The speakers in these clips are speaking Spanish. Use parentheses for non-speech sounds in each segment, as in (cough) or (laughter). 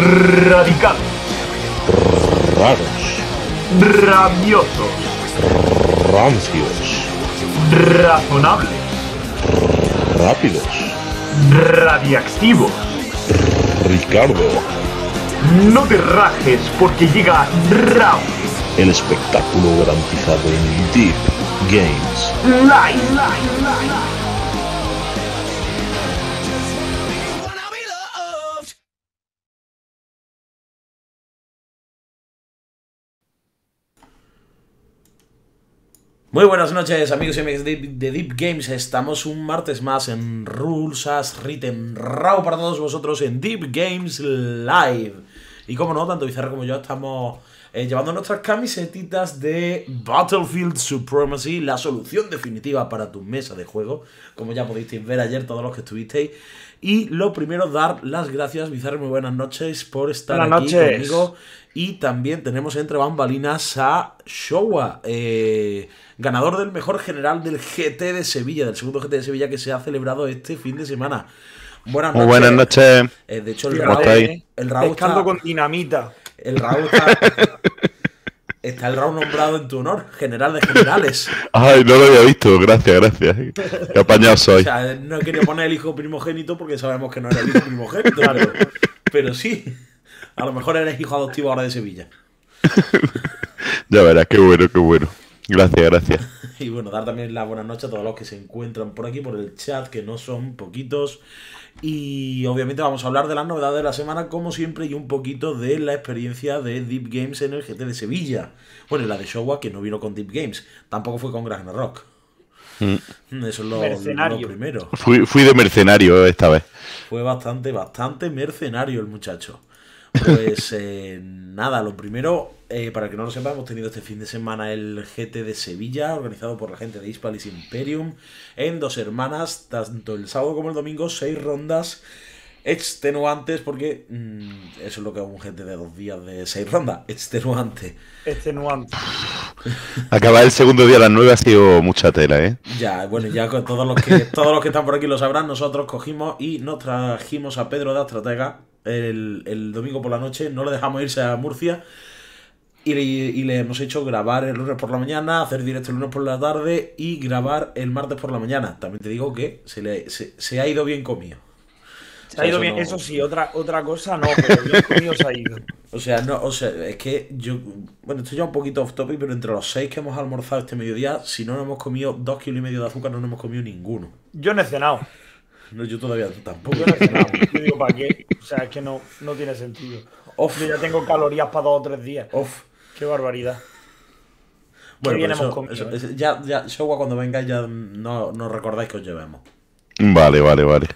Radical. Raros. Rabiosos. Rancios. Razonables. Rápidos. Radiactivos. Ricardo. No te rajes porque llega Raw. El espectáculo garantizado en Deep Games. Live. buenas noches amigos y amigas de, Deep Games, estamos un martes más en Rules as Written Raw para todos vosotros en Deep Games Live. Y como no, tanto Bizarra como yo estamos eh, llevando nuestras camisetitas de Battlefield Supremacy, la solución definitiva para tu mesa de juego. Como ya podéis ver ayer todos los que estuvisteis, y lo primero, dar las gracias, Bizarre, muy buenas noches por estar aquí conmigo. Y también tenemos entre bambalinas a Showa, eh, ganador del mejor general del GT de Sevilla, del segundo GT de Sevilla que se ha celebrado este fin de semana. Buenas noches. Muy buenas noches. Eh, de hecho, el Raúl, el Raúl está, con dinamita. El Raúl está, (laughs) Está el Raúl nombrado en tu honor, general de generales. (laughs) Ay, no lo había visto, gracias, gracias. Qué apañado soy. O sea, no querido poner el hijo primogénito porque sabemos que no era el hijo primogénito, claro. Pero sí, a lo mejor eres hijo adoptivo ahora de Sevilla. (laughs) ya verás, qué bueno, qué bueno. Gracias, gracias. (laughs) Y bueno, dar también la buena noche a todos los que se encuentran por aquí, por el chat, que no son poquitos. Y obviamente vamos a hablar de las novedades de la semana, como siempre, y un poquito de la experiencia de Deep Games en el GT de Sevilla. Bueno, la de Showa, que no vino con Deep Games, tampoco fue con Gran Rock. Mm. Eso es lo, primero. fui de mercenario esta vez. Fue bastante, bastante mercenario el muchacho. Pues eh, nada, lo primero, eh, para que no lo sepa, hemos tenido este fin de semana el GT de Sevilla, organizado por la gente de Hispalis Imperium, en dos hermanas, tanto el sábado como el domingo, seis rondas extenuantes, porque mm, eso es lo que hago un GT de dos días de seis rondas, extenuante. Extenuante. Acabar el segundo día a las nueve ha sido mucha tela, ¿eh? Ya, bueno, ya con todos los que todos los que están por aquí lo sabrán, nosotros cogimos y nos trajimos a Pedro de Astratega el, domingo por la noche, no le dejamos irse a Murcia. Y le, hemos hecho grabar el lunes por la mañana, hacer directo el lunes por la tarde y grabar el martes por la mañana. También te digo que se, le, se, ha ido bien comido. Se ha ido bien, eso sí, otra, otra cosa no, pero bien (laughs) comido se ha ido. O sea, no, o sea, es que yo, bueno, estoy ya un poquito off topic, pero entre los seis que hemos almorzado este mediodía, si no nos hemos comido dos kilos y medio de azúcar, no nos hemos comido ninguno. Yo no he cenado. No, yo todavía tampoco. Yo, yo digo, ¿para qué? O sea, es que no, tiene sentido. Yo ya tengo calorías para dos o tres días. Off. Qué barbaridad. Bueno, ya, ya, Showa, cuando venga ya no, recordáis que os llevemos. Vale, vale, vale.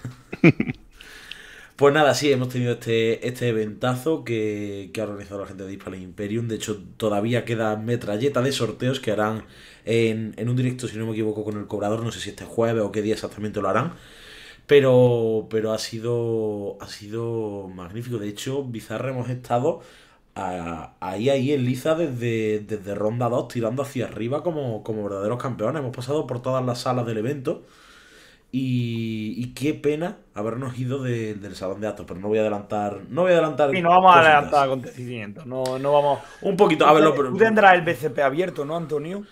Pues nada, sí, hemos tenido este, este eventazo que, ha organizado la gente de Display Imperium. De hecho, todavía queda metralleta de sorteos que harán en, en, un directo, si no me equivoco, con el cobrador. No sé si este jueves o qué día exactamente lo harán. Pero, pero ha, sido, ha sido magnífico. De hecho, Bizarre hemos estado ahí, ahí en liza desde, desde ronda 2, tirando hacia arriba como, como verdaderos campeones. Hemos pasado por todas las salas del evento. Y, y qué pena habernos ido del salón de actos, pero no voy a adelantar. No voy a adelantar. Y no vamos a adelantar acontecimientos. No, no vamos. Un poquito, a verlo. Pero... Tú tendrás el BCP abierto, ¿no, Antonio?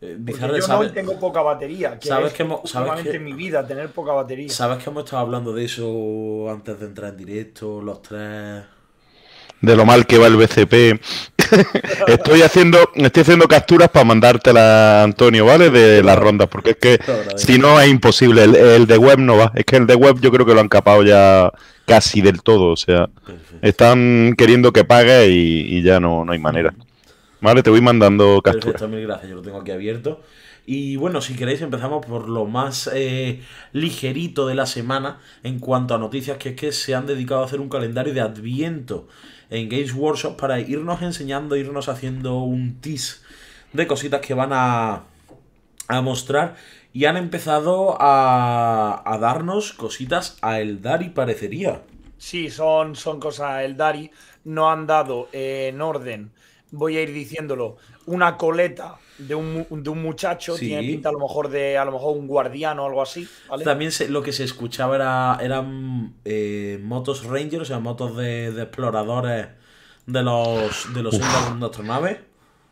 Eh, yo no tengo poca batería. Que sabes que en mi vida tener poca batería. Sabes que hemos estado hablando de eso antes de entrar en directo, los tres. De lo mal que va el BCP. (laughs) estoy haciendo, estoy haciendo capturas para mandártela, Antonio, ¿vale? De las rondas, porque es que si no es imposible. El, de web no va. Es que el de web yo creo que lo han capado ya casi del todo. O sea, están queriendo que pague y, y ya no, no hay manera. Vale, te voy mandando capturas. Perfecto, mil gracias, yo lo tengo aquí abierto. Y bueno, si queréis empezamos por lo más eh, ligerito de la semana en cuanto a noticias, que es que se han dedicado a hacer un calendario de adviento en Games Workshop para irnos enseñando, irnos haciendo un tease de cositas que van a, mostrar y han empezado a, darnos cositas a Eldari parecería. Sí, son, son cosas a Eldari, no han dado eh, en orden voy a ir diciéndolo, una coleta de un, de un muchacho, tiene pinta a lo mejor de a lo mejor un guardián o algo así. También lo que se escuchaba era, eran eh, motos Rangers, o sea, motos de, exploradores de los de los de nuestra nave.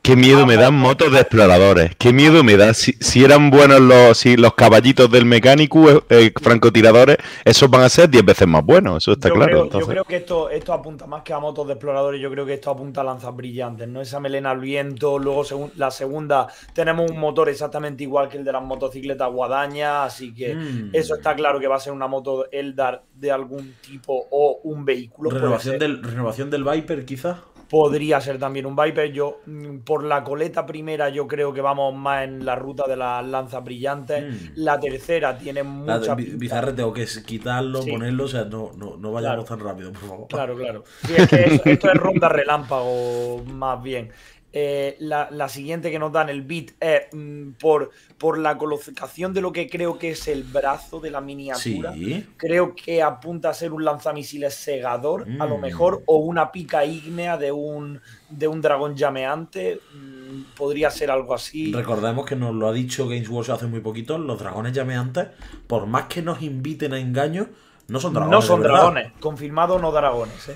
Qué miedo ah, me dan pues, pues, motos de pues. exploradores. Qué miedo me da. Si, eran buenos los, si los caballitos del mecánico, eh, eh, francotiradores, esos van a ser 10 veces más buenos. Eso está claro. Yo creo que esto, esto apunta más que a motos de exploradores. Yo creo que esto apunta a lanzas brillantes, ¿no? Esa melena al viento. Luego, según la segunda, tenemos un motor exactamente igual que el de las motocicletas guadaña. Así que mm. eso está claro que va a ser una moto Eldar de algún tipo o un vehículo. Renovación, del, renovación del Viper, quizás. Podría ser también un Viper. Yo, mm, por la coleta primera, yo creo que vamos más en la ruta de las lanzas brillantes. Hmm. La tercera tiene mucha. Bizarre, tengo que quitarlo, ponerlo. O sea, no, no, no vayamos tan rápido, por favor. Claro, claro. esto es ronda relámpago, más bien. Eh, la, siguiente que nos dan, el beat, es mm, por, por la colocación de lo que creo que es el brazo de la miniatura. Creo que apunta a ser un lanzamisiles segador, a lo mm. mejor, o una pica ígnea de un, de un dragón llameante. Mm, podría ser algo así. Recordemos que nos lo ha dicho Games Workshop hace muy poquito: los dragones llameantes, por más que nos inviten a engaño no son dragones. No son dragones. Confirmado no dragones. ¿eh?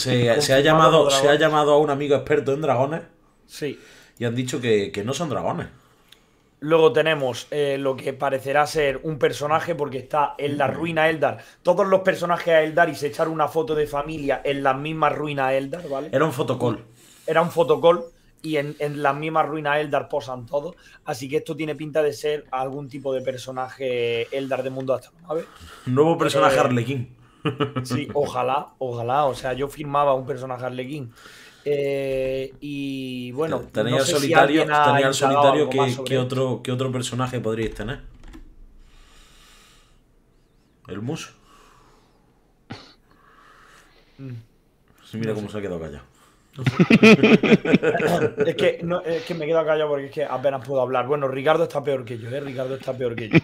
Se, ha llamado, se ha llamado a un amigo experto en dragones Sí. Y han dicho que, no son dragones. Luego tenemos eh, lo que parecerá ser un personaje, porque está en la ruina Eldar. Todos los personajes a Eldar y se echaron una foto de familia en las mismas ruinas Eldar, ¿vale? Era un fotocall. Era un fotocall y en, en las mismas ruinas Eldar posan todos. Así que esto tiene pinta de ser algún tipo de personaje Eldar de mundo ver. Nuevo personaje eh, Arlequín. Sí, ojalá, ojalá. O sea, yo firmaba un personaje Arlequín. Eh, y bueno, ¿Tenéis solitario, solitario que, otro, que otro personaje podríais tener. El muso. Mm. mira cómo se ha quedado callado. (laughs) es, que, que me he quedado callado porque apenas puedo hablar. Bueno, Ricardo está peor que yo, ¿eh? Ricardo está peor que yo.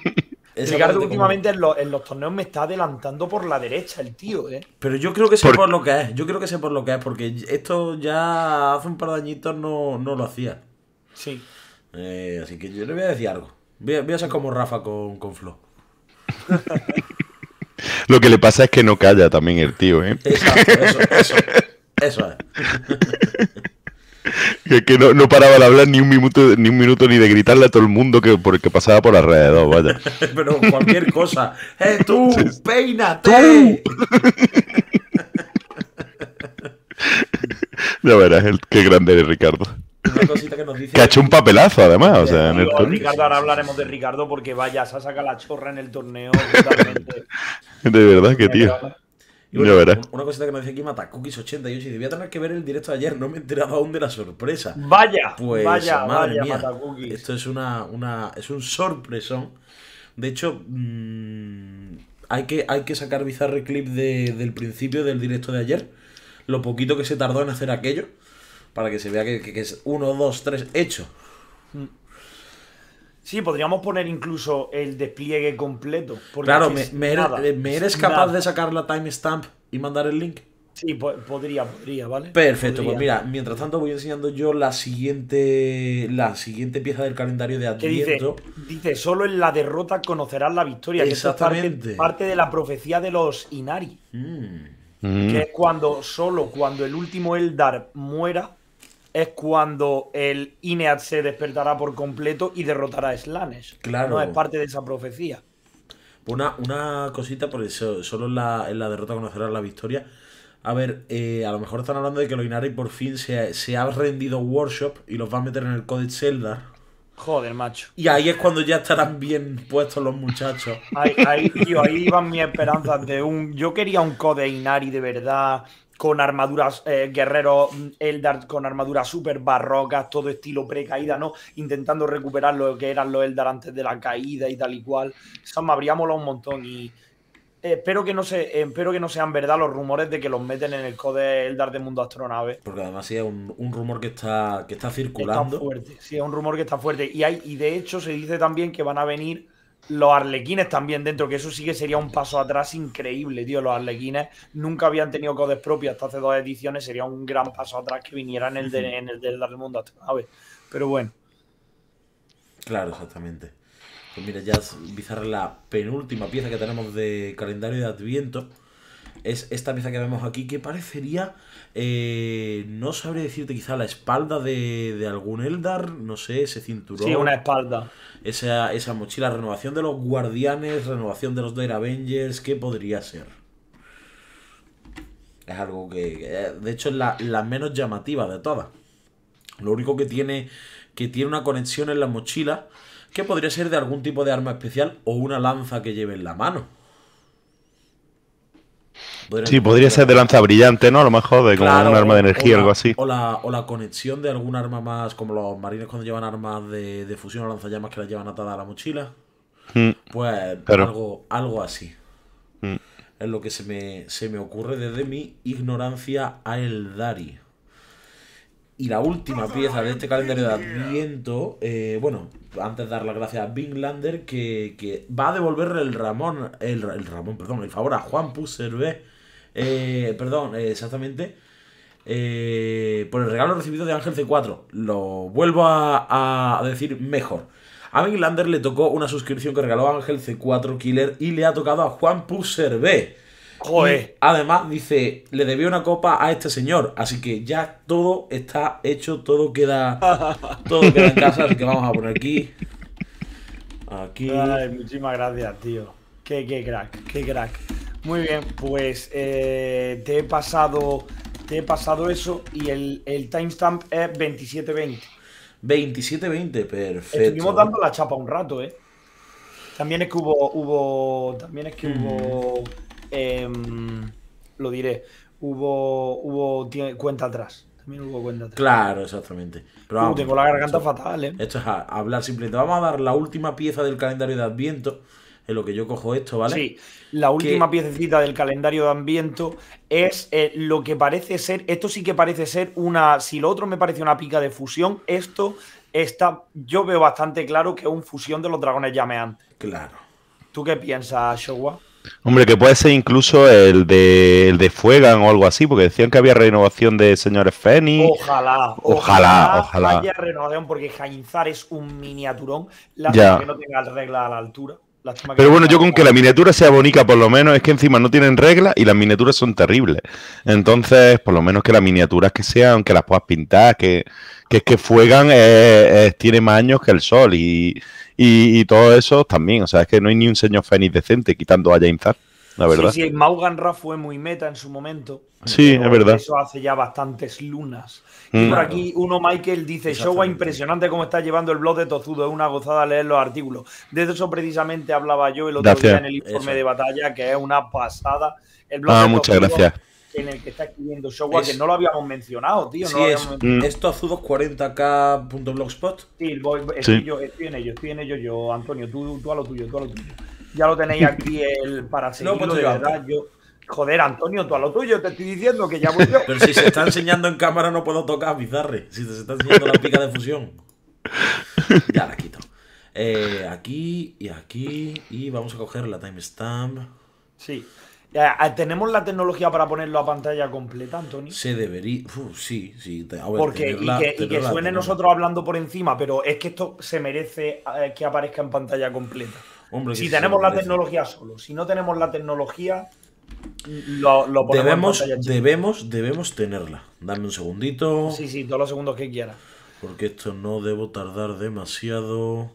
El Ricardo últimamente en los, torneos me está adelantando por la derecha el tío, ¿eh? Pero yo creo que sé por... lo que es, yo creo que sé por lo que es, porque esto ya hace un par de añitos no, lo hacía. Sí. Eh, así que yo le voy a decir algo. Voy a, ser como Rafa con, con Flo. (laughs) lo que le pasa es que no calla también el tío, ¿eh? Exacto, eso, eso, eso es. (laughs) (laughs) que, que no, no, paraba de hablar ni un minuto ni un minuto ni de gritarle a todo el mundo que, porque pasaba por alrededor, vaya. (laughs) Pero cualquier cosa. ¡Eh, tú! (laughs) peina, ¡Tú! ya verás qué grande eres, Ricardo. Una cosita que nos dice. Que ha hecho un papelazo, además. O sea, Ricardo, ahora hablaremos de Ricardo porque vaya, se ha sacado la chorra en el torneo. de verdad que, tío una cosita que me dice aquí cookies 88 y debía tener que ver el directo de ayer, no me he enterado aún de la sorpresa. Vaya, pues vaya, madre vaya, esto es una, es un sorpresón. De hecho, mm, hay, que, hay que sacar bizarre clip del principio del directo de ayer, lo poquito que se tardó en hacer aquello, para que se vea que, es uno, dos, tres, hecho. Mm. Sí, podríamos poner incluso el despliegue completo. Claro, me, eres, eh, capaz de sacar la timestamp y mandar el link. Sí, podría, podría, ¿vale? Perfecto, pues mira, mientras tanto voy enseñando yo la siguiente la siguiente pieza del calendario de Adviento. Dice, solo en la derrota conocerás la victoria. Exactamente. es parte, de la profecía de los Inari. Mm. Mm. Que es cuando, solo cuando el último Eldar muera, es cuando el Inead se despertará por completo y derrotará a Slanes. Claro. No es parte de esa profecía. Una, una cosita, por eso, solo en la, la derrota conocerás la victoria. A ver, eh, a lo mejor están hablando de que los Inari por fin se, se ha rendido Workshop y los va a meter en el Codex Zelda. Joder, macho. Y ahí es cuando ya estarán bien puestos los muchachos. Ahí, ahí, ahí iban mis esperanzas de un. Yo quería un Codex Inari de verdad con armaduras eh, guerreros mm, Eldar, con armaduras super barrocas, todo estilo precaída, ¿no? Intentando recuperar lo que eran los Eldar antes de la caída y tal y cual. Eso me habría molado un montón y eh, espero que no se eh, espero que no sean verdad los rumores de que los meten en el code Eldar de Mundo Astronave. Porque además sí es un, rumor que está que está circulando. fuerte, sí, es un rumor que está fuerte y hay y de hecho se dice también que van a venir los arlequines también dentro, que eso sí que sería un paso atrás increíble, tío. Los arlequines nunca habían tenido codes propios hasta hace dos ediciones, sería un gran paso atrás que vinieran en el de, en el del Mundo ver Pero bueno. Claro, exactamente. Pues mira, ya es la penúltima pieza que tenemos de calendario de Adviento es esta pieza que vemos aquí, que parecería, eh, no sabría decirte, quizá la espalda de, algún Eldar, no sé, ese cinturón. Sí, una espalda. Esa, esa mochila, renovación de los guardianes, renovación de los Dire Avengers, ¿qué podría ser? Es algo que, de hecho, es la, la menos llamativa de todas. Lo único que tiene, que tiene una conexión en la mochila, que podría ser de algún tipo de arma especial o una lanza que lleve en la mano sí, podría ser de lanza brillante, ¿no? A lo mejor de como un arma de energía o, algo así. O la, conexión de algún arma más, como los marines cuando llevan armas de, fusión o lanzallamas que las llevan atadas a la mochila. Mm. Pues algo, algo así. Mm. Es lo que se me, se me ocurre desde mi ignorancia a el Y la última pieza de este calendario de Adviento, eh, bueno, antes de dar las gracias a Binglander, que, que va a devolverle el Ramón, el, Ramón, perdón, el favor a Juan Pusservé. Eh, perdón, eh, exactamente. Eh, por el regalo recibido de Ángel C4. Lo vuelvo a, decir mejor. A Lander le tocó una suscripción que regaló Ángel C4 Killer y le ha tocado a Juan B. Joder. además dice, le debió una copa a este señor, así que ya todo está hecho, todo queda, (laughs) todo queda en casa, así que vamos a poner aquí. Aquí. muchísimas gracias, tío. Qué, qué crack, qué crack. Muy bien, pues eh, te, he pasado, te he pasado eso y el, el timestamp es 27.20. 27.20, perfecto. Estuvimos dando la chapa un rato, ¿eh? También es que hubo, hubo también es que hubo, mm. em, lo diré, hubo, hubo cuenta atrás. También hubo cuenta atrás. Claro, exactamente. Pero uh, vamos, tengo la garganta fatal, ¿eh? Esto es hablar simplemente. Vamos a dar la última pieza del calendario de Adviento en lo que yo cojo esto, ¿vale? Sí, la última piececita del calendario de ambiente es eh, lo que parece ser, esto sí que parece ser una, si lo otro me parece una pica de fusión, esto está, yo veo bastante claro que es un fusión de los dragones llameantes. Claro. ¿Tú qué piensas, Showa? Hombre, que puede ser incluso el de, el de Fuegan o algo así, porque decían que había renovación de señores Fénix. Ojalá, ojalá, ojalá. Haya renovación, porque Jainzar es un miniaturón. La ya. que no tenga el regla a la altura. Pero bueno, yo con que la miniatura sea bonita, por lo menos es que encima no tienen reglas y las miniaturas son terribles. Entonces, por lo menos que las miniaturas que sean, aunque las puedas pintar, que, que es que fuegan, eh, eh, eh, tiene más años que el sol y, y, todo eso también. O sea, es que no hay ni un señor Fénix decente quitando a James la verdad. Sí, sí, Mauganra fue muy meta en su momento. Sí, es verdad. Eso hace ya bastantes lunas. Y mm. por aquí uno, Michael, dice, Showa, impresionante cómo está llevando el blog de Tozudo, es una gozada leer los artículos. De eso precisamente hablaba yo el otro día en el informe de batalla, que es una pasada. El blog ah, muchas gracias. En el que está escribiendo Showa, que no lo habíamos mencionado, tío. Sí, es, Tozudo 40k.blogspot. Sí, estoy, en ello, estoy en ello yo, Antonio, tú, tú a lo tuyo, tú a lo tuyo. Ya lo tenéis aquí el para seguirlo, (laughs) no, pues, de verdad. Yo, joder, Antonio, tú a lo tuyo te estoy diciendo que ya voy Pero si se está enseñando en cámara no puedo tocar, bizarre. Si se está enseñando la pica de fusión. Ya la quito. Eh, aquí y aquí. Y vamos a coger la timestamp. Sí. ¿Tenemos la tecnología para ponerlo a pantalla completa, Antonio? Se debería. Uf, sí, sí. y que suene nosotros hablando por encima, pero es que esto se merece eh, que aparezca en pantalla completa si tenemos la tecnología solo, si no tenemos la tecnología, lo, podemos ponemos debemos, debemos, debemos tenerla. Dame un segundito. Sí, sí, todos los segundos que quiera. Porque esto no debo tardar demasiado.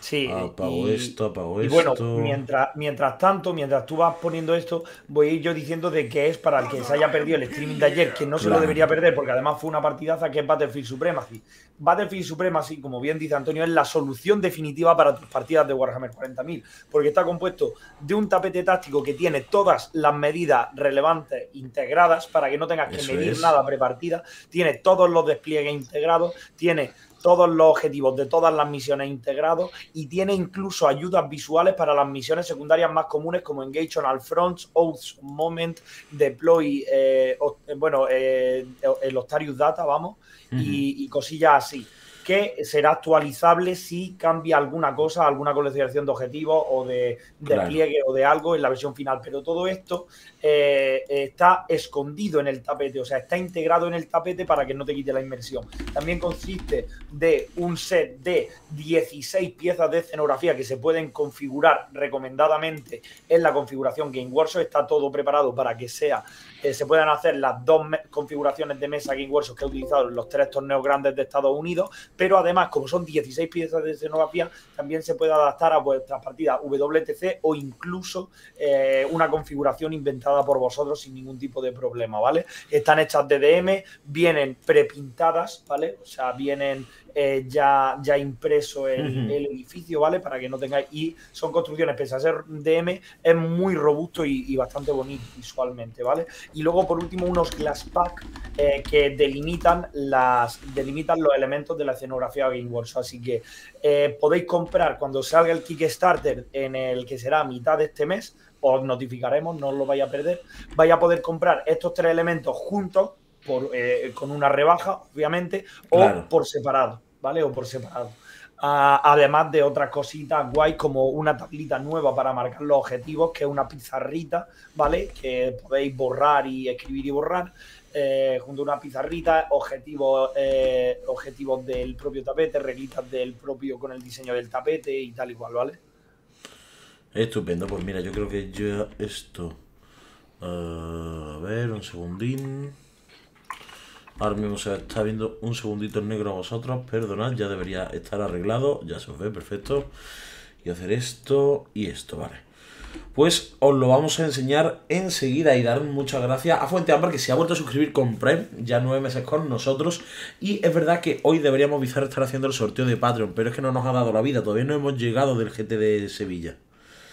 Sí. Apago ah, esto, apago y Bueno, mientras, mientras tanto, mientras tú vas poniendo esto, voy a ir yo diciendo de que es para el que se haya perdido el streaming de ayer, que no se lo debería perder, porque además fue una partidaza que es Battlefield Supremacy. Battlefield Supremacy, como bien dice Antonio, es la solución definitiva para tus partidas de Warhammer 40.000, porque está compuesto de un tapete táctico que tiene todas las medidas relevantes integradas para que no tengas que medir nada prepartida, tiene todos los despliegues integrados, tiene todos los objetivos de todas las misiones integrados y tiene incluso ayudas visuales para las misiones secundarias más comunes como Engage on All Fronts, Oaths, Moment, Deploy, eh, eh, bueno, eh, el Octarius Data, vamos, y cosillas así que será actualizable si cambia alguna cosa, alguna colección de objetivos o de pliegue o de algo en la versión final. Pero todo esto eh, está escondido en el tapete, o sea, está integrado en el tapete para que no te quite la inmersión. También consiste de un set de 16 piezas de escenografía que se pueden configurar recomendadamente en la configuración Game Workshop. Está todo preparado para que sea se pueden hacer las dos configuraciones de mesa Game que he utilizado en los tres torneos grandes de Estados Unidos, pero además, como son 16 piezas de escenografía, también se puede adaptar a vuestras partidas WTC o incluso eh, una configuración inventada por vosotros sin ningún tipo de problema, ¿vale? Están hechas de DM, vienen prepintadas, ¿vale? O sea, vienen eh, ya, ya impreso el, edificio, ¿vale? Para que no tengáis. Y son construcciones, pese a ser DM, es muy robusto y, bastante bonito visualmente, ¿vale? Y luego, por último, unos glass pack eh, que delimitan, las, delimitan los elementos de la escenografía Game Wars. Así que eh, podéis comprar cuando salga el Kickstarter, en el que será a mitad de este mes, os notificaremos, no os lo vais a perder. Vais a poder comprar estos tres elementos juntos eh, con una rebaja, obviamente, o por separado, ¿vale? O por separado. Ah, además de otras cositas guay como una tablita nueva para marcar los objetivos, que es una pizarrita, ¿vale? Que podéis borrar y escribir y borrar. Eh, junto a una pizarrita, objetivos, eh, objetivos del propio tapete, reglitas del propio con el diseño del tapete y tal y cual, ¿vale? Estupendo, pues mira, yo creo que ya esto. a ver, un segundín. Ahora mismo se está viendo un segundito en negro a vosotros. Perdonad, ya debería estar arreglado. Ya se os ve, perfecto. Y hacer esto y esto, vale. Pues os lo vamos a enseñar enseguida y dar muchas gracias a Fuente Ambar que se ha vuelto a suscribir con Prime, ya nueve meses con nosotros. Y es verdad que hoy deberíamos avisar estar haciendo el sorteo de Patreon, pero es que no nos ha dado la vida, todavía no hemos llegado del GT de Sevilla.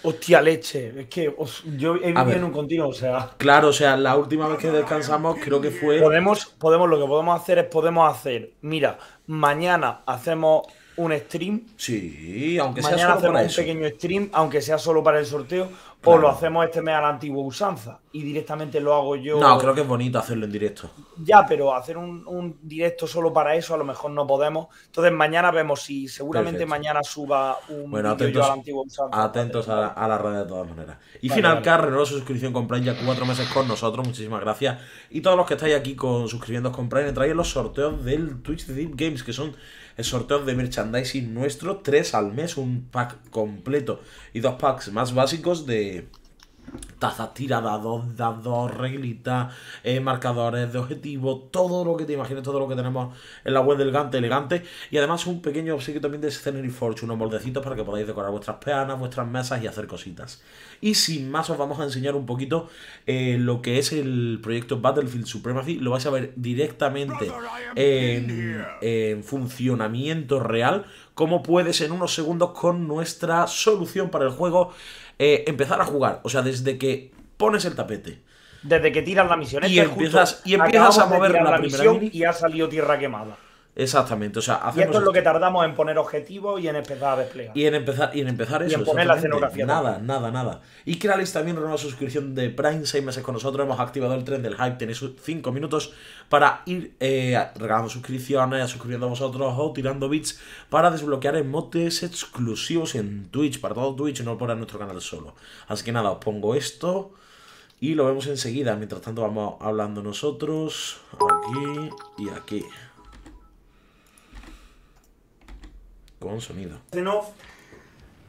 Hostia leche, es que yo he vivido en un continuo, o sea. Claro, o sea, la última vez que descansamos creo que fue. Podemos, podemos, lo que podemos hacer es podemos hacer, mira, mañana hacemos un stream. Sí, aunque Mañana sea solo hacemos un pequeño stream, aunque sea solo para el sorteo, o lo hacemos este mes a la antigua usanza y directamente lo hago yo. No, creo que es bonito hacerlo en directo. Ya, pero hacer un, directo solo para eso a lo mejor no podemos. Entonces mañana vemos si seguramente mañana suba un bueno, atentos, a la antigua usanza. Atentos a la, red de todas maneras. Y Final vale. suscripción con Prime ya cuatro meses con nosotros. Muchísimas gracias. Y todos los que estáis aquí con suscribiéndoos con Prime, traéis los sorteos del Twitch de Deep Games, que son el sorteo de merchandising nuestro, tres al mes, un pack completo y dos packs más básicos de, tazas tiradas, dos dados, reglitas, eh, marcadores de objetivo todo lo que te imagines, todo lo que tenemos en la web del Gante Elegante. Y además un pequeño obsequio también de Scenery Forge, unos moldecitos para que podáis decorar vuestras peanas, vuestras mesas y hacer cositas. Y sin más os vamos a enseñar un poquito eh, lo que es el proyecto Battlefield Supremacy. Lo vais a ver directamente en, en funcionamiento real, como puedes en unos segundos con nuestra solución para el juego eh, empezar a jugar. O sea, desde que pones el tapete. Desde que tiras la misión. y, empiezas, y empiezas a mover la, primera misión Y ha salido tierra quemada. Exactamente, o sea, hacemos... Y esto es lo que tardamos en poner objetivos y en empezar a desplegar. Y en empezar, y en empezar eso. poner la cenografía Nada, nada, nada. Y Kralis también renueva suscripción de Prime, seis meses con nosotros, hemos activado el tren del hype, tenéis cinco minutos para ir eh, regalando suscripciones, suscribiendo a vosotros o tirando bits para desbloquear emotes exclusivos en Twitch, para todo Twitch, no para nuestro canal solo. Así que nada, os pongo esto y lo vemos enseguida. Mientras tanto vamos hablando nosotros, aquí y aquí. con sonido.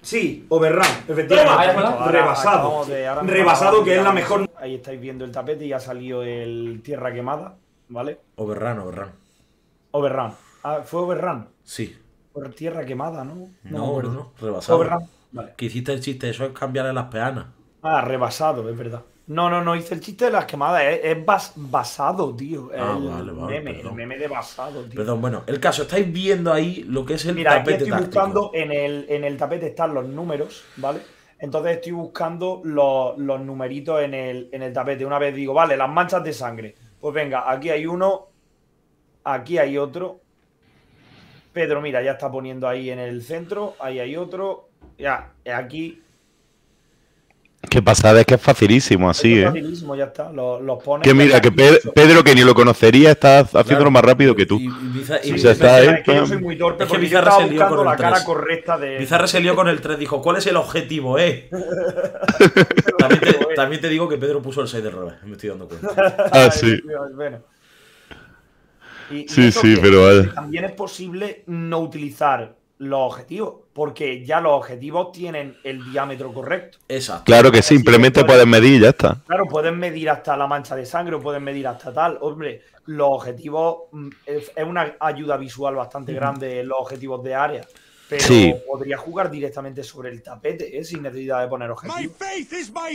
sí, overrun, efectivamente. rebasado. rebasado, que es la mejor. Ahí estáis viendo el tapete y ha salido el Tierra Quemada, ¿vale? Overrun, overrun. Overrun. Ah, ¿Fue overrun? Sí. Por Tierra Quemada, ¿no? No, no, rebasado. Vale. Que hiciste el chiste, eso es cambiar las peanas. Ah, rebasado, es verdad. No, no, no hice el chiste de las quemadas. Es, basado, tío. Ah, el, el meme de basado, tío. Perdón, bueno, el caso, estáis viendo ahí lo que es el Mira, tapete. Aquí estoy buscando en el, en el tapete están los números, ¿vale? Entonces estoy buscando los, numeritos en el, en el tapete. Una vez digo, vale, las manchas de sangre. Pues venga, aquí hay uno, aquí hay otro. Pedro, mira, ya está poniendo ahí en el centro, ahí hay otro. Ya, aquí Qué pasada, es que es facilísimo así, es ¿eh? Facilísimo, ya está. que mira, que Pedro, que ni lo conocería, está haciéndolo más rápido que tú. Y, está, ahí, ¿eh? que yo soy muy torpe es que porque se lió con la cara correcta de. Bizarra se lió con el 3, dijo, ¿cuál es el objetivo, eh? (laughs) también, te, digo que Pedro puso el 6 de revés, me estoy dando cuenta. (laughs) ah, sí. sí, sí, pero vale. También es posible no utilizar los objetivos porque ya los objetivos tienen el diámetro correcto. Exacto. Claro que simplemente pueden medir y ya está. Claro, pueden medir hasta la mancha de sangre o pueden medir hasta tal. Hombre, los objetivos mm, es una ayuda visual bastante grande, los objetivos de área. Pero podría jugar directamente sobre el tapete, ¿eh? sin necesidad de poner objetivos.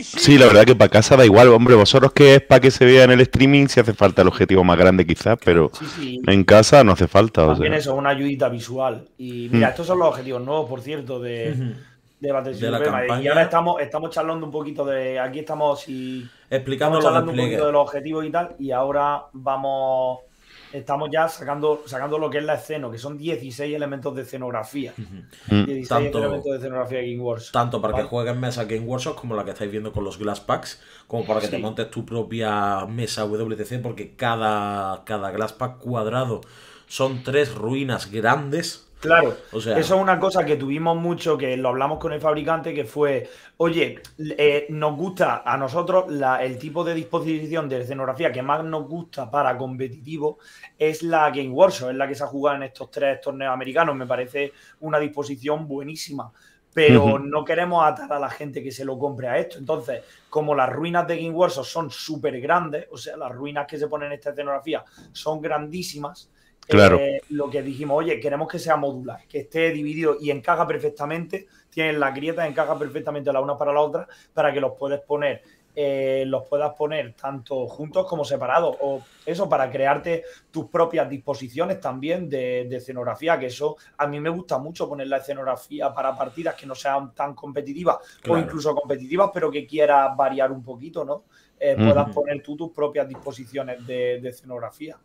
Sí, la verdad que para casa da igual. Hombre, vosotros que es para que se vea en el streaming si hace falta el objetivo más grande quizás, pero en casa no hace falta. También o eso, una ayudita visual. Y mira, mm. estos son los objetivos nuevos, por cierto, de... de la Y ahora estamos, estamos charlando un poquito de. Aquí estamos y. Explicando estamos charlando un poquito de los objetivos y tal. Y ahora vamos estamos ya sacando, sacando lo que es la escena, que son 16 elementos de escenografía. 16 mm, elementos de escenografía de Game Wars. Tanto para que juegues mesa Game Workshop como la que estáis viendo con los Glass Packs, como para que te montes tu propia mesa WTC, porque cada, cada Glass Pack cuadrado son tres ruinas grandes Claro, o sea, eso es una cosa que tuvimos mucho, que lo hablamos con el fabricante, que fue, oye, eh, nos gusta a nosotros el tipo de disposición de escenografía que más nos gusta para competitivo es la Game Workshop, es la que se ha jugado en estos tres torneos americanos. Me parece una disposición buenísima pero no queremos atar a la gente que se lo compre a esto. Entonces, como las ruinas de Game Workshop son súper grandes, o sea, las ruinas que se ponen en esta escenografía son grandísimas, eh, lo que dijimos, oye, queremos que sea modular, que esté dividido y encaja perfectamente, tienen las grietas, encaja perfectamente la una para la otra, para que los puedes poner, eh, los puedas poner tanto juntos como separados, o eso, para crearte tus propias disposiciones también de, escenografía, que eso a mí me gusta mucho poner la escenografía para partidas que no sean tan competitivas o incluso competitivas, pero que quieras variar un poquito, ¿no? Eh, puedas poner tú tus propias disposiciones de escenografía.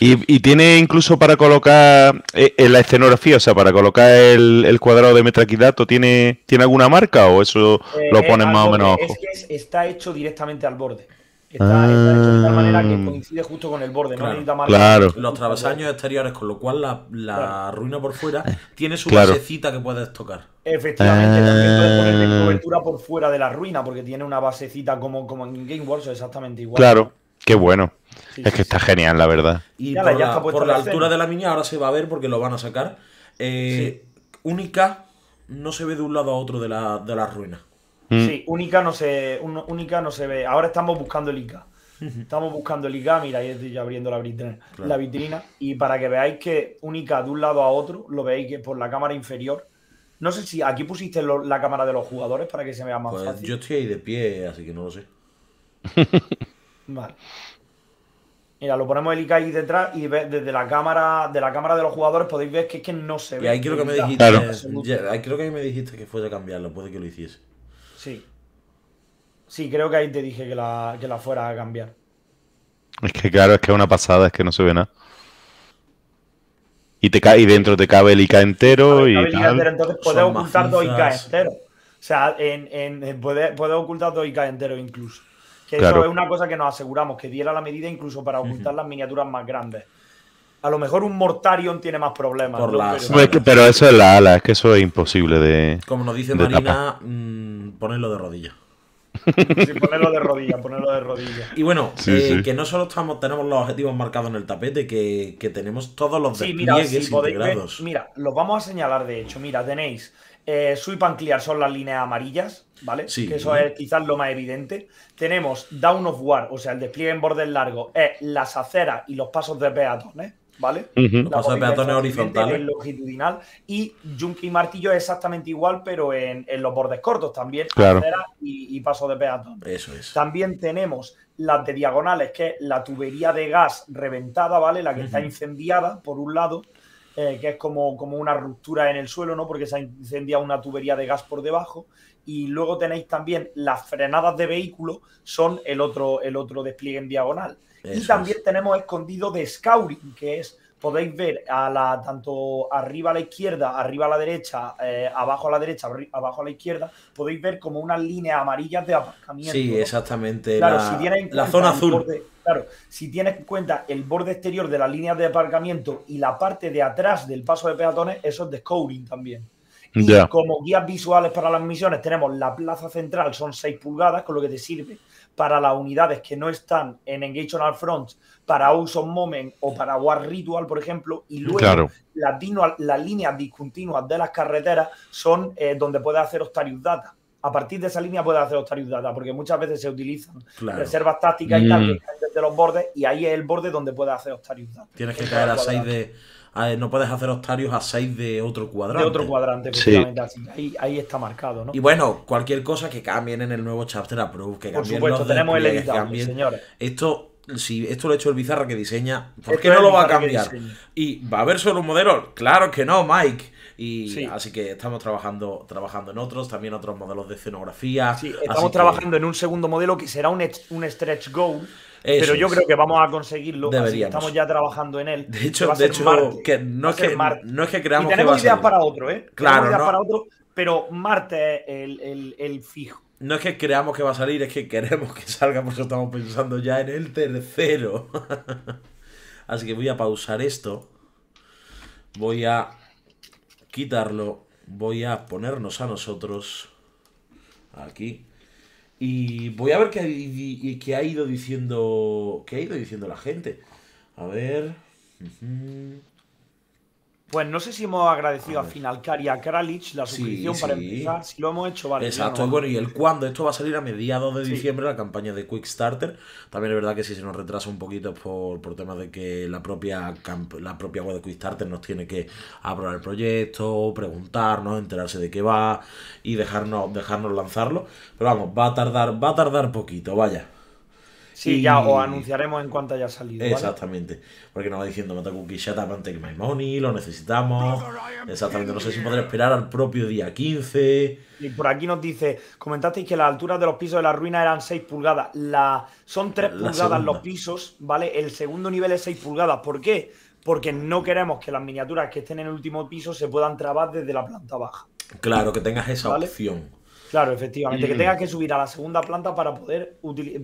Y, tiene incluso para colocar eh, en la escenografía, o sea, para colocar el, cuadrado de metraquidato, ¿tiene, ¿tiene alguna marca o eso eh, lo eh, ponen más o menos? Es que está hecho directamente al borde. Está, hecho de ah. tal manera que coincide justo con el borde, no no más claro. Los travesaños exteriores, con lo cual la, ruina por fuera tiene su basecita que puedes tocar. Efectivamente, también ah. puedes ponerle cobertura por fuera de la ruina, porque tiene una basecita como, como en Game Wars, exactamente igual. Claro. Qué bueno. es que está genial, la verdad. Y por, la, altura de la niña ahora se va a ver porque lo van a sacar. Eh, única no se ve de un lado a otro de la, ruina. Mm. Sí, única no, se, única no se ve. Ahora estamos buscando el ICA. Estamos buscando el ICA, mira, ahí estoy abriendo la vitrina, la vitrina. Y para que veáis que única de un lado a otro, lo veis que por la cámara inferior. No sé si aquí pusiste la cámara de los jugadores para que se vea más pues fácil. Yo estoy ahí de pie, así que no lo sé. (laughs) Vale. Mira, lo ponemos el IK ahí detrás y desde la cámara de la cámara de los jugadores podéis ver que es que no se ve. Y ahí creo que me dijiste, creo que ahí me dijiste que fuese a cambiarlo, puede que lo hiciese. Sí. Sí, creo que ahí te dije que la, que fuera a cambiar. Es que claro, es que es una pasada, es que no se ve nada. Y, te cae, dentro te cabe el IK entero y. entonces puedes ocultar dos IK enteros. O sea, en, puedes, ocultar dos IK enteros incluso. Que eso es una cosa que nos aseguramos, que diera la medida incluso para ocultar las miniaturas más grandes. A lo mejor un Mortarion tiene más problemas. pero, eso es la ala, es que eso es imposible de. Como nos dice Marina, mm, ponerlo de rodillas. Sí, ponerlo de rodillas, ponerlo de rodillas. Y bueno, eh, que no solo tenemos los objetivos marcados en el tapete, que, tenemos todos los despliegues mira, integrados. mira, los vamos a señalar de hecho. Mira, tenéis eh, su y son las líneas amarillas. ¿vale? que eso es quizás lo más evidente. Tenemos Down of War, o sea, el despliegue en bordes largos, es las aceras y los pasos de peatones, ¿vale? Los pasos de peatones horizontales. longitudinal. Y Junkie y Martillo es exactamente igual, pero en, los bordes cortos también, y, pasos de peatones. Eso es. También tenemos las de diagonales, que es la tubería de gas reventada, ¿vale? La que está incendiada, por un lado, eh, que es como, como una ruptura en el suelo, ¿no? Porque se ha incendiado una tubería de gas por debajo y luego tenéis también las frenadas de vehículo, son el otro, el otro despliegue en diagonal. y también tenemos escondido de Scouring, que es, podéis ver a la, tanto arriba a la izquierda, arriba a la derecha, eh, abajo a la derecha, abajo a la izquierda, podéis ver como unas líneas amarillas de aparcamiento. Sí, exactamente. la, zona azul. claro, si tienes en cuenta el borde exterior de las líneas de aparcamiento y la parte de atrás del paso de peatones, eso es de Scouring también. Y como guías visuales para las misiones tenemos la plaza central, son 6 pulgadas, con lo que te sirve para las unidades que no están en Engage Front, para uso Moment o para War Ritual, por ejemplo, y luego las, líneas discontinuas de las carreteras son eh, donde puedes hacer Octarius Data. A partir de esa línea puedes hacer Octarius Data, porque muchas veces se utilizan reservas tácticas y tal, mm. desde los bordes, y ahí es el borde donde puedes hacer Octarius Data. Tienes que caer a 6 de no puedes hacer octarios a 6 de otro cuadrante. De otro cuadrante, precisamente ahí, está marcado, ¿no? Y bueno, cualquier cosa que cambien en el nuevo Chapter Approve, que Por cambien supuesto, tenemos el señores. Esto si esto lo ha hecho el Bizarra que diseña, ¿por qué no lo va a cambiar? ¿Y va a haber solo un modelo? Claro que no, Mike. Y así que estamos trabajando, trabajando en otros, también otros modelos de escenografía. estamos trabajando en un segundo modelo que será un, un stretch goal. pero yo creo que vamos a conseguirlo. Deberíamos. Estamos ya trabajando en él. De hecho, no, es que, no que creamos tenemos que va ideas para otro, ¿eh? Claro. Ideas para otro, pero Marte es el, el fijo. No es que creamos que va a salir, es que queremos que salga, porque estamos pensando ya en el tercero. (laughs) Así que voy a pausar esto. Voy a quitarlo. Voy a ponernos a nosotros. Aquí. Y voy a ver qué, ha, ido diciendo. ¿Qué ha ido diciendo la gente? A ver. Pues no sé si hemos agradecido a, final Finalcar y a Kralich la suscripción para empezar. Si lo hemos hecho, vale. Exacto, bueno, y el cuándo. Esto va a salir a mediados de diciembre, la campaña de Quick También es verdad que si se nos retrasa un poquito por, por temas de que la propia, la propia web de Quick nos tiene que aprobar el proyecto, preguntarnos, enterarse de qué va y dejarnos, dejarnos lanzarlo. Pero vamos, va a tardar, va a tardar poquito, vaya. Sí, ya os anunciaremos en cuanto haya salido. Exactamente. Porque nos va diciendo Matakuki, Shut Up My Money, lo necesitamos. Exactamente. No sé si podré esperar al propio día 15. Y por aquí nos dice: comentasteis que las alturas de los pisos de la ruina eran 6 pulgadas. La... Son 3 pulgadas los pisos, ¿vale? El segundo nivel es 6 pulgadas. ¿Por qué? Porque no queremos que las miniaturas que estén en el último piso se puedan trabar desde la planta baja. Claro, que tengas esa opción. Claro, efectivamente, que mm. tengas que subir a la segunda planta para poder,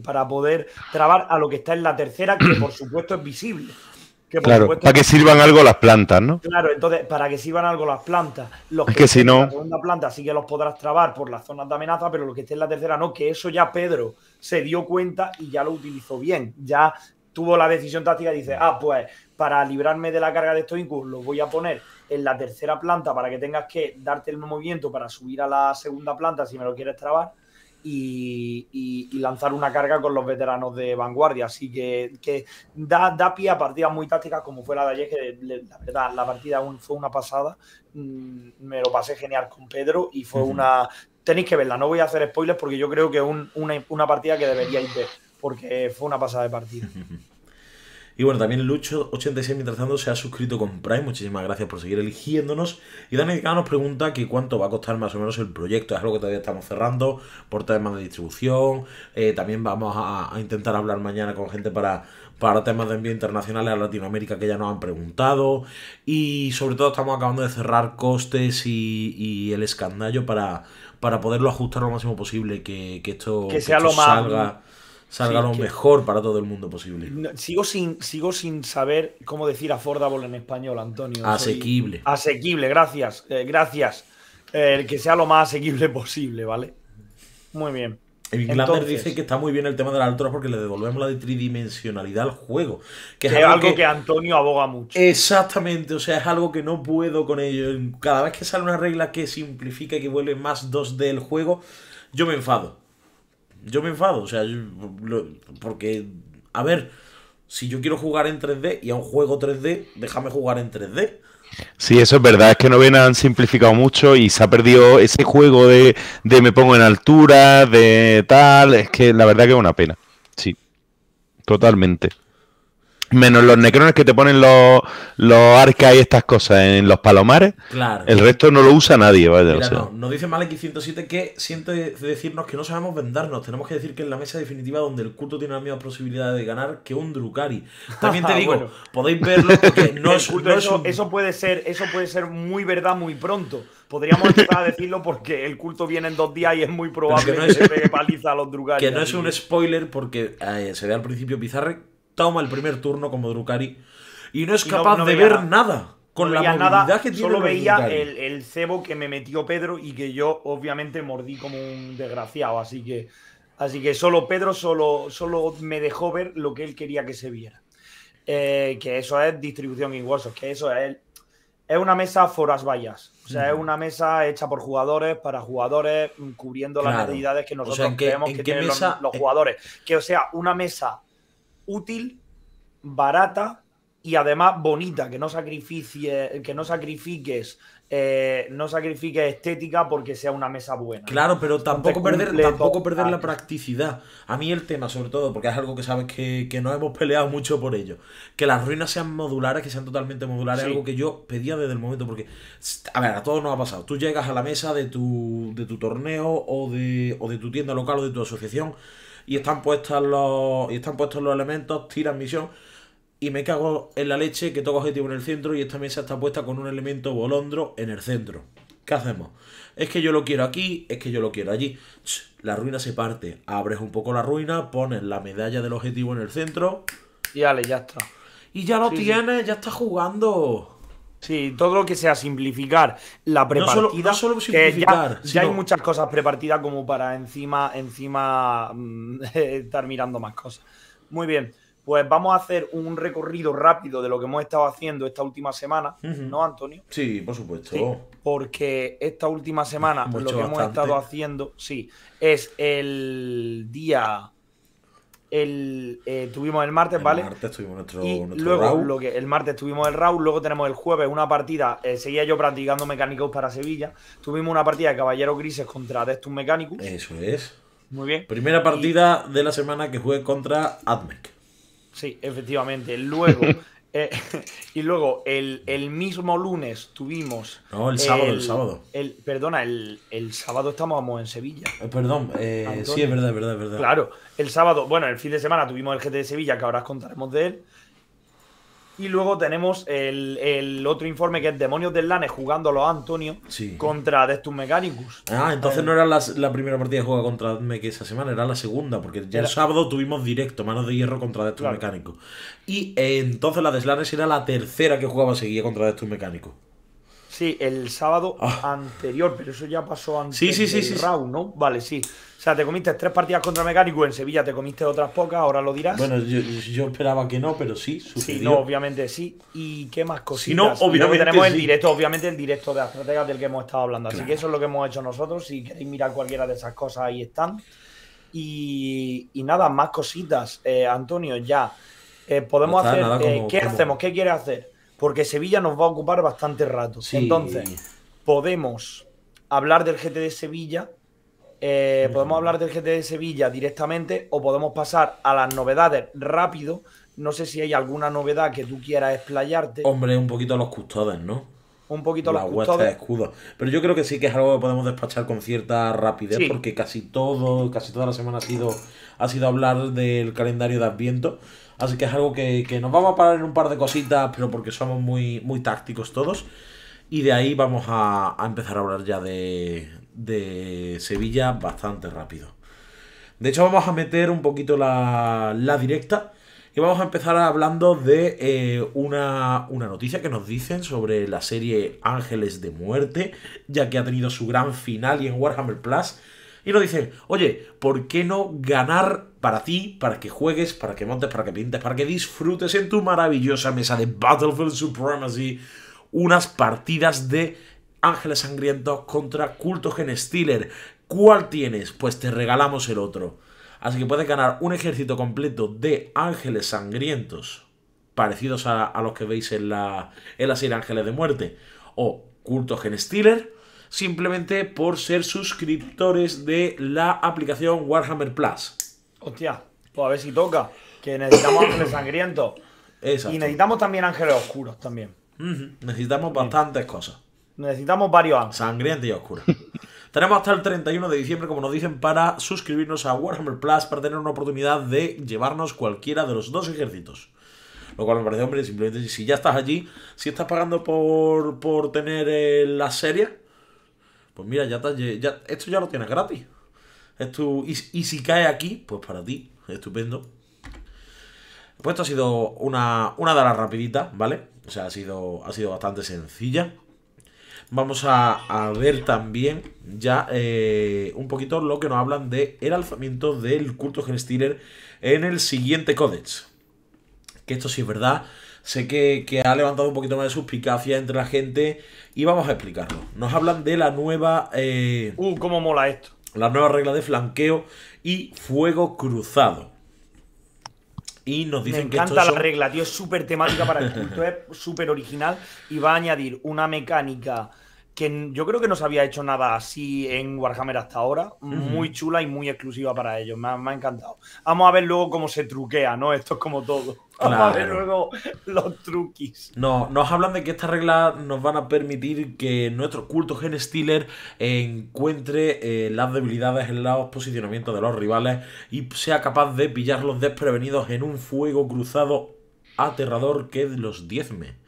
para poder trabar a lo que está en la tercera, que por (clears throat) supuesto es visible. claro, para que sirvan algo las plantas, ¿no? Claro, entonces, para que sirvan algo las plantas. Los que, no... En la segunda planta sí que los podrás trabar por las zonas de amenaza, pero lo que esté en la tercera no, que eso ya Pedro se dio cuenta y ya lo utilizó bien. Ya tuvo la decisión táctica y dice, ah, pues para librarme de la carga de estos incursos los voy a poner en la tercera planta para que tengas que darte el movimiento para subir a la segunda planta si me lo quieres trabar y, lanzar una carga con los veteranos de vanguardia. Así que, da, da, pie a partidas muy tácticas como fue la de ayer, que la verdad la partida fue una pasada. Mm, me lo pasé genial con Pedro y fue una... Tenéis que verla, no voy a hacer spoilers porque yo creo que es una, partida que deberíais ver porque fue una pasada de partida. (laughs) Y bueno, también Lucho86, mientras tanto, se ha suscrito con Prime. Muchísimas gracias por seguir eligiéndonos. Y Dani nos pregunta que cuánto va a costar más o menos el proyecto. Es algo que todavía estamos cerrando por temas de distribución. Eh, también vamos a, intentar hablar mañana con gente para, para temas de envío internacionales a Latinoamérica que ya nos han preguntado. Y sobre todo estamos acabando de cerrar costes y, el escandallo para, para poderlo ajustar lo máximo posible. Que, esto, que salga salga lo mejor para todo el mundo posible. sigo, sin, sigo sin saber cómo decir affordable en español, Antonio. Asequible. Asequible, gracias. Eh, gracias. Eh, que sea lo más asequible posible, ¿vale? Muy bien. Inglaterra dice que está muy bien el tema de las alturas porque le devolvemos la de tridimensionalidad al juego. Que, es algo que, que, Antonio aboga mucho. Exactamente, o sea, es algo que no puedo con ello. Cada vez que sale una regla que simplifica y que vuelve más 2D el juego, yo me enfado yo me enfado, o sea, porque, a ver, si yo quiero jugar en 3D y a un juego 3D, déjame jugar en 3D. Sí, eso es verdad, es que no ven, han simplificado mucho y se ha perdido ese juego de, de me pongo en altura, de tal, es que la verdad que es una pena, sí, totalmente. Menos los necrones que te ponen los, los arcas y estas cosas en los palomares. Claro. El resto no lo usa nadie, vaya. no, nos dice Malek 107 que siente decirnos que no sabemos vendarnos. Tenemos que decir que en la mesa definitiva donde el culto tiene la misma posibilidad de ganar que un Drukari. También te (laughs) digo, podéis verlo porque (laughs) no es, culto, eso, puede ser, eso puede ser muy verdad muy pronto. Podríamos empezar a decirlo porque el culto viene en dos días y es muy probable que, no es, se los no es un spoiler porque eh, se ve al principio Pizarre toma el primer turno como drukari y no es capaz de ver nada. con la movilidad que tiene. Solo veía el, cebo que me metió Pedro y que yo obviamente mordí como un desgraciado. Así que, así que solo Pedro solo, solo me dejó ver lo que él quería que se viera. Eh, que eso es distribución y huesos, que eso es, es una mesa foras vallas. O sea, es una mesa hecha por jugadores, para jugadores, mm, cubriendo las necesidades que nosotros queremos creemos que tienen los, jugadores. Que o sea, una mesa útil, barata y además bonita, que no, sacrificie, que no sacrifiques eh, no sacrifique estética porque sea una mesa buena. Claro, pero tampoco perder, tampoco perder la practicidad. A mí el tema, sobre todo, porque es algo que sabes que, no hemos peleado mucho por ello. Que las ruinas sean modulares, que sean totalmente modulares, algo que yo pedía desde el momento. Porque, a ver, a todos nos ha pasado. Tú llegas a la mesa de tu, de tu torneo o de, o de tu tienda local o de tu asociación y están puestas los, y están puestos los elementos, Tiran misión y me cago en la leche que toca objetivo en el centro y esta mesa está puesta con un elemento bolondro en el centro. ¿Qué hacemos? Es que yo lo quiero aquí, es que yo lo quiero allí. La ruina se parte, abres un poco la ruina, pones la medalla del objetivo en el centro. Y ale, ya está. Y ya lo tienes, ya está jugando. Sí, todo lo que sea simplificar la prepartida. Que ya, hay muchas cosas prepartidas como para encima, encima mm, (laughs) estar mirando más cosas. Muy bien. Pues vamos a hacer un recorrido rápido de lo que hemos estado haciendo esta última semana, ¿no, Antonio? Sí, por supuesto. porque esta última semana lo que hemos estado haciendo, sí, es el día el, eh, tuvimos el martes, ¿vale? El martes tuvimos nuestro, luego, que, el martes tuvimos el round, luego tenemos el jueves una partida, eh, seguía yo practicando mecánicos para Sevilla, tuvimos una partida de Caballeros Grises contra Destus Mecánicos. Eso es. Muy bien. Primera partida de la semana que jugué contra Admec. Sí, efectivamente. Luego (laughs) Eh, (laughs) y luego, el, mismo lunes tuvimos. No, el sábado, el, sábado. El, perdona, el, sábado estábamos en Sevilla. Eh, perdón, eh, sí, es verdad, es verdad, es verdad. Claro, el sábado, bueno, el fin de semana tuvimos el GT de Sevilla, que ahora os contaremos de él. Y luego tenemos el, otro informe que es Demonios de Slanes jugándolo a Antonio sí. contra Destus Mechanicus. Ah, entonces eh, no era la, primera partida que jugaba contra que esa semana, era la segunda, porque ya el sábado tuvimos directo, manos de hierro contra Destus claro. Y entonces la de Slanes era la tercera que jugaba seguía contra Destus Mecánicos. Sí, el sábado ah. anterior, pero eso ya pasó antes sí, del round, ¿no? Vale, sí. O sea, te comiste tres partidas contra Mecánico, en Sevilla te comiste otras pocas, ahora lo dirás. Bueno, yo, esperaba que no, pero sí, sucedió. Sí, no, obviamente sí. ¿Y qué más cositas? Si no, obviamente tenemos el directo, obviamente el directo de Astrategas del que hemos estado hablando. Así que eso es lo que hemos hecho nosotros. Si queréis mirar cualquiera de esas cosas, ahí están. Y, nada, más cositas. Eh, Antonio, ya. Eh, podemos hacer... Eh, ¿Qué hacemos? ¿Qué quieres hacer? porque Sevilla nos va a ocupar bastante rato. Entonces, podemos hablar del GT de Sevilla, eh, podemos hablar del GT de Sevilla directamente o podemos pasar a las novedades rápido. No sé si hay alguna novedad que tú quieras explayarte. Hombre, un poquito a los custodes, ¿no? Un poquito a los custodes. de escudo. Pero yo creo que sí que es algo que podemos despachar con cierta rapidez porque casi todo, casi toda la semana ha sido, ha sido hablar del calendario de Adviento. Así que es algo que, nos vamos a parar en un par de cositas, pero porque somos muy, muy tácticos todos. Y de ahí vamos a, empezar a hablar ya de, Sevilla bastante rápido. De hecho, vamos a meter un poquito la, directa. Y vamos a empezar hablando de eh, una, una, noticia que nos dicen sobre la serie Ángeles de Muerte, ya que ha tenido su gran final y en Warhammer Plus. Y nos dicen, oye, ¿por qué no ganar para ti, para que juegues, para que montes, para que pintes, para que disfrutes en tu maravillosa mesa de Battlefield Supremacy unas partidas de Ángeles Sangrientos contra Culto Stealer. ¿Cuál tienes? Pues te regalamos el otro. Así que puedes ganar un ejército completo de Ángeles Sangrientos, parecidos a, los que veis en la, en la serie Ángeles de Muerte, o Gen Stealer, simplemente por ser suscriptores de la aplicación Warhammer Plus. Hostia, pues a ver si toca. Que necesitamos (coughs) ángeles sangrientos. Y necesitamos también ángeles oscuros también. Necesitamos bastantes cosas. Necesitamos varios ángeles. Sangrientos y oscuros. (laughs) Tenemos hasta el 31 de diciembre, como nos dicen, para suscribirnos a Warhammer Plus para tener una oportunidad de llevarnos cualquiera de los dos ejércitos. Lo cual me parece, hombre, simplemente si ya estás allí, si estás pagando por, por tener eh, la serie, pues mira, ya, esto ya lo tienes gratis y, si cae aquí, pues para ti, estupendo. Pues esto ha sido una, una de las rapiditas, ¿vale? O sea, ha sido, ha sido bastante sencilla. Vamos a, ver también ya eh, un poquito lo que nos hablan de el alzamiento del culto Genestealer en el siguiente Codex. Que esto sí es verdad. Sé que, ha levantado un poquito más de suspicacia entre la gente y vamos a explicarlo. Nos hablan de la nueva... Eh, uh, cómo mola esto la nueva regla de flanqueo y fuego cruzado. Y nos dicen Me encanta la regla, tío, es súper temática para el culto, es súper original y va a añadir una mecánica que yo creo que no se había hecho nada así en Warhammer hasta ahora, muy chula y muy exclusiva para ellos, me ha, encantado. Vamos a ver luego cómo se truquea, ¿no? Esto es como todo. Pues Vamos a ver luego los truquis. No, nos hablan de que estas reglas nos van a permitir que nuestro culto Gen eh, encuentre eh, las debilidades en los posicionamientos de los rivales y sea capaz de pillarlos desprevenidos en un fuego cruzado aterrador que los diezme.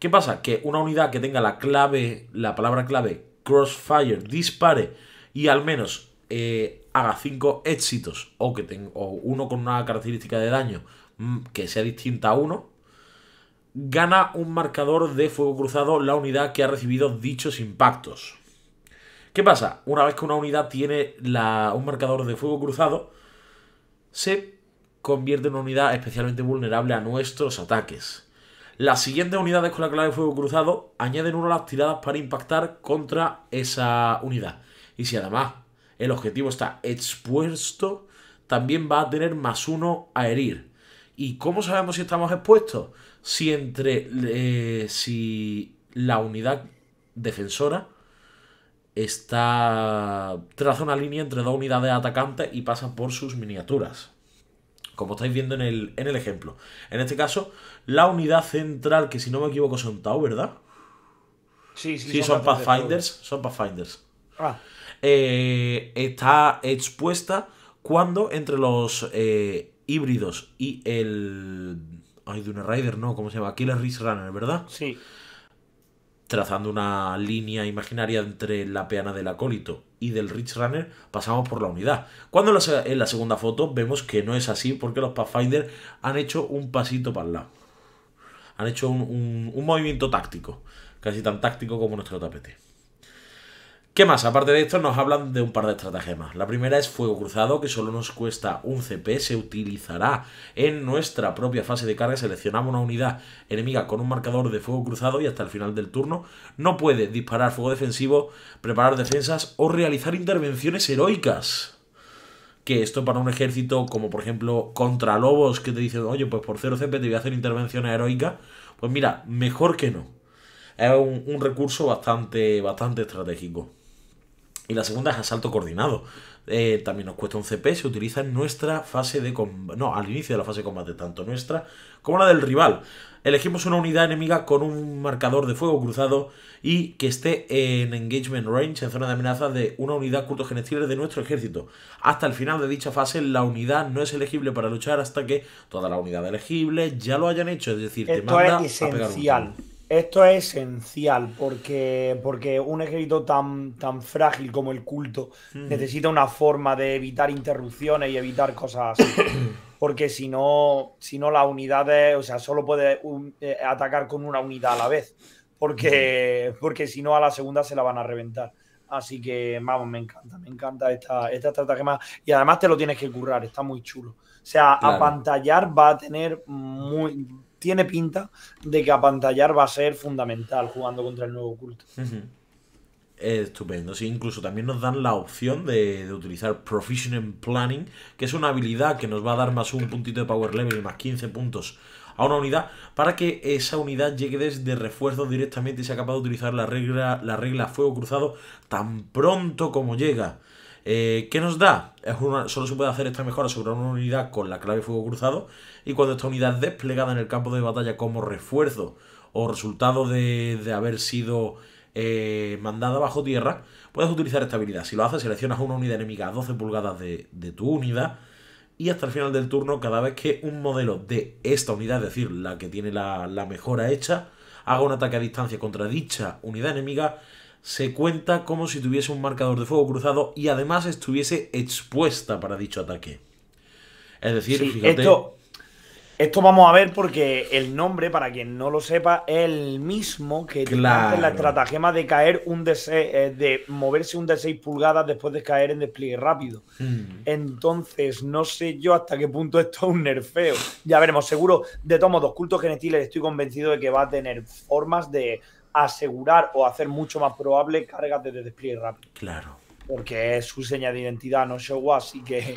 ¿Qué pasa? Que una unidad que tenga la clave, la palabra clave Crossfire dispare y al menos eh, haga 5 éxitos o, que tenga, uno con una característica de daño mm, que sea distinta a uno, gana un marcador de fuego cruzado la unidad que ha recibido dichos impactos. ¿Qué pasa? Una vez que una unidad tiene un marcador de fuego cruzado, se convierte en una unidad especialmente vulnerable a nuestros ataques. Las siguientes unidades con la clave de fuego cruzado añaden uno a las tiradas para impactar contra esa unidad. Y si además el objetivo está expuesto, también va a tener más uno a herir. ¿Y cómo sabemos si estamos expuestos? Si entre. Eh, si la unidad defensora está. traza una línea entre dos unidades atacantes y pasa por sus miniaturas. Como estáis viendo en el, en el ejemplo. En este caso, la unidad central, que si no me equivoco son Tau, ¿verdad? Sí, sí, sí son, son Pathfinders. Son Pathfinders. Ah. Eh, está expuesta cuando entre los eh, híbridos y el. Ay, Dune Rider, no, ¿cómo se llama? el Ridge Runner, ¿verdad? Sí. Trazando una línea imaginaria entre la peana del acólito y del Rich Runner, pasamos por la unidad. Cuando en la segunda foto vemos que no es así, porque los Pathfinders han hecho un pasito para el lado. Han hecho un, movimiento táctico, casi tan táctico como nuestro tapete. ¿Qué más? Aparte de esto, nos hablan de un par de estratagemas. La primera es Fuego Cruzado, que solo nos cuesta un CP, se utilizará en nuestra propia fase de carga. Seleccionamos una unidad enemiga con un marcador de Fuego Cruzado y hasta el final del turno no puede disparar fuego defensivo, preparar defensas o realizar intervenciones heroicas que esto para un ejército como por ejemplo contra lobos que te dicen, oye, pues por cero CP te voy a hacer intervenciones heroicas, pues mira, mejor que no. Es un, un recurso bastante, bastante estratégico. Y la segunda es asalto coordinado. Eh, también nos cuesta un CP, se utiliza en nuestra fase de combate, no, al inicio de la fase de combate, tanto nuestra como la del rival. Elegimos una unidad enemiga con un marcador de fuego cruzado y que esté en engagement range, en zona de amenaza de una unidad culto genestiles de nuestro ejército. Hasta el final de dicha fase, la unidad no es elegible para luchar hasta que toda la unidad elegible ya lo hayan hecho, es decir, te manda esto es esencial porque, porque un ejército tan, tan frágil como el culto necesita una forma de evitar interrupciones y evitar cosas así. (coughs) porque si no, si no las unidades, o sea, solo puede eh, atacar con una unidad a la vez. Porque, porque si no, a la segunda se la van a reventar. Así que, vamos, me encanta, me encanta esta, esta más. Y además te lo tienes que currar, está muy chulo. O sea, a apantallar va a tener muy tiene pinta de que apantallar va a ser fundamental jugando contra el nuevo culto. Estupendo, sí, incluso también nos dan la opción de, utilizar Proficient Planning, que es una habilidad que nos va a dar más un puntito de Power Level y más 15 puntos a una unidad, para que esa unidad llegue desde refuerzo directamente y sea capaz de utilizar la regla, la regla Fuego Cruzado tan pronto como llega. Eh, ¿Qué nos da? solo se puede hacer esta mejora sobre una unidad con la clave fuego cruzado y cuando esta unidad es desplegada en el campo de batalla como refuerzo o resultado de, haber sido eh, mandada bajo tierra, puedes utilizar esta habilidad. Si lo haces, seleccionas una unidad enemiga a 12 pulgadas de, tu unidad y hasta el final del turno, cada vez que un modelo de esta unidad, es decir, la que tiene la, la mejora hecha, haga un ataque a distancia contra dicha unidad enemiga, se cuenta como si tuviese un marcador de fuego cruzado y además estuviese expuesta para dicho ataque. Es decir, fíjate. Esto, esto, vamos a ver porque el nombre, para quien no lo sepa, es el mismo que la estratagema de caer un de eh, moverse un de 6 pulgadas después de caer en despliegue rápido. Hmm. Entonces, no sé yo hasta qué punto esto es un nerfeo. Ya veremos, seguro, de todos modos, cultos Genetiles estoy convencido de que va a tener formas de asegurar o hacer mucho más probable cargas de despliegue rápido. Claro. Porque es su seña de identidad, no Showa, así que.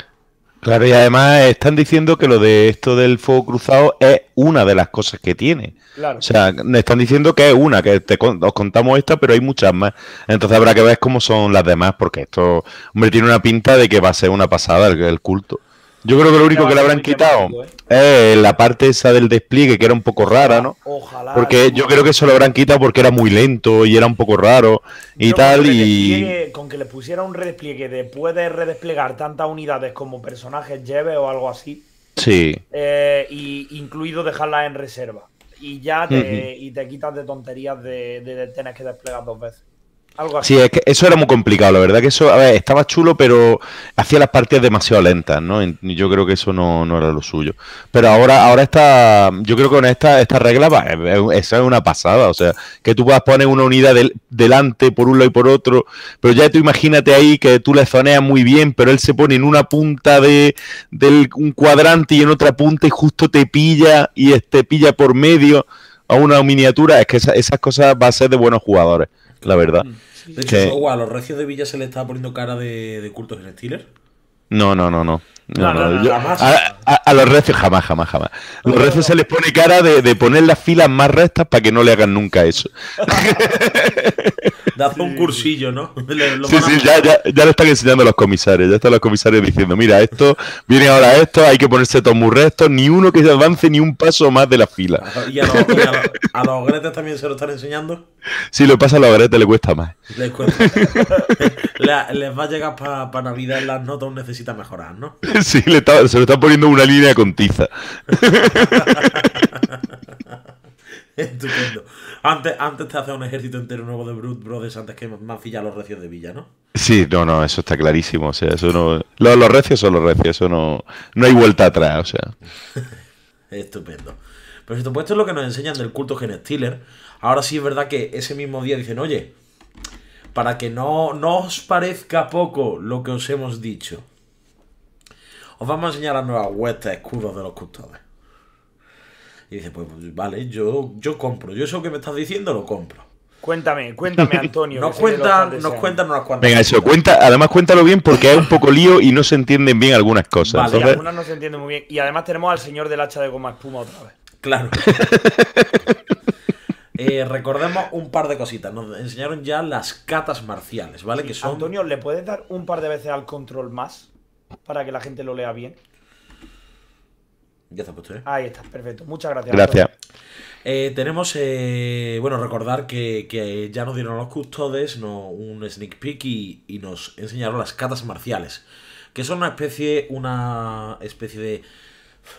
Claro, y además están diciendo que lo de esto del fuego cruzado es una de las cosas que tiene. Claro. O sea, están diciendo que es una, que te, os contamos esta, pero hay muchas más. Entonces habrá que ver cómo son las demás, porque esto, hombre, tiene una pinta de que va a ser una pasada el culto. Yo creo que lo único que le habrán quitado ¿eh? es la parte esa del despliegue, que era un poco rara, ¿no? Ojalá. Porque yo creo que eso lo habrán quitado porque era muy lento y era un poco raro y tal. Con que le pusiera un redespliegue de puedes redesplegar tantas unidades como personajes lleve o algo así. Sí. Eh, y incluido dejarlas en reserva. Y ya te, y te quitas de tonterías de tener que desplegar dos veces. Sí, es que eso era muy complicado, la verdad que eso, estaba chulo, pero hacía las partidas demasiado lentas, ¿no? Y yo creo que eso no, no era lo suyo. Pero ahora, ahora está, yo creo que con esta, esta regla va, es, es una pasada, o sea, que tú puedas poner una unidad delante por un lado y por otro, pero ya tú imagínate ahí que tú le zoneas muy bien, pero él se pone en una punta de, del un cuadrante y en otra punta y justo te pilla y te pilla por medio a una miniatura, es que esas cosas va a ser de buenos jugadores la verdad. Mm. De hecho, a los recios de Villa se le estaba poniendo cara de, de cultos en Steelers. No, no, no, no. no, a, los recios jamás, jamás, jamás. Los recios se les pone cara de, poner las filas más rectas para que no le hagan nunca eso. hacer (laughs) un cursillo, ¿no? (laughs) sí, sí, ya, ya, ya, están enseñando los comisarios. Ya están los comisarios diciendo, mira, esto, viene ahora esto, hay que ponerse todos muy rectos, ni uno que se avance ni un paso más de la fila. ¿Y a los gretes también se lo están enseñando? Si lo pasa a la gretes, le cuesta más. (laughs) (laughs) Les, va a llegar para Navidad las notas necesita mejorar, ¿no? (laughs) Sí, se lo está poniendo una línea con tiza. Estupendo. Antes, antes te hace un ejército entero nuevo de Brute Brothers antes que mancilla los recios de Villa, ¿no? Sí, no, no, eso está clarísimo. O sea, eso no. Los, recios son los recios, eso no. No hay vuelta atrás, o sea. Estupendo. Pero por supuesto pues es lo que nos enseñan del culto Gen Ahora sí es verdad que ese mismo día dicen, oye, para que no, os parezca poco lo que os hemos dicho, os vamos a enseñar nueva nuevas de escudos de los custodes. Y dice, pues, pues, vale, yo, yo compro, yo eso que me estás diciendo lo compro. Cuéntame, cuéntame, Antonio. nos, cuentan, nos unas cuantas. Venga, eso, cuenta, además cuéntalo bien porque hay un poco lío y no se entienden bien algunas cosas. Vale, algunas no se entienden muy bien. Y además tenemos al señor del hacha de goma espuma otra vez. Claro. (laughs) Eh, recordemos un par de cositas. Nos enseñaron ya las catas marciales, ¿vale? que son... Antonio, ¿le puedes dar un par de veces al control más? Para que la gente lo lea bien. Ya está puesto, ¿eh? Ahí está, perfecto. Muchas gracias. Gracias. Eh, tenemos, bueno, recordar que, ya nos dieron los custodes no, un sneak peek y, y, nos enseñaron las catas marciales, que son una especie, una especie de,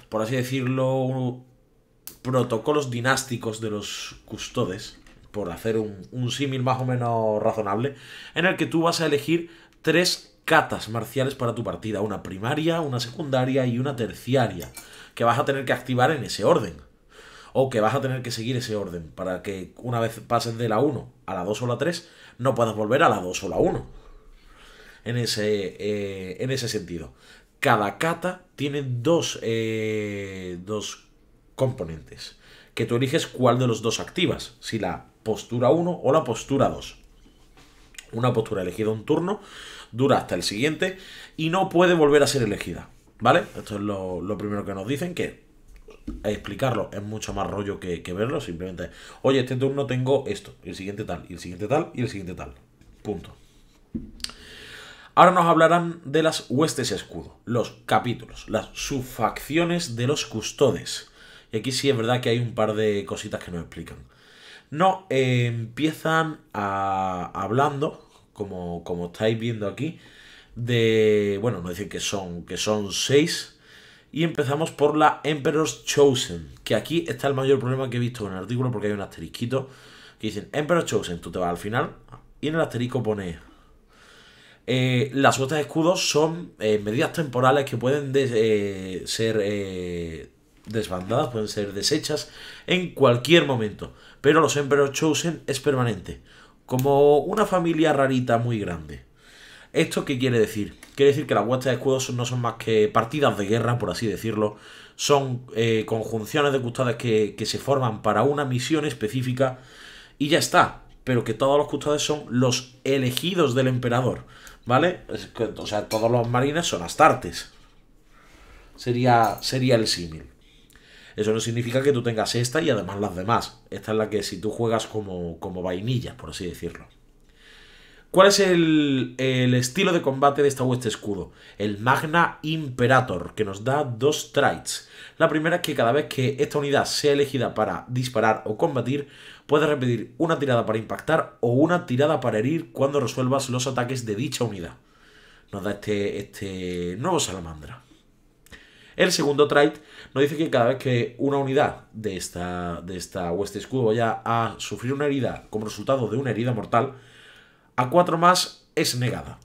por así decirlo, protocolos dinásticos de los custodes, por hacer un, símil más o menos razonable, en el que tú vas a elegir tres catas marciales para tu partida, una primaria, una secundaria y una terciaria, que vas a tener que activar en ese orden. O que vas a tener que seguir ese orden para que una vez pases de la 1 a la 2 o la 3, no puedas volver a la 2 o la 1. En ese, eh, en ese sentido. Cada cata tiene dos, eh, dos componentes, que tú eliges cuál de los dos activas, si la postura 1 o la postura 2. Una postura elegida un turno dura hasta el siguiente y no puede volver a ser elegida, ¿vale? Esto es lo, primero que nos dicen, que explicarlo es mucho más rollo que, que verlo, simplemente, oye, este turno tengo esto, el siguiente tal, y el siguiente tal, y el siguiente tal. Punto. Ahora nos hablarán de las huestes escudo, los capítulos, las subfacciones de los custodes, Aquí sí es verdad que hay un par de cositas que nos explican. No, empiezan hablando, como, como estáis viendo aquí, de. Bueno, nos dicen que son, que son seis. Y empezamos por la Emperor's Chosen, que aquí está el mayor problema que he visto en el artículo porque hay un asterisquito que dicen Emperor's Chosen, tú te vas al final y en el asterisco pone... Eh, las botas de escudos son eh, medidas temporales que pueden eh, ser desbandadas, pueden ser deshechas en cualquier momento. Pero los Emperor Chosen es permanente, como una familia rarita muy grande. ¿Esto qué quiere decir? Quiere decir que las huestes de escudos no son más que partidas de guerra, por así decirlo. Son eh, conjunciones de custodes que, se forman para una misión específica y ya está. Pero que todos los custodes son los elegidos del emperador, ¿vale? O sea, todos los marines son astartes. Sería, sería el símil. Eso no significa que tú tengas esta y además las demás. Esta es la que si tú juegas como, como vainilla por así decirlo. ¿Cuál es el, el estilo de combate de esta hueste escudo? El Magna Imperator, que nos da dos traits. La primera es que cada vez que esta unidad sea elegida para disparar o combatir, puedes repetir una tirada para impactar o una tirada para herir cuando resuelvas los ataques de dicha unidad. Nos da este, este nuevo salamandra. El segundo trait nos dice que cada vez que una unidad de esta, de esta escudo vaya a sufrir una herida como resultado de una herida mortal, a 4 más es negada.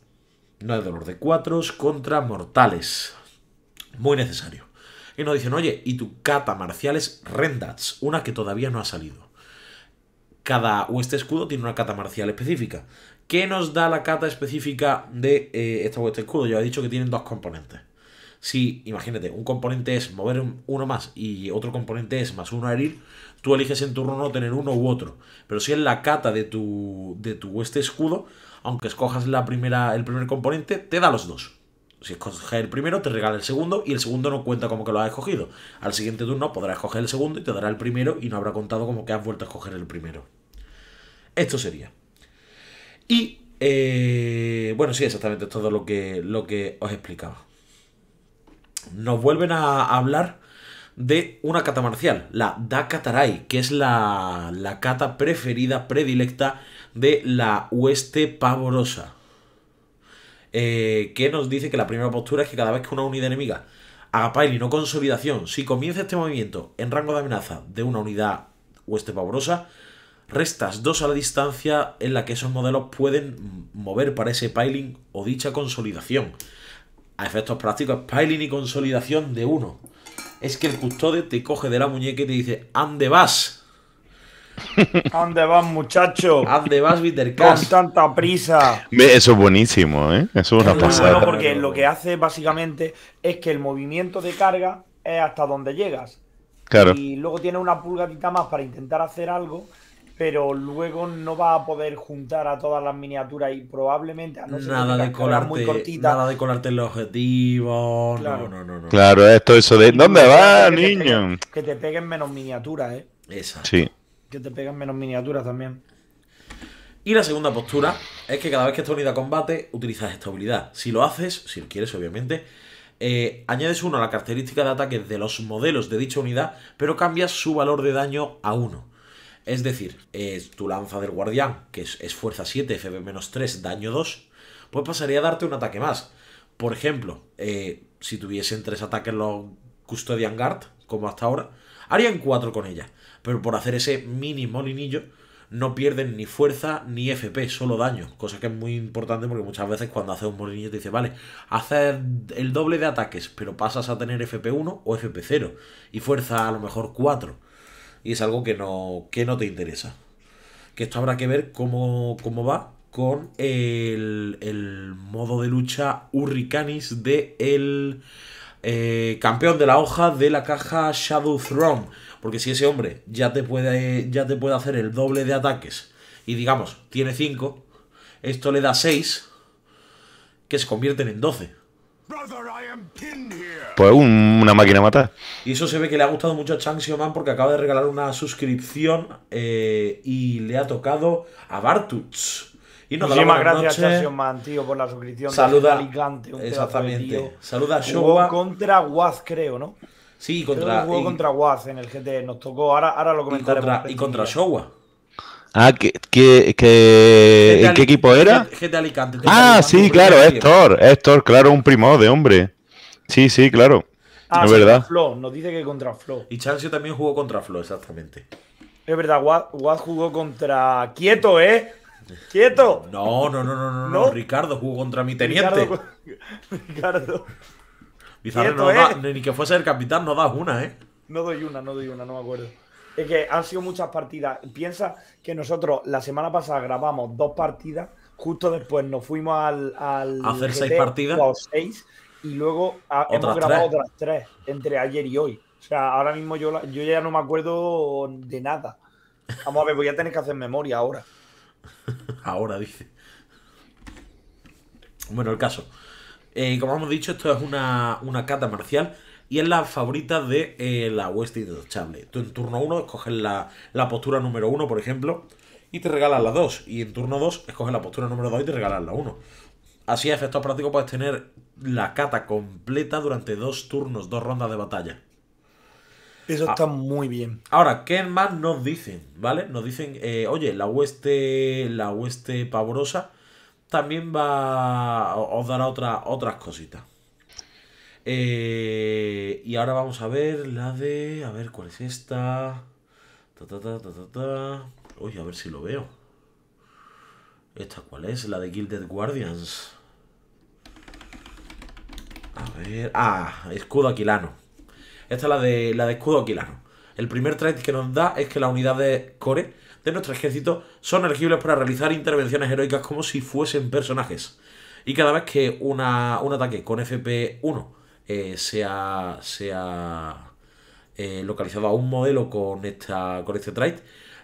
No hay dolor de 4 contra mortales. Muy necesario. Y nos dicen, oye, y tu cata marcial es Rendats, una que todavía no ha salido. Cada hueste escudo tiene una cata marcial específica. ¿Qué nos da la cata específica de eh, esta hueste escudo? Yo he dicho que tienen dos componentes si, imagínate, un componente es mover uno más y otro componente es más uno a herir, tú eliges en turno no tener uno u otro. Pero si es la cata de tu, de tu este escudo, aunque escojas la primera, el primer componente, te da los dos. Si escoges el primero, te regala el segundo y el segundo no cuenta como que lo has escogido. Al siguiente turno podrás escoger el segundo y te dará el primero y no habrá contado como que has vuelto a escoger el primero. Esto sería. Y, eh, bueno, sí, exactamente, todo lo que, lo que os explicaba nos vuelven a hablar de una cata marcial, la Katarai, que es la, cata preferida, predilecta de la hueste pavorosa. Eh, que nos dice que la primera postura es que cada vez que una unidad enemiga haga piling o consolidación, si comienza este movimiento en rango de amenaza de una unidad hueste pavorosa, restas dos a la distancia en la que esos modelos pueden mover para ese piling o dicha consolidación. A efectos prácticos, piling y consolidación de uno. Es que el custode te coge de la muñeca y te dice, ande vas? ¿Dónde (laughs) vas, muchacho? ¡Ande, vas, Vitercast? Con tanta prisa. Eso es buenísimo, ¿eh? Eso es una pasada. porque lo que hace básicamente es que el movimiento de carga es hasta donde llegas. Claro. Y luego tiene una pulgadita más para intentar hacer algo, pero luego no va a poder juntar a todas las miniaturas y probablemente no nada, de colarte, muy cortita, nada de colarte el objetivo. Claro. No, no, no, claro, esto, eso de. ¿Dónde va niño? que te peguen menos miniaturas, ¿eh? Esa. Sí. Que te peguen menos miniaturas también. Y la segunda postura es que cada vez que esta unidad combate, utilizas esta habilidad. Si lo haces, si lo quieres, obviamente, eh, añades uno a la característica de ataque de los modelos de dicha unidad, pero cambias su valor de daño a uno. Es decir, tu lanza del guardián, que es, fuerza 7, FB-3, daño 2, pues pasaría a darte un ataque más. Por ejemplo, eh, si tuviesen tres ataques los Custodian Guard, como hasta ahora, harían 4 con ella. Pero por hacer ese mini molinillo, no pierden ni fuerza ni FP, solo daño. Cosa que es muy importante porque muchas veces cuando haces un molinillo te dice, vale, haces el doble de ataques, pero pasas a tener FP1 o FP0 y fuerza a lo mejor 4 y es algo que no, que no te interesa. Que esto habrá que ver cómo, va con el, el, modo de lucha Hurricanis de el eh, campeón de la hoja de la caja Shadow Throne. Porque si ese hombre ya te puede, ya te puede hacer el doble de ataques y digamos, tiene 5, esto le da 6, que se convierten en 12. Brother, I am pinned pues una máquina matar Y eso se ve que le ha gustado mucho a Chang porque acaba de regalar una suscripción eh, y le ha tocado a Bartuch. Y nos Muchísimas gracias, Man, tío, por la suscripción. Saluda. Alicante, exactamente. Saluda a Showa. contra Waz, creo, ¿no? Sí, contra. Jugó contra Waz en el GT. Nos tocó. Ahora, ahora lo comentaremos. Este y contra, Showa. Ah, qué equipo era? GT Alicante. Ah, sí, claro, Héctor. Héctor, claro, un primo de hombre. Sí, sí, claro. Ah, verdad. Flo, nos dice que contra Flo. Y Chansio también jugó contra Flo, exactamente. Es verdad, Watt, jugó contra. ¡Quieto, eh! ¡Quieto! No, no, no, no, no, Ricardo jugó contra mi teniente. Ricardo. (laughs) ¿eh? ni que fuese el capitán, no das una, eh. No doy una, no doy una, no me acuerdo. Es que han sido muchas partidas. Piensa que nosotros la semana pasada grabamos dos partidas, justo después nos fuimos al. al hacer seis partidas. seis, y luego ha, hemos grabado otras tres entre ayer y hoy. O sea, ahora mismo yo, yo ya no me acuerdo de nada. Vamos a ver, voy a tener que hacer memoria ahora. ahora, dice. Bueno, el caso. Eh, como hemos dicho, esto es una, una, cata marcial y es la favorita de eh, la West Charlie Tú en turno 1 escoges la, postura número 1, por ejemplo, y te regalas la 2. Y en turno 2 escoges la postura número 2 y te regalas la 1. Así a efectos prácticos puedes tener la cata completa durante dos turnos, dos rondas de batalla. Eso ah. está muy bien. Ahora, ¿qué más nos dicen? ¿Vale? Nos dicen, eh, oye, la hueste, la hueste pavorosa también va, os dará otra, otras cositas. Eh, y ahora vamos a ver la de, a ver cuál es esta. Ta, Uy, a ver si lo veo. ¿Esta cuál es? La de Gilded Guardians. A Ah, escudo aquilano. Esta es la de, la de escudo aquilano. El primer trait que nos da es que las unidades core de nuestro ejército son elegibles para realizar intervenciones heroicas como si fuesen personajes. Y cada vez que un ataque con FP1 eh, sea, sea eh, localizado a un modelo con, esta, con este trait,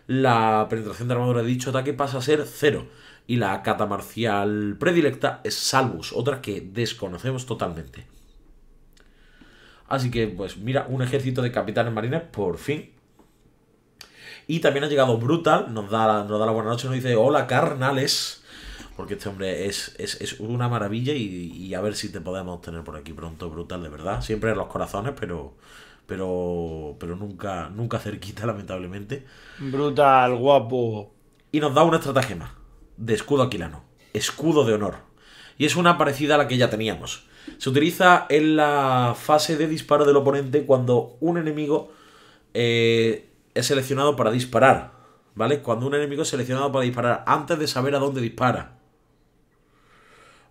la penetración de armadura de dicho ataque pasa a ser cero y la cata marcial predilecta es Salvus, otra que desconocemos totalmente. Así que, pues mira, un ejército de capitanes marines, por fin. Y también ha llegado Brutal, nos da, nos la buena noche, nos dice, hola carnales, porque este hombre es, una maravilla y, a ver si te podemos tener por aquí pronto, Brutal, de verdad. Siempre en los corazones, pero... Pero, pero nunca, nunca cerquita, (laughs) lamentablemente. Brutal, guapo. Y nos da una estratagema de escudo aquilano, escudo de honor. Y es una parecida a la que ya teníamos. Se utiliza en la fase de disparo del oponente cuando un enemigo eh, es seleccionado para disparar. ¿Vale? Cuando un enemigo es seleccionado para disparar antes de saber a dónde dispara.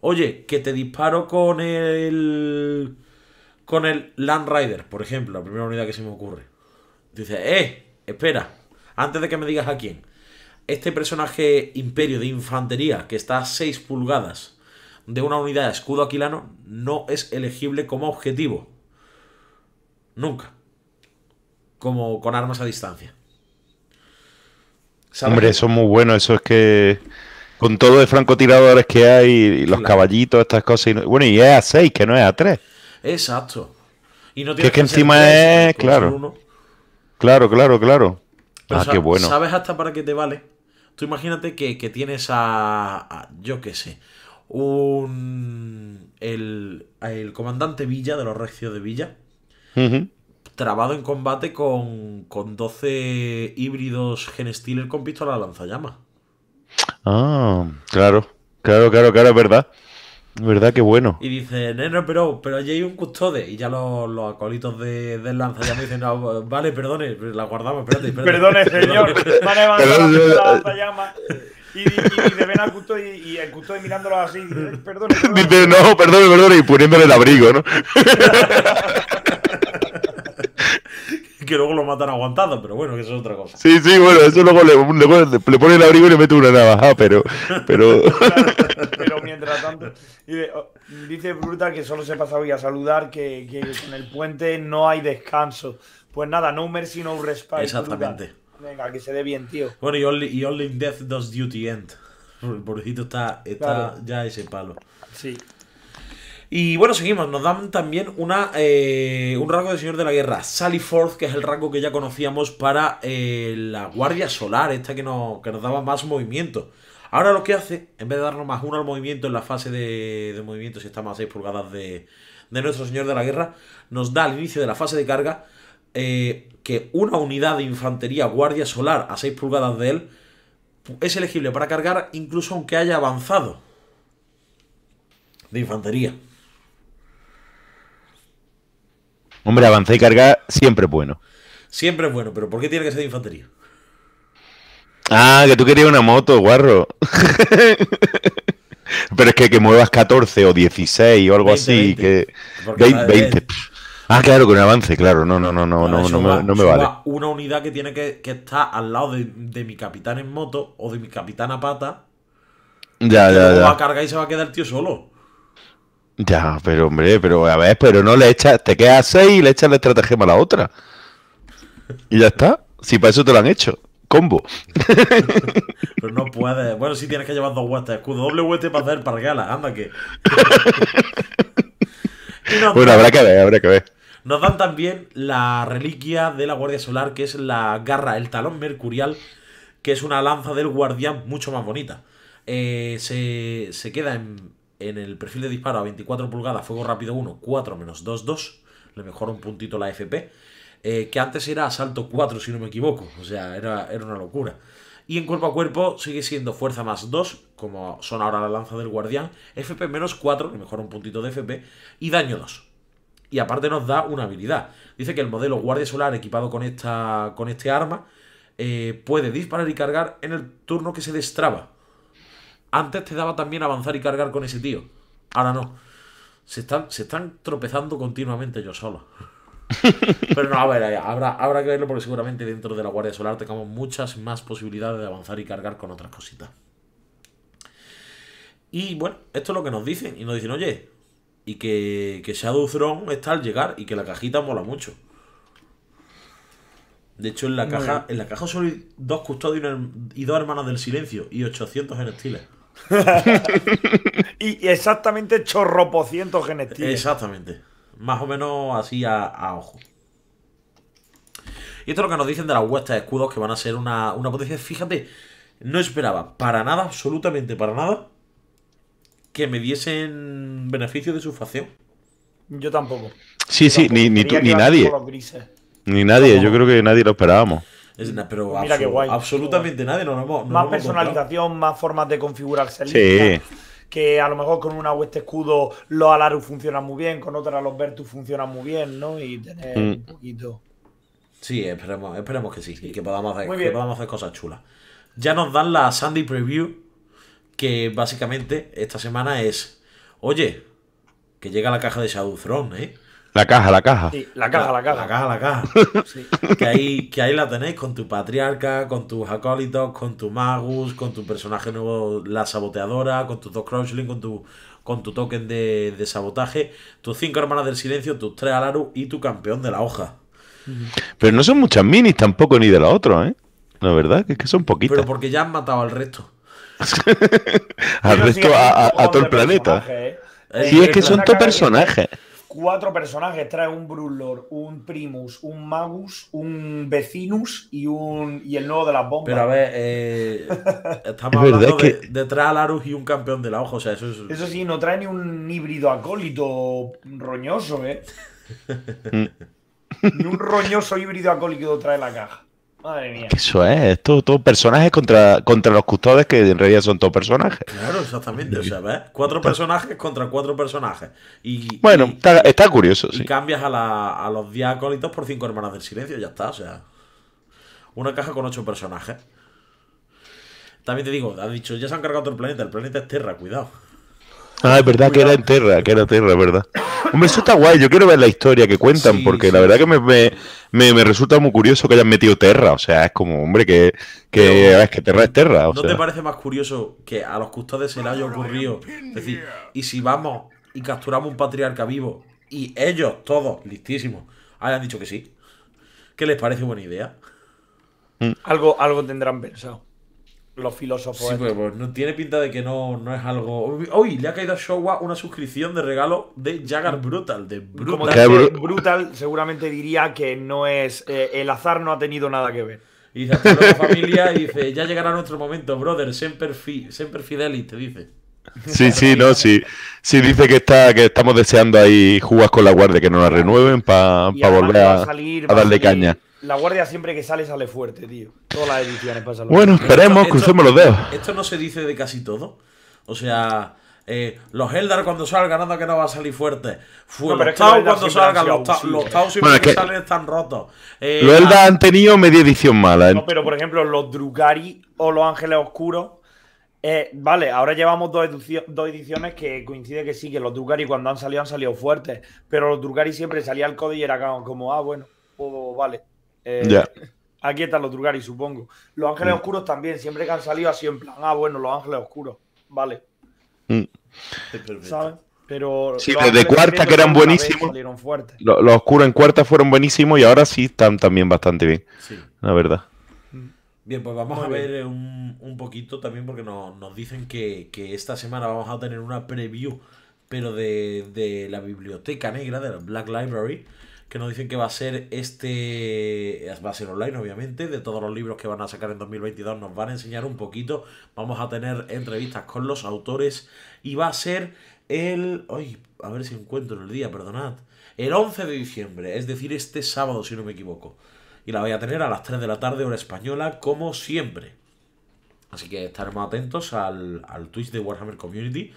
Oye, que te disparo con el. Con el Land Rider, por ejemplo, la primera unidad que se me ocurre. Dice, eh, espera, antes de que me digas a quién este personaje imperio de infantería, que está a 6 pulgadas de una unidad de escudo aquilano, no es elegible como objetivo. Nunca. Como con armas a distancia. Hombre, eso es muy bueno. Eso es que con todo de francotiradores que hay, y los caballitos, estas cosas. bueno, y es a 6, que no es a 3. Exacto. Y no tienes que, que, encima es, claro. Claro, claro, claro. ah, qué bueno. ¿Sabes hasta para qué te vale? Tú imagínate que, tienes a, yo qué sé, un... El, el comandante Villa de los Regios de Villa. Trabado en combate con, con 12 híbridos Gen con pistola lanzallamas. Ah, claro. Claro, claro, claro, es verdad. ¿Verdad? que bueno. Y dice, neno, pero, pero allí hay un custode. Y ya los, los acolitos de, del lanzallamas dicen, vale, perdone, la guardamos, espérate, espérate. Perdone, (laughs) señor, van a la lanzallamas. Y, y, y, ven al custode y, el custode mirándolo así, perdone. Dice, no, perdone, perdone, y poniéndole el abrigo, ¿no? (laughs) que luego lo matan aguantado, pero bueno, que eso es otra cosa. Sí, sí, bueno, eso luego le, le pone el abrigo y le mete una navaja, pero. Pero, (laughs) pero mientras tanto. Dice, oh, dice, Bruta que solo se hoy a saludar, que, que en el puente no hay descanso. Pues nada, no mercy, no respite Exactamente. Venga, que se dé bien, tío. Bueno, y only, y death does duty end. El pobrecito está, está ya ese palo. Sí. Y bueno, seguimos. Nos dan también una, eh, un rango de Señor de la Guerra, Sally Forth, que es el rango que ya conocíamos para eh, la Guardia Solar, esta que nos, daba más movimiento. Ahora lo que hace, en vez de darnos más uno al movimiento en la fase de, movimiento, si estamos a 6 pulgadas de, nuestro Señor de la Guerra, nos da al inicio de la fase de carga eh, que una unidad de infantería Guardia Solar a 6 pulgadas de él es elegible para cargar incluso aunque haya avanzado de infantería. Hombre, avanzar y carga siempre es bueno. Siempre es bueno, pero ¿por qué tiene que ser de infantería? Ah, que tú querías una moto, guarro. (laughs) pero es que que muevas 14 o 16 o algo así. Que... 20. Ah, claro, que un avance, claro. No, no, no, no, no, no, me, vale. Una unidad que tiene que, estar al lado de, mi capitán en moto o de mi capitán a pata. Ya, ya, ya. Va a cargar y se va a quedar el tío solo. Ya, pero hombre, pero a ver, pero no le echas, te quedas seis y le echas la estratagema a la otra. Y ya está. Si para eso te lo han hecho. Combo. (laughs) pero no puedes. Bueno, si tienes que llevar dos huestes, de escudo. Doble hueste para hacer pargala. Anda que. (laughs) bueno, habrá que ver, habrá que ver. Nos dan también la reliquia de la Guardia Solar, que es la garra, el talón mercurial, que es una lanza del guardián mucho más bonita. Eh, se, se queda en, en el perfil de disparo a 24 pulgadas, fuego rápido 1, 4 menos 2, 2. Le mejora un puntito la FP. Eh, que antes era asalto 4, si no me equivoco. O sea, era, era una locura. Y en cuerpo a cuerpo sigue siendo fuerza más 2, como son ahora la lanza del guardián, FP menos 4, le mejora un puntito de FP, y daño 2. Y aparte nos da una habilidad. Dice que el modelo guardia solar equipado con, esta, con este arma eh, puede disparar y cargar en el turno que se destraba. Antes te daba también avanzar y cargar con ese tío. Ahora no. Se están, se están tropezando continuamente yo solo. (laughs) Pero no, a ver, eh, habrá, habrá que verlo porque seguramente dentro de la Guardia Solar tengamos muchas más posibilidades de avanzar y cargar con otras cositas. Y bueno, esto es lo que nos dicen. Y nos dicen, oye, y que, que Shadow Throne está al llegar y que la cajita mola mucho. De hecho, en la caja, en la caja solo dos custodios y, dos hermanas del silencio y 800 en estiles. (laughs) y, y, exactamente ciento genético Exactamente. Más o menos así a, ojo. Y esto es lo que nos dicen de las huestas de escudos que van a ser una, potencia. Fíjate, no esperaba para nada, absolutamente para nada, que me diesen beneficio de su facción. Yo tampoco. Sí, sí, ni, tú, ni nadie. Ni nadie, yo creo que nadie lo esperábamos pero Mira qué guay. absolutamente nadie. No, no, más personalización, más formas de configurarse. Sí. Que a lo mejor con una hueste escudo los Alaru funcionan muy bien, con otra los Vertus funcionan muy bien, ¿no? Y tener mm. un poquito. Sí, esperemos, que sí, Y que podamos, hacer, que podamos hacer cosas chulas. Ya nos dan la Sunday Preview, que básicamente esta semana es, oye, que llega la caja de Shadow Throne, ¿eh? La caja, la caja. la caja, la, caja. La caja, la caja. que, ahí, que ahí la tenéis con tu patriarca, con tus acólitos, con tu magus, con tu personaje nuevo, la saboteadora, con tus dos crouchling, con tu, con tu token de, sabotaje, tus cinco hermanas del silencio, tus tres alaru y tu campeón de la hoja. Pero no son muchas minis tampoco ni de la otros, ¿eh? La verdad, que es que son poquitas. Pero porque ya han matado al resto. (laughs) al resto, a, todo el planeta. Sí, ¿eh? es eh, que son dos personajes cuatro personajes. Trae un Brullor, un Primus, un Magus, un Vecinus y un y el nuevo de las bombas. Pero a ver, eh, (laughs) estamos hablando que... de, Larus y un campeón de la hoja. O sea, eso, eso sí, no trae ni un híbrido acólito roñoso, ¿eh? (laughs) Mm. ni un roñoso híbrido acólito trae la caja. Madre mía. Eso es, todo, todo personajes contra, contra los custodes que en realidad son todos personajes. Claro, exactamente. O sea, ¿ves? Cuatro personajes contra cuatro personajes. Y, bueno, está, curioso. Y sí. cambias a, la, a los diacólitos por cinco hermanas del silencio, ya está. O sea, una caja con ocho personajes. También te digo, has dicho, ya se han cargado todo el planeta. El planeta es tierra, cuidado. Ah, es verdad que era en Terra, que era Terra, verdad. Hombre, eso está guay, yo quiero ver la historia que cuentan, porque la verdad que me, resulta muy curioso que hayan metido Terra, o sea, es como, hombre, que, que, es que Terra es Terra. ¿No te parece más curioso que a los custodes el año haya ocurrido? Es decir, y si vamos y capturamos un patriarca vivo y ellos, todos, listísimos, hayan dicho que sí. ¿Qué les parece buena idea? Algo, algo tendrán pensado los filósofos. pues, no pues, tiene pinta de que no, no es algo. Uy, le ha caído a Showa una suscripción de regalo de Jagger Brutal. De Brutal. Brutal seguramente diría que no es. Eh, el azar no ha tenido nada que ver. Y dice, la familia dice, ya llegará nuestro momento, brother, semper, fi fidelis, te dice. Sí, sí, no, sí. Sí dice que está, que estamos deseando ahí jugas con la guardia, que nos la renueven para volver a, darle caña. La guardia siempre que sale sale fuerte, tío. Todas las ediciones pasan. Bueno, esperemos, crucemos los dedos. Esto no se dice de casi todo. O sea, eh, los Eldar cuando salgan, nada que no va a salir fuerte. los Tau cuando salgan, los, siempre que, salen están rotos. Eh, los ah, Eldar han... tenido media edición mala. ¿eh? No, pero por ejemplo, los Drugari o los Ángeles Oscuros. vale, ahora llevamos dos, ediciones que coincide que sí, que los Drugari cuando han salido han salido fuertes. Pero los Drugari siempre salía el código y era como, ah, bueno, pues vale. Eh, aquí están los Drugari, supongo. Los Ángeles mm. Oscuros también, siempre que han salido así en plan, ah, bueno, los Ángeles Oscuros, vale. Mm. Pero sí, desde cuarta que eran buenísimos. Los oscuros en cuarta fueron buenísimos y ahora sí están también bastante bien. La verdad. Mm. Bien, pues vamos a ver un, poquito también porque nos, nos dicen que, esta semana vamos a tener una preview, pero de, de la biblioteca negra, de la Black Library que nos dicen que va a ser este, va a ser online obviamente, de todos los libros que van a sacar en 2022 nos van a enseñar un poquito, vamos a tener entrevistas con los autores y va a ser el, ay, a ver si encuentro el día, perdonad, el 11 de diciembre, es decir, este sábado si no me equivoco. Y la voy a tener a las 3 de la tarde hora española como siempre. Así que estaremos atentos al, al Twitch de Warhammer Community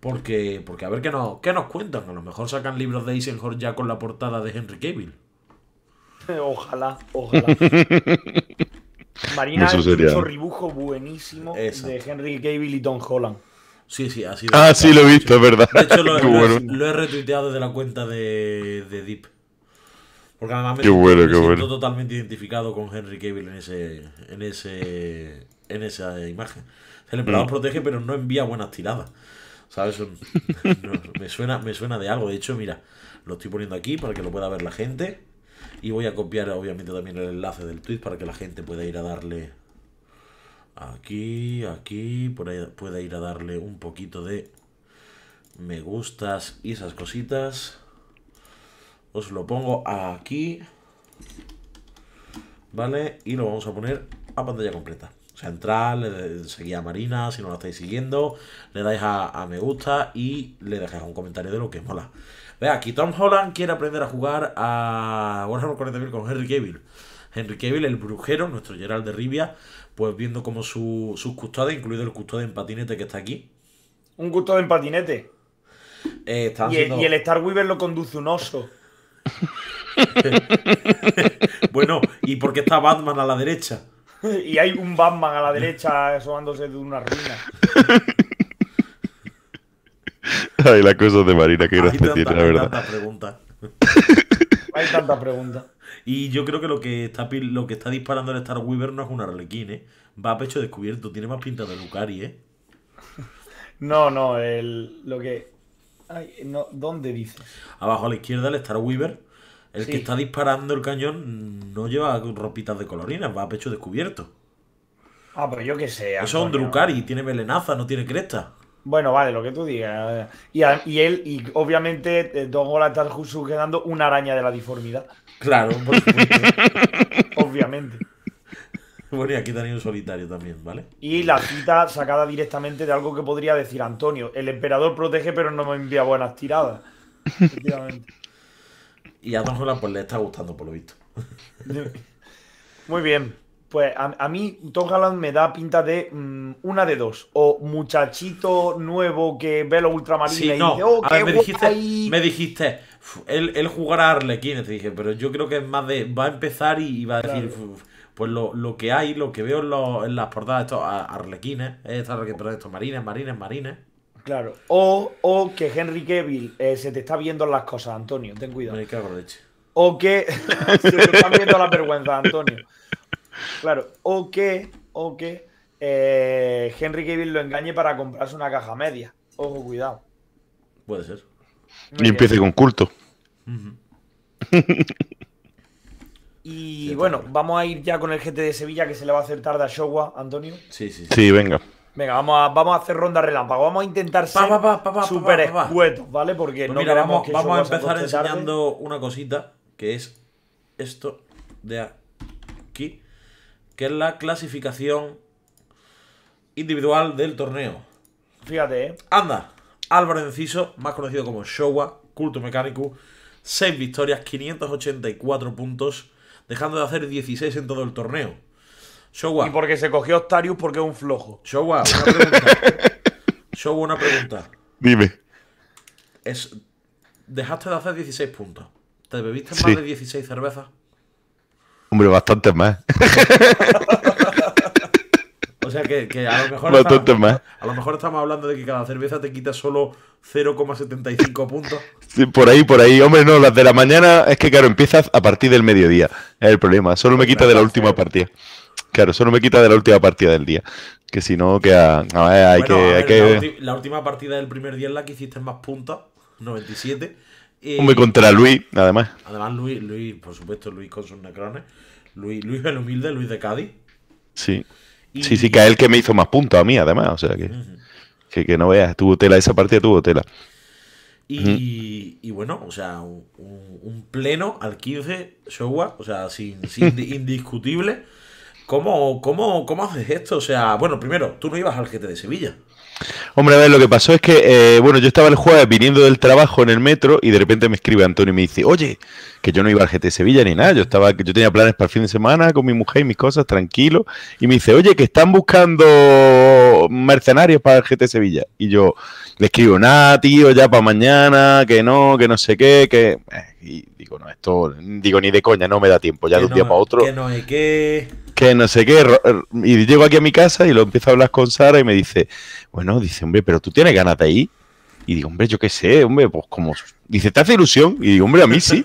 porque, porque a ver qué nos, qué nos cuentan. A lo mejor sacan libros de Eisenhower ya con la portada de Henry Cavill. (laughs) Ojalá, ojalá. (laughs) Marina hizo un ribujo buenísimo de Henry Cavill y Tom Holland. Sí, sí, así Ah, sí, lo he visto, es verdad. De hecho, lo, (laughs) he retuiteado desde la cuenta de, de Deep. Porque además me, siento, totalmente identificado con Henry Cavill en ese, en ese, en esa imagen. El emperador mm. protege, pero no envía buenas tiradas. ¿Sabes? me, suena, me suena de algo. De hecho, mira, lo estoy poniendo aquí para que lo pueda ver la gente. Y voy a copiar, obviamente, también el enlace del tweet para que la gente pueda ir a darle aquí, aquí, por pueda ir a darle un poquito de me gustas y esas cositas. Os lo pongo aquí. ¿Vale? Y lo vamos a poner a pantalla completa. Central, le, a Marina si no la estáis siguiendo, le dais a, me gusta y le dejáis un comentario de lo que mola. Ve aquí, Tom Holland quiere aprender a jugar a Warhammer 40.000 con Henry Cavill. Henry Cavill, el brujero, nuestro Gerald de Rivia, pues viendo como su, sus custodias, incluido el custodio en patinete que está aquí. Un custodio en patinete. Eh, y, el, y, Star lo conduce un oso. (laughs) bueno, ¿y por qué está Batman a la derecha? (laughs) y hay un Batman a la derecha asomándose de una ruina. Ay, la cosa de Marina, que gracia tiene, la verdad. (laughs) Hay tantas preguntas. hay tantas preguntas. Y yo creo que lo que está, lo que está disparando el Star Weaver no es un arlequín, ¿eh? Va a pecho descubierto, tiene más pinta de Lucari, ¿eh? (laughs) No, no, el, lo que... Ay, no, ¿Dónde dice? Abajo a la izquierda el Star Weaver el que está disparando el cañón no lleva ropitas de colorinas, va a pecho descubierto. Ah, pero pues yo qué sé. Eso es un Drucari, tiene melenaza, no tiene cresta. Bueno, vale, lo que tú digas. Y, él, y obviamente, eh, Don horas está sujetando una araña de la deformidad. Claro, (laughs) obviamente. Bueno, y aquí también un solitario también, ¿vale? Y la cita sacada directamente de algo que podría decir Antonio. El emperador protege, pero no me envía buenas tiradas. (laughs) Efectivamente. Y a Tom pues le está gustando, por lo visto. (laughs) Muy bien. Pues a, mí Tom Holland me da pinta de mm, una de dos. O muchachito nuevo que ve lo ultramarino y dice, oh, me dijiste, me dijiste, él, jugará a Arlequín, te dije, pero yo creo que es más de, va a empezar y, va a decir, pues lo, lo, que hay, lo que veo en, las portadas, estos arlequines, eh, estos, estos marines, marines, marines. Claro. O, que Henry Cavill eh, se te está viendo las cosas, Antonio. Ten cuidado. O que (laughs) se te están viendo las vergüenzas, Antonio. Claro. O que, o que eh, Henry Cavill lo engañe para comprarse una caja media. Ojo, cuidado. Puede ser. y empiece con culto. y bueno, vamos a ir ya con el GT de Sevilla que se le va a hacer tarde a Showa, Antonio. Sí, sí, sí. Sí, venga. Venga, vamos a, hacer ronda relámpago. Vamos a intentar ser súper escuetos, ¿vale? Porque pues no vamos, que vamos a empezar enseñando una cosita, que es esto de aquí, que es la clasificación individual del torneo. Fíjate, ¿eh? Anda, Álvaro Enciso, más conocido como Showa, culto mecánico, 6 victorias, 584 puntos, dejando de hacer 16 en todo el torneo. Y porque se cogió Octarius porque es un flojo. Showa, una pregunta. Showa, (laughs) una pregunta. Dime. dejaste de hacer 16 puntos. ¿Te bebiste más de 16 cervezas? Hombre, bastantes más. (laughs) o sea que, a lo mejor. Bastante más. A lo mejor estamos hablando de que cada cerveza te quita solo 0,75 puntos. Sí, por ahí, por ahí. Hombre, no, las de la mañana es que, claro, empiezas a partir del mediodía. Es el problema. Solo me quita de la última partida. Claro, eso no me quita de la última partida del día. Que si no, que hay, que, La, última partida del primer día es la que hiciste más puntos, 97. Eh, Hombre, contra Luis, además. Además, Luis, Luis, por supuesto, Luis con sus necrones. Luis, Luis el humilde, Luis de Cádiz. Sí. Sí, sí, que es el que me hizo más puntos a mí, además. O sea que, que, no veas, tuvo tela, esa partida tuvo tela. Y, bueno, o sea, un, pleno al 15, Showa, o sea, sin, sin (laughs) indiscutible. ¿Cómo, cómo, cómo haces esto? O sea, bueno, primero, tú no ibas al GT de Sevilla. Hombre, a ver, lo que pasó es que, eh, bueno, yo estaba el jueves viniendo del trabajo en el metro y de repente me escribe Antonio y me dice, oye, que yo no iba al GT Sevilla ni nada, yo estaba, yo tenía planes para el fin de semana con mi mujer y mis cosas, tranquilo, y me dice, oye, que están buscando mercenarios para el GT Sevilla. Y yo le escribo, nada, tío, ya para mañana, que no, que no sé qué, que... Eh, y digo, no, esto, digo, ni de coña, no me da tiempo, ya de un día para otro. Que no sé qué que no sé qué. Er, y llego aquí a mi casa y lo empiezo a hablar con Sara y me dice, bueno, dice, hombre, pero tú tienes ganas de ir. Y digo, hombre, yo qué sé, hombre, pues como. Dice, ¿te hace ilusión? Y digo, hombre, a mí sí.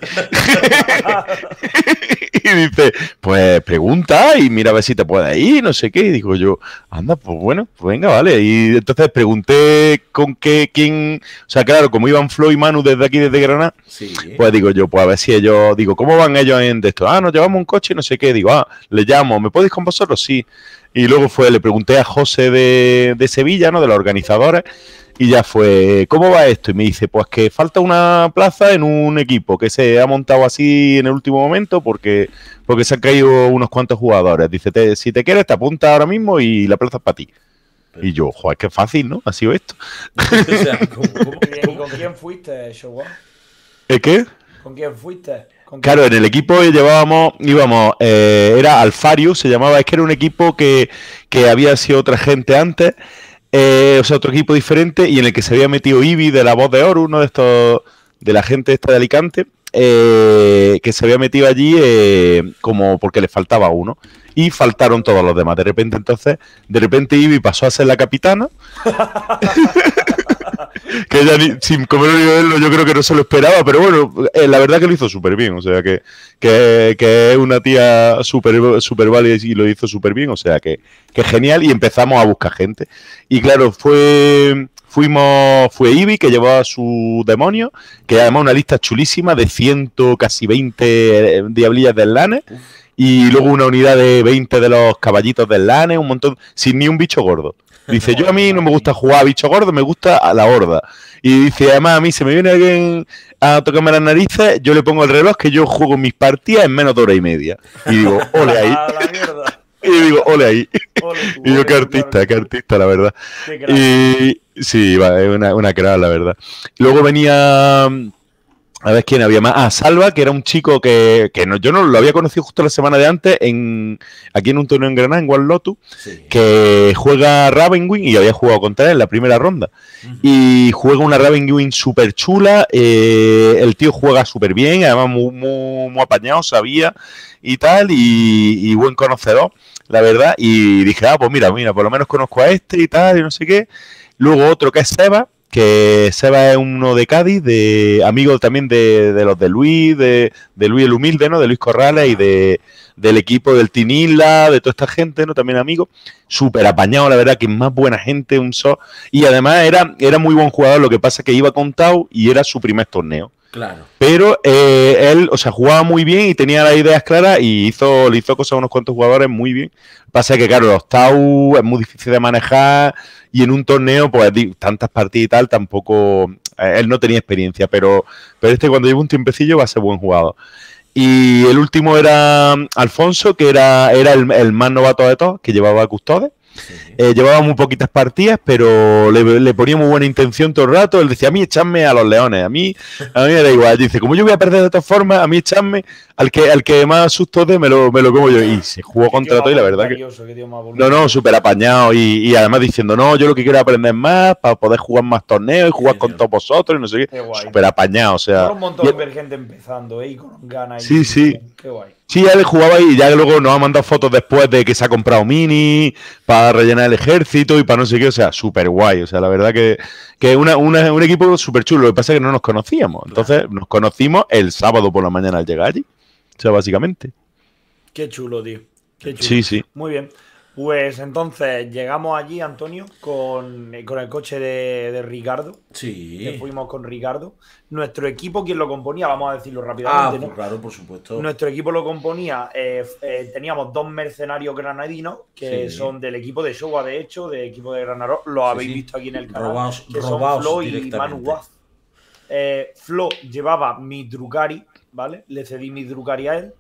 (laughs) y dice, pues pregunta y mira a ver si te puede ir, no sé qué. Y digo yo, anda, pues bueno, pues venga, vale. Y entonces pregunté con qué, quién. O sea, claro, como iban Flo y Manu desde aquí, desde Granada, pues digo yo, pues a ver si ellos. Digo, ¿cómo van ellos en esto? Ah, nos llevamos un coche no sé qué. Digo, ah, le llamo, ¿me podéis con vosotros? Sí. Y luego fue, le pregunté a José de, de Sevilla, ¿no? De los organizadores y ya fue, ¿cómo va esto? Y me dice, pues que falta una plaza en un equipo que se ha montado así en el último momento porque, porque se han caído unos cuantos jugadores. Dice, si te quieres, te apunta ahora mismo y la plaza es para ti. Y yo, joder, qué fácil, ¿no? Ha sido esto. (laughs) (laughs) ¿Y con quién fuiste, Showa? ¿Eh, qué? ¿Con quién fuiste? Claro, en el equipo llevábamos, íbamos, eh, era Alfario, se llamaba, es que era un equipo que, que había sido otra gente antes eh, o sea, otro equipo diferente y en el que se había metido Ibi de la voz de oro, uno de estos, de la gente esta de Alicante, eh, que se había metido allí eh, como porque le faltaba uno. Y faltaron todos los demás. De repente, entonces, de repente Ibi pasó a ser la capitana. (laughs) que ya sin comer un nivel yo creo que no se lo esperaba, pero bueno, eh, la verdad que lo hizo súper bien, o sea que, que, es una tía súper super válida y lo hizo súper bien, o sea que, que genial y empezamos a buscar gente. Y claro, fue fuimos, fue Ibi que llevaba su demonio, que además una lista chulísima de ciento casi 20 eh, diablillas del Lane, y luego una unidad de 20 de los caballitos del Lane, un montón, sin ni un bicho gordo. Dice, yo a mí no me gusta jugar a bicho gordo, me gusta a la horda. Y dice, además a mí se me viene alguien a tocarme las narices, yo le pongo el reloj que yo juego mis partidas en menos de hora y media. Y digo, (laughs) ole ahí. (laughs) y digo, ole ahí. y yo, qué artista, qué artista, la verdad. y sí, va, es una, una la verdad. Luego venía... A ver quién había más. Ah, Salva, que era un chico que, no, yo no lo había conocido justo la semana de antes en aquí en un torneo en Granada, en One que juega Ravenwing y había jugado contra él en la primera ronda. Y juega una Ravenwing súper chula. Eh, el tío juega súper bien, además muy, muy, muy, apañado, sabía y tal, y, y buen conocedor, la verdad. Y dije, ah, pues mira, mira, por lo menos conozco a este y tal, y no sé qué. Luego otro que es Seba, que Seba es uno de Cádiz, de amigo también de, los de Luis, de, Luis el Humilde, ¿no? De Luis Corrales y de, del equipo del Tinilla, de toda esta gente, ¿no? También amigo. Súper apañado, la verdad, que más buena gente, un so. Y además era, era muy buen jugador, lo que pasa es que iba con Tau y era su primer torneo. Claro. Pero eh, él, o sea, jugaba muy bien y tenía las ideas claras y hizo, le hizo cosas a unos cuantos jugadores muy bien. Pasa que, claro, los Tau es muy difícil de manejar y en un torneo, pues tantas partidas y tal, tampoco. Eh, él no tenía experiencia, pero, pero este cuando lleva un tiempecillo va a ser buen jugador. Y el último era Alfonso, que era, era el, el más novato de todos, que llevaba a eh, llevaba muy poquitas partidas, pero le, ponía muy buena intención todo el rato. Él decía, a mí echadme a los leones, a mí, a mí me da igual. Dice, como yo voy a perder de todas formas, a mí echadme al que, al que más susto de me lo, me lo como yo. Y se jugó contra todo y la verdad que... No, no, súper apañado. Y, además diciendo, no, yo lo que quiero es aprender más para poder jugar más torneos y jugar con todos vosotros y no sé qué. súper apañado, o sea... un montón de gente empezando, eh, Y con ganas. Sí, sí. Qué guay. Sí, él jugaba y ya luego nos ha mandado fotos después de que se ha comprado mini para rellenar el ejército y para no sé qué. O sea, súper guay. O sea, la verdad que, que un equipo súper chulo. Lo que pasa es que no nos conocíamos. Entonces nos conocimos el sábado por la mañana al llegar allí. O sea, básicamente. Qué chulo, tío. Qué chulo. Sí, sí. Muy bien. Pues entonces llegamos allí, Antonio, con, el coche de, Ricardo. Sí. fuimos con Ricardo. Nuestro equipo, ¿quién lo componía? Vamos a decirlo rápidamente. Ah, pues claro, por supuesto. Nuestro equipo lo componía. Eh, eh, teníamos dos mercenarios granadinos que son del equipo de Showa, de hecho, del equipo de Granaro. Lo habéis visto aquí en el canal. Robaos, que son Flo y Manu eh, Flo llevaba mi Drucari, ¿vale? Le cedí mi Drucari a él.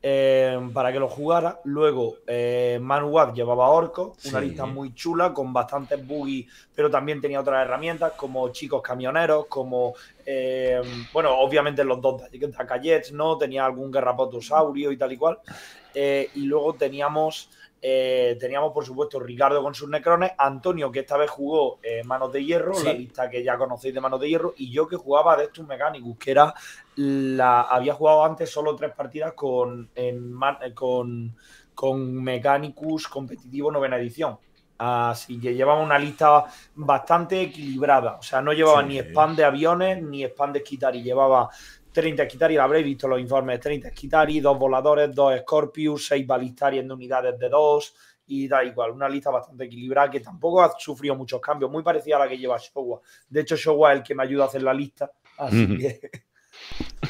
Eh, para que lo jugara. Luego, eh, llevaba Orco, una lista muy chula, con bastantes buggy pero también tenía otras herramientas, como chicos camioneros, como, eh, bueno, obviamente los dos Takayets, ¿no? Tenía algún Garrapotosaurio y tal y cual. Eh, y luego teníamos... teníamos, por supuesto, Ricardo con sus necrones, Antonio, que esta vez jugó Manos de Hierro, la lista que ya conocéis de Manos de Hierro, y yo que jugaba de estos mecánicos, que era la, había jugado antes solo tres partidas eh, con, con, Mechanicus competitivo novena edición. Así que llevaba una lista bastante equilibrada. O sea, no llevaba ni spam de aviones ni spam de Skitari. Llevaba 30 y habréis visto los informes: 30 Skitari, dos voladores, dos Scorpius, seis Balistari en unidades de dos y da igual. Una lista bastante equilibrada que tampoco ha sufrido muchos cambios. Muy parecida a la que lleva Showa. De hecho, Showa es el que me ayuda a hacer la lista. Así que.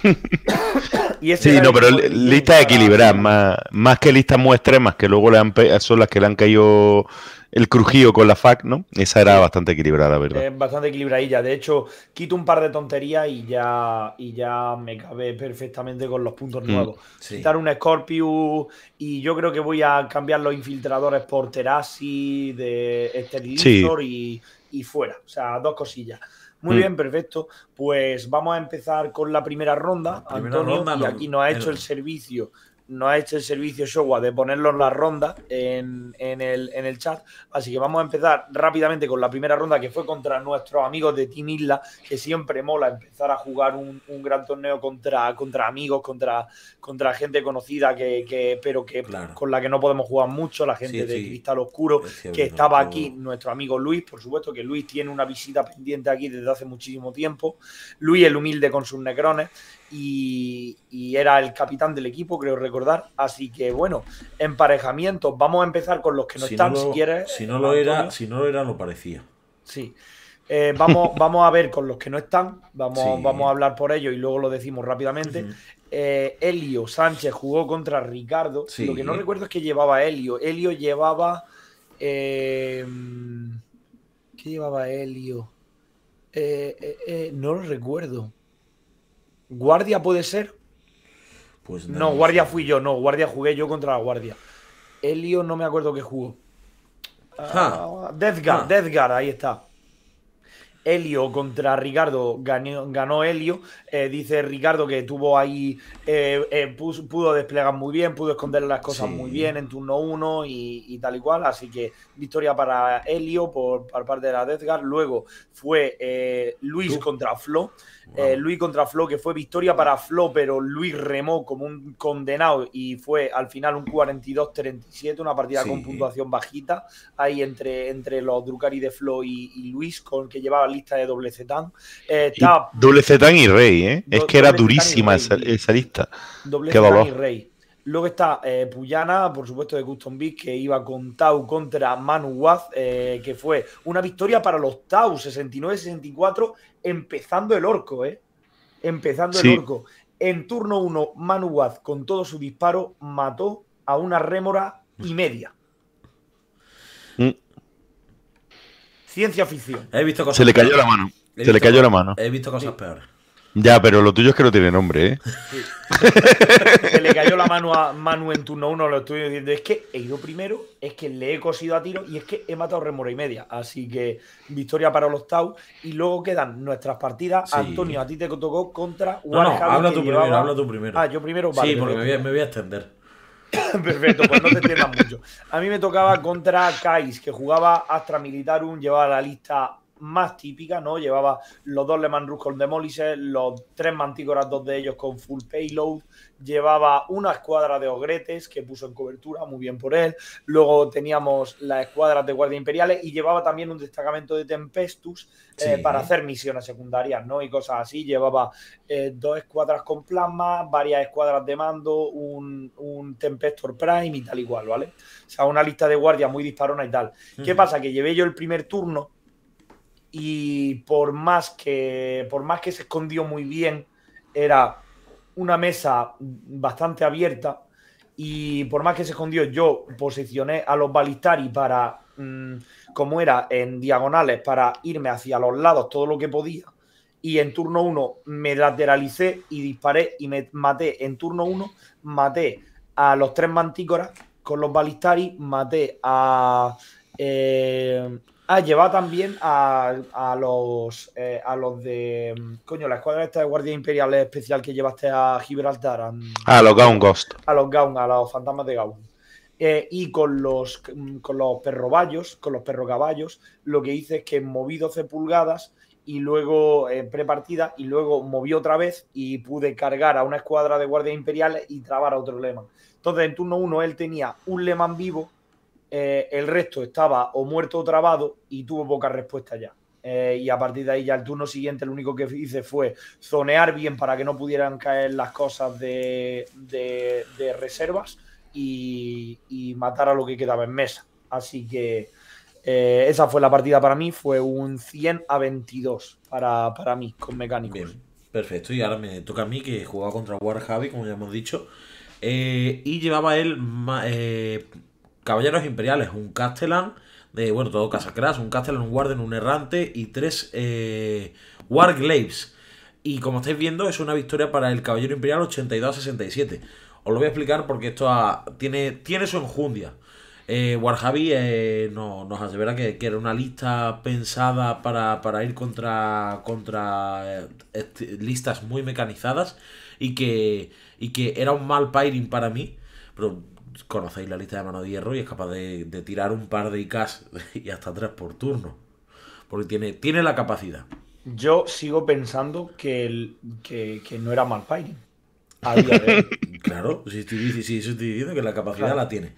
(coughs) y sí, no, pero listas equilibradas, más, más que listas muy extremas, que luego le han son las que le han caído el crujido con la FAC, ¿no? Esa era bastante equilibrada, verdad. Es bastante equilibradilla. De hecho, quito un par de tonterías y ya, y ya me cabe perfectamente con los puntos mm, nuevos. Quitar un Scorpius y yo creo que voy a cambiar los infiltradores por Terasi de este y fuera. O sea, dos cosillas. Muy mm. bien, perfecto. Pues vamos a empezar con la primera ronda. Antonio, aquí nos ha hecho el servicio no ha hecho el servicio Showa de ponerlo en la ronda en, en, el, en, el, chat. Así que vamos a empezar rápidamente con la primera ronda que fue contra nuestros amigos de Team Isla, que siempre mola empezar a jugar un, gran torneo contra, contra amigos, contra, contra gente conocida, que, pero que con la que no podemos jugar mucho, la gente de Cristal Oscuro, que estaba aquí, nuestro amigo Luis, por supuesto, que Luis tiene una visita pendiente aquí desde hace muchísimo tiempo. Luis el humilde con sus necrones y, era el capitán del equipo, creo recordar. Así que bueno, emparejamiento, Vamos a empezar con los que no están, si quieres. Si no, lo era, si no lo parecía. Sí. Eh, vamos, (laughs) vamos a ver con los que no están, vamos, vamos a hablar por ellos y luego lo decimos rápidamente. Eh, Elio Sánchez jugó contra Ricardo. Lo que no recuerdo es que llevaba Elio. Elio llevaba. Eh, ¿Qué llevaba Elio? no lo recuerdo. ¿Guardia puede ser? Pues no, guardia fui yo, no, guardia jugué yo contra la guardia. Helio no me acuerdo qué jugó. Uh, ah, Death ah. ahí está. Helio contra Ricardo ganó, ganó Helio. Eh, dice Ricardo que tuvo ahí, eh, eh, pudo desplegar muy bien, pudo esconder las cosas muy bien en turno 1 y, tal y cual. Así que victoria para Helio por, parte de la Death Luego fue Luis contra Flo. Eh, Luis contra Flo, que fue victoria para Flo, pero Luis remó como un condenado y fue al final un 42-37, una partida con puntuación bajita, ahí entre, entre los Drucari de Flo y, Luis, con que llevaba lista de doble Zetán. Eh, doble Zetán y Rey, ¿eh? es que era durísima esa, esa, lista. Doble Zetán y Rey. Luego está eh, Puyana, por supuesto, de Custom Beat, que iba con Tau contra Manu Waz, eh, que fue una victoria para los Tau, 69-64, empezando el orco, ¿eh? Empezando el orco. En turno 1, Manu Waz, con todo su disparo, mató a una rémora y media. Mm. Ciencia ficción. Se le cayó la mano. Se le cayó la mano. He visto cosas peores. Ya, pero lo tuyo es que no tiene nombre, ¿eh? Sí. (laughs) Se le cayó la mano a Manu en turno uno lo estoy diciendo. Es que he ido primero, es que le he cosido a tiro y es que he matado remora y media. Así que victoria para los Tau. Y luego quedan nuestras partidas. Antonio, a ti te tocó contra no, no habla tú primero, habla tú primero. Ah, yo primero. Vale, sí, porque me voy, a, extender. (laughs) Perfecto, pues no te temas mucho. A mí me tocaba contra Kais, que jugaba Astra Militarum, llevaba la lista más típica, ¿no? Llevaba los dos Le Rus con Demolisher, los tres Manticoras, dos de ellos con full payload, llevaba una escuadra de ogretes que puso en cobertura, muy bien por él, luego teníamos las escuadras de guardia imperiales y llevaba también un destacamento de Tempestus eh, para hacer misiones secundarias, ¿no? Y cosas así, llevaba eh, dos escuadras con plasma, varias escuadras de mando, un, Tempestor Prime y tal igual, ¿vale? O sea, una lista de guardias muy disparona y tal. ¿Qué pasa? Que llevé yo el primer turno y por más que, por más que se escondió muy bien, era una mesa bastante abierta y por más que se escondió, yo posicioné a los balistaris para, mm, como era, en diagonales, para irme hacia los lados todo lo que podía. Y en turno uno me lateralicé y disparé y me maté. En turno uno maté a los tres mantícoras con los balistaris, maté a, eh, Ah, llevaba también a, los eh, a los de. Mm, coño, la escuadra esta de Guardia Imperial especial que llevaste a Gibraltar. A, ah, los Gaun Ghost. A los Gaun, a los fantasmas de Gaun. Eh, y con los, mm, con los perroballos, con los perrocaballos, lo que hice es que moví 12 pulgadas y luego eh, prepartida y luego moví otra vez y pude cargar a una escuadra de guardias imperiales y trabar a otro lema. Entonces en turno 1 él tenía un Lemán vivo eh, el resto estaba o muerto o trabado y tuvo poca respuesta ya. Eh, y a partir de ahí ya el turno siguiente lo único que hice fue zonear bien para que no pudieran caer las cosas de, reservas y, matar a lo que quedaba en mesa. Así que eh, esa fue la partida para mí, fue un 100 a 22 para, mí con mecánicos. perfecto, y ahora me toca a mí que jugaba contra War Javi, como ya hemos dicho, y llevaba él caballeros imperiales, un castellan, de, bueno, todo casacras, un castellan, un guarden, un errante y tres eh, Y como estáis viendo, es una victoria para el caballero imperial 82 67. Os lo voy a explicar porque esto tiene, tiene su enjundia. Eh, eh no, nos asevera que, era una lista pensada para, ir contra, contra eh, listas muy mecanizadas y que, y que era un mal pairing para mí. Pero conocéis la lista de mano de hierro y es capaz de, tirar un par de IKs (laughs) y hasta tres por turno. Porque tiene, tiene la capacidad. Yo sigo pensando que, el, que, no era Malpine. (laughs) claro, si estoy, diciendo que la capacidad la tiene.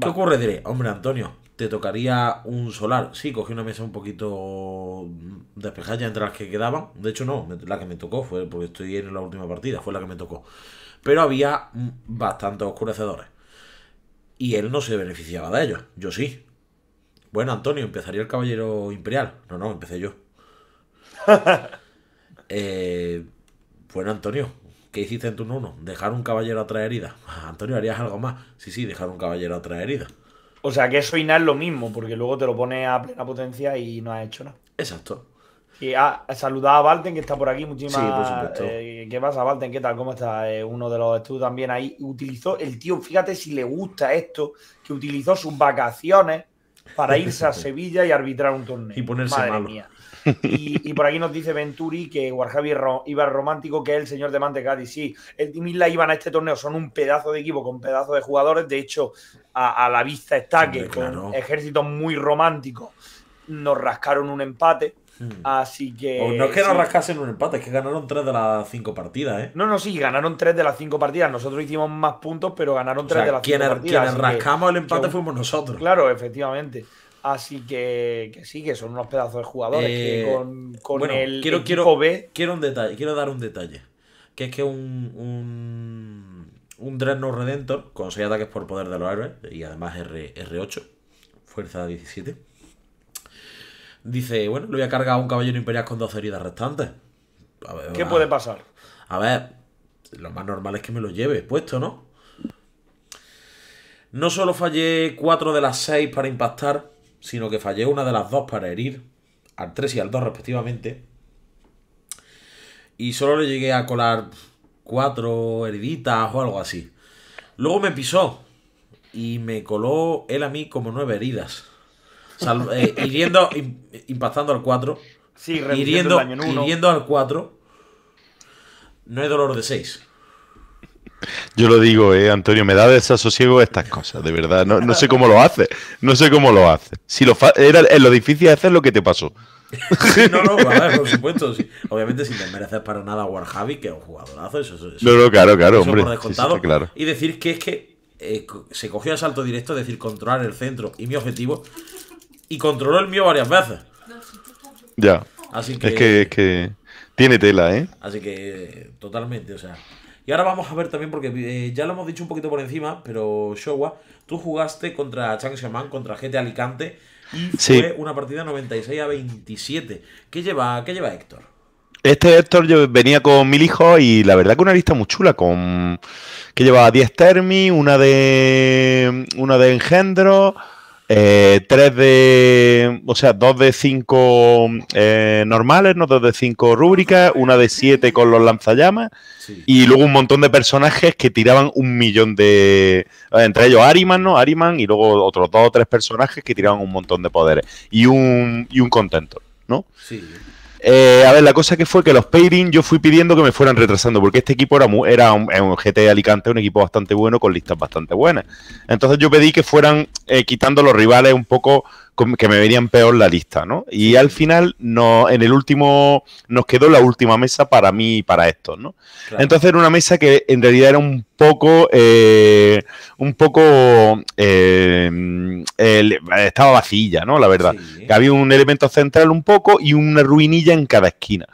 ¿Qué ocurre? Diré, hombre, Antonio, te tocaría un solar. Sí, cogí una mesa un poquito despejada entre las que quedaban. De hecho, no, la que me tocó fue porque estoy en la última partida, fue la que me tocó. Pero había mm, bastantes oscurecedores. Y él no se beneficiaba de ello yo sí. Bueno, Antonio, empezaría el Caballero Imperial. No, no, empecé yo. (laughs) Eh, bueno, Antonio, ¿qué hiciste en turno 1? Dejar un caballero a traer herida. (laughs) Antonio, ¿harías algo más? Sí, sí, dejar un caballero a traer herida. O sea, que eso y nada es lo mismo, porque luego te lo pone a plena potencia y no ha hecho nada. Exacto. Y ah, a, a Valten, que está por aquí, muchísimas Sí, por supuesto. Eh, ¿Qué pasa, Valten? ¿Qué tal? ¿Cómo está? Eh, uno de los estudios también ahí utilizó, el tío, fíjate si le gusta esto, que utilizó sus vacaciones para irse a (laughs) Sevilla y arbitrar un torneo. Y ponerse malo. Y, por aquí nos dice Venturi que Warjavi iba romántico, que es el señor de Mantecati. Sí, el Timisla iban a este torneo, son un pedazo de equipo con pedazo de jugadores. De hecho, a, la vista está que con ejércitos muy románticos nos rascaron un empate Mm. Así que. O no es que no rascasen un empate, es que ganaron tres de las cinco partidas, ¿eh? No, no, sí, ganaron tres de las cinco partidas. Nosotros hicimos más puntos, pero ganaron tres de las cinco partidas. Quienes rascamos el empate fuimos nosotros. Claro, efectivamente. Así que, sí, que son unos pedazos de jugadores eh, con, bueno, el quiero, quiero, Quiero un detalle, quiero dar un detalle. Que es que un. un... Un Redentor con 6 ataques por poder de los héroes y además R, R8, fuerza 17 dice, bueno, le voy a cargar a un caballero imperial con dos heridas restantes. ¿Qué puede pasar? A ver, lo más normal es que me lo lleve puesto, ¿no? No solo fallé cuatro de las seis para impactar, sino que fallé una de las dos para herir, al 3 y al 2 respectivamente. Y solo le llegué a colar cuatro heriditas o algo así. Luego me pisó y me coló él a mí como nueve heridas. Eh, hiriendo, impactando al 4. Sí, hiriendo, al 4. No hay dolor de 6. Yo lo digo, eh, Antonio, me da desasosiego estas cosas, de verdad. No, sé cómo lo hace. No sé cómo lo hace. Si lo era, lo difícil de hacer lo que te pasó. no, no, por supuesto. obviamente Obviamente, sin desmerecer para nada a que es un jugadorazo, eso, No, no, claro, claro, hombre. descontado, Y decir que es que eh, se cogió el salto directo, es decir, controlar el centro y mi objetivo y controló el mío varias veces. Ya. Así que, es que, tiene tela, ¿eh? Así que totalmente, o sea. Y ahora vamos a ver también, porque eh, ya lo hemos dicho un poquito por encima, pero Showa, tú jugaste contra Chang contra GT Alicante, y fue una partida 96 a 27. ¿Qué lleva, qué lleva Héctor? Este Héctor venía con mil hijos y la verdad que una lista muy chula, con que llevaba 10 termi, una de una de engendro, eh, tres de, o sea, dos de cinco eh, normales, ¿no? dos de cinco rúbricas, una de siete con los lanzallamas y luego un montón de personajes que tiraban un millón de, entre ellos Ariman, ¿no? Ariman y luego otros dos o tres personajes que tiraban un montón de poderes y un, y un contento, ¿no? Sí. Eh, a ver, la cosa que fue que los pairing yo fui pidiendo que me fueran retrasando, porque este equipo era, era un, un, GT Alicante, un equipo bastante bueno, con listas bastante buenas. Entonces yo pedí que fueran eh, quitando los rivales un poco que me venían peor la lista, ¿no? Y al final, no, en el último, nos quedó la última mesa para mí y para estos, ¿no? Entonces era una mesa que en realidad era un poco, eh, un poco, eh, estaba vacía, ¿no? La verdad. había un elemento central un poco y una ruinilla en cada esquina.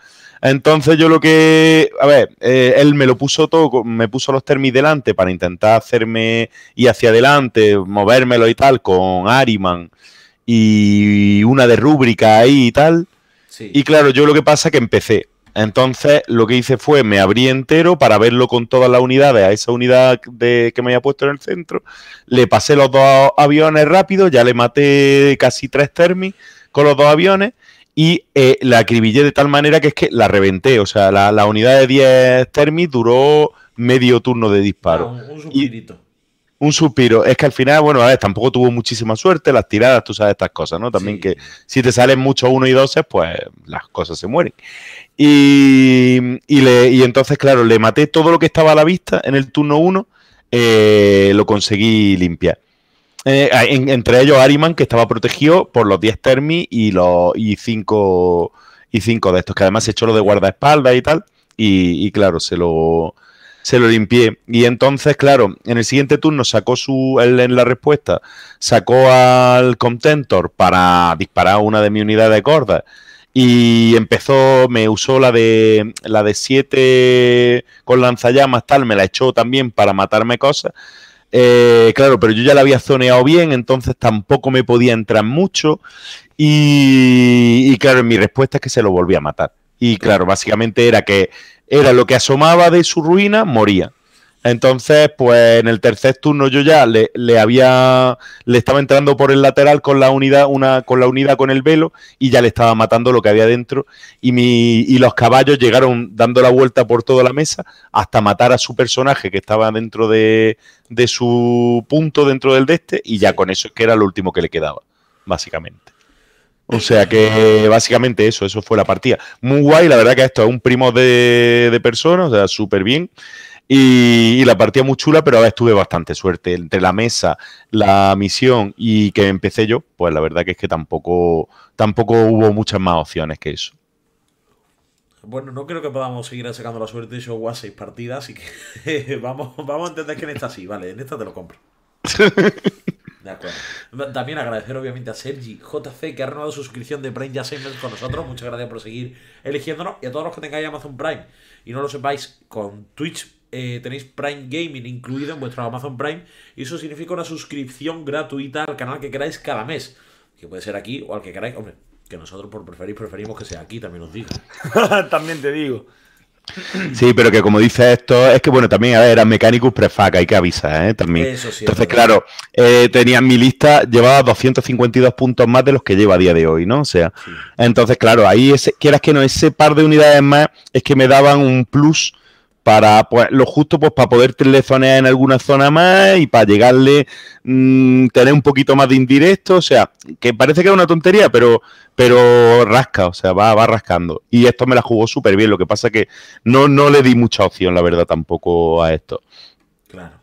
Entonces yo lo que, a ver, eh, él me lo puso todo, me puso los termis delante para intentar hacerme ir hacia adelante, movérmelo y tal con Ariman y una de rúbrica ahí y tal. Y claro, yo lo que pasa es que empecé. Entonces lo que hice fue me abrí entero para verlo con todas las unidades a esa unidad de, que me había puesto en el centro. Le pasé los dos aviones rápido, ya le maté casi tres termis con los dos aviones y eh, la acribillé de tal manera que es que la reventé. O sea, la, unidad de 10 termis duró medio turno de disparo. Ah, un un suspiro. Es que al final, bueno, a ver, tampoco tuvo muchísima suerte, las tiradas, tú sabes estas cosas, ¿no? También que si te salen mucho 1 y 12, pues las cosas se mueren. Y, entonces, claro, le maté todo lo que estaba a la vista en el turno 1, eh, lo conseguí limpiar. Eh, entre ellos Ariman, que estaba protegido por los 10 Termi y 5 y cinco de estos, que además se echó lo de guardaespaldas y tal. Y, y claro, se lo, se lo limpié. Y entonces, claro, en el siguiente turno sacó su, en la respuesta, sacó al Contentor para disparar una de mi unidad de cordas. Y empezó, me usó la de la de 7 con lanzallamas, tal, me la echó también para matarme cosas. Eh, claro, pero yo ya la había zoneado bien, entonces tampoco me podía entrar mucho. Y, y claro, mi respuesta es que se lo volví a matar. Y claro, básicamente era que era lo que asomaba de su ruina, moría. Entonces, pues en el tercer turno yo ya le, le, había. le estaba entrando por el lateral con la unidad, una, con la unidad con el velo, y ya le estaba matando lo que había dentro. Y, mi, y los caballos llegaron dando la vuelta por toda la mesa hasta matar a su personaje que estaba dentro de, de su punto dentro del de este, y ya con eso que era lo último que le quedaba, básicamente. O sea que básicamente eso, eso fue la partida. Muy guay, la verdad que esto es un primo de, personas, o sea, súper bien. Y, la partida muy chula, pero a ver, tuve bastante suerte. Entre la mesa, la misión y que empecé yo, pues la verdad que es que tampoco, tampoco hubo muchas más opciones que eso. Bueno, no creo que podamos seguir sacando la suerte. de show a seis partidas, así que (laughs) vamos, vamos a entender que en esta sí, vale, en esta te lo compro. (laughs) También agradecer obviamente a Sergi JC que ha renovado su suscripción de Prime ya seis meses con nosotros. Muchas gracias por seguir eligiéndonos. Y a todos los que tengáis Amazon Prime y no lo sepáis, con Twitch eh, tenéis Prime Gaming incluido en vuestro Amazon Prime. Y eso significa una suscripción gratuita al canal que queráis cada mes. Que puede ser aquí o al que queráis. Hombre, que nosotros por preferir preferimos que sea aquí, también os digo. (laughs) también te digo. (clears throat) Sí, pero que como dice esto, es que bueno, también, era mecánico eran y prefac, hay que avisar, ¿eh? También. Entonces, claro, tenían eh, tenía mi lista, llevaba 252 puntos más de los que lleva a día de hoy, ¿no? O sea, entonces, claro, ahí, ese, quieras que no, ese par de unidades más es que me daban un plus para pues, lo justo pues, para poder Telezonear en alguna zona más y para llegarle, mm, tener un poquito más de indirecto, o sea, que parece que es una tontería, pero, pero rasca, o sea, va, rascando. Y esto me la jugó súper bien, lo que pasa que no, no le di mucha opción, la verdad, tampoco a esto. Claro,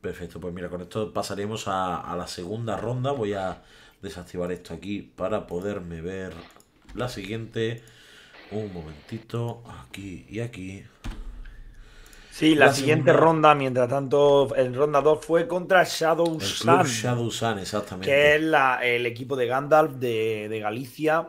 perfecto, pues mira, con esto pasaremos a la segunda ronda, voy a desactivar esto aquí para poderme ver la siguiente. Un momentito, aquí y aquí. Sí, la, siguiente ronda, mientras tanto, en ronda 2 fue contra Shadow Sun. Shadow Sun, exactamente. Que es el equipo de Gandalf de, Galicia.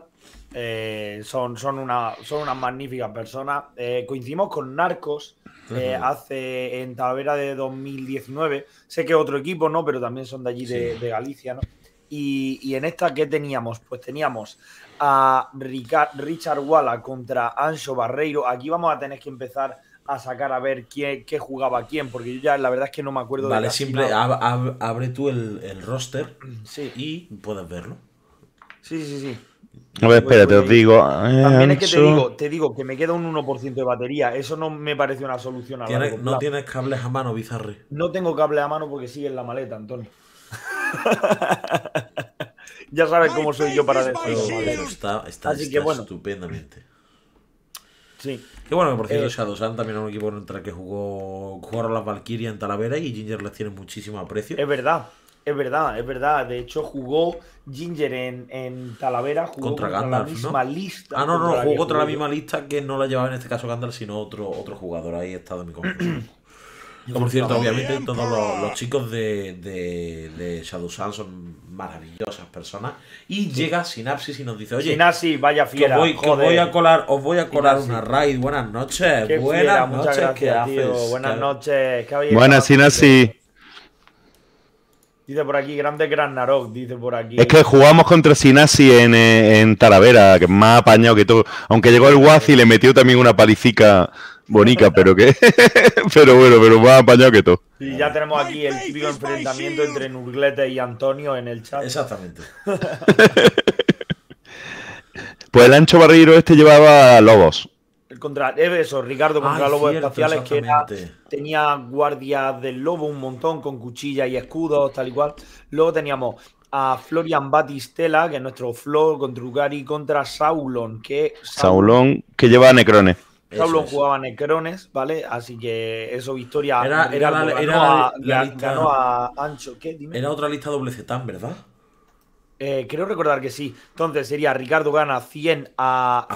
Eh, son, una, son unas magníficas personas. Eh, coincidimos con Narcos eh, hace en Tavera de 2019. Sé que otro equipo, ¿no? Pero también son de allí, de, Galicia, ¿no? Y, en esta, ¿qué teníamos? Pues teníamos a Richard Walla contra Ancho Barreiro. Aquí vamos a tener que empezar a sacar a ver quién, qué jugaba quién, porque yo ya la verdad es que no me acuerdo vale, de Vale, simple, abre tú el, roster (clears throat) y puedes verlo. Sí, sí, sí. A ver, espérate, os digo. También es que te digo, te digo que me queda un 1% de batería. Eso no me parece una solución a No tienes cables a mano, Bizarre. No tengo cables a mano porque sigue en la maleta, Antonio. (laughs) ya sabes cómo soy yo para eso. está, Así que, bueno. estupendamente. Que bueno, por cierto, eh, también es un equipo contra el que jugó, jugaron las Valkyria en Talavera y Ginger les tiene muchísimo aprecio. Es verdad, es verdad, es verdad. De hecho, jugó Ginger en, Talavera, jugó contra, Gandalf, la misma lista. Ah, no, no, jugó contra la misma lista que no la llevaba en este caso Gandalf, sino otro, otro jugador. Ahí he estado mi confusión. (clears throat) Por cierto, obviamente todos pues. los, chicos de, de, Shadow son maravillosas personas. Y llega Sinapsis y nos dice, oye, Sinapsis, vaya fiera, que voy, a colar, os voy a colar una raid. Buenas noches, buenas noches, muchas gracias, Buenas noches, Buenas, Sinapsis. Dice por aquí, grande Gran Narok, dice por aquí. Es que jugamos contra Sinasi en, eh, en Talavera, que es más apañado que todo. Aunque llegó el Guazi y le metió también una palicica bonita, pero que. (laughs) pero bueno, pero más apañado que todo. Y ya tenemos aquí el típico enfrentamiento entre Nuglete y Antonio en el chat. Exactamente. (laughs) pues el ancho barriero este llevaba lobos contra eso, Ricardo contra Lobos Espaciales, que tenía guardias del lobo un montón con cuchillas y escudos, tal y cual. Luego teníamos a Florian Batistela, que es nuestro Flor, contra Ugari, contra Saulon, que... Saulon, que lleva Necrones. Saulon jugaba Necrones, ¿vale? Así que eso, victoria. Era, la, Ancho. Era otra lista doble Z, ¿verdad? Eh, creo recordar que sí. Entonces sería Ricardo gana 100 a,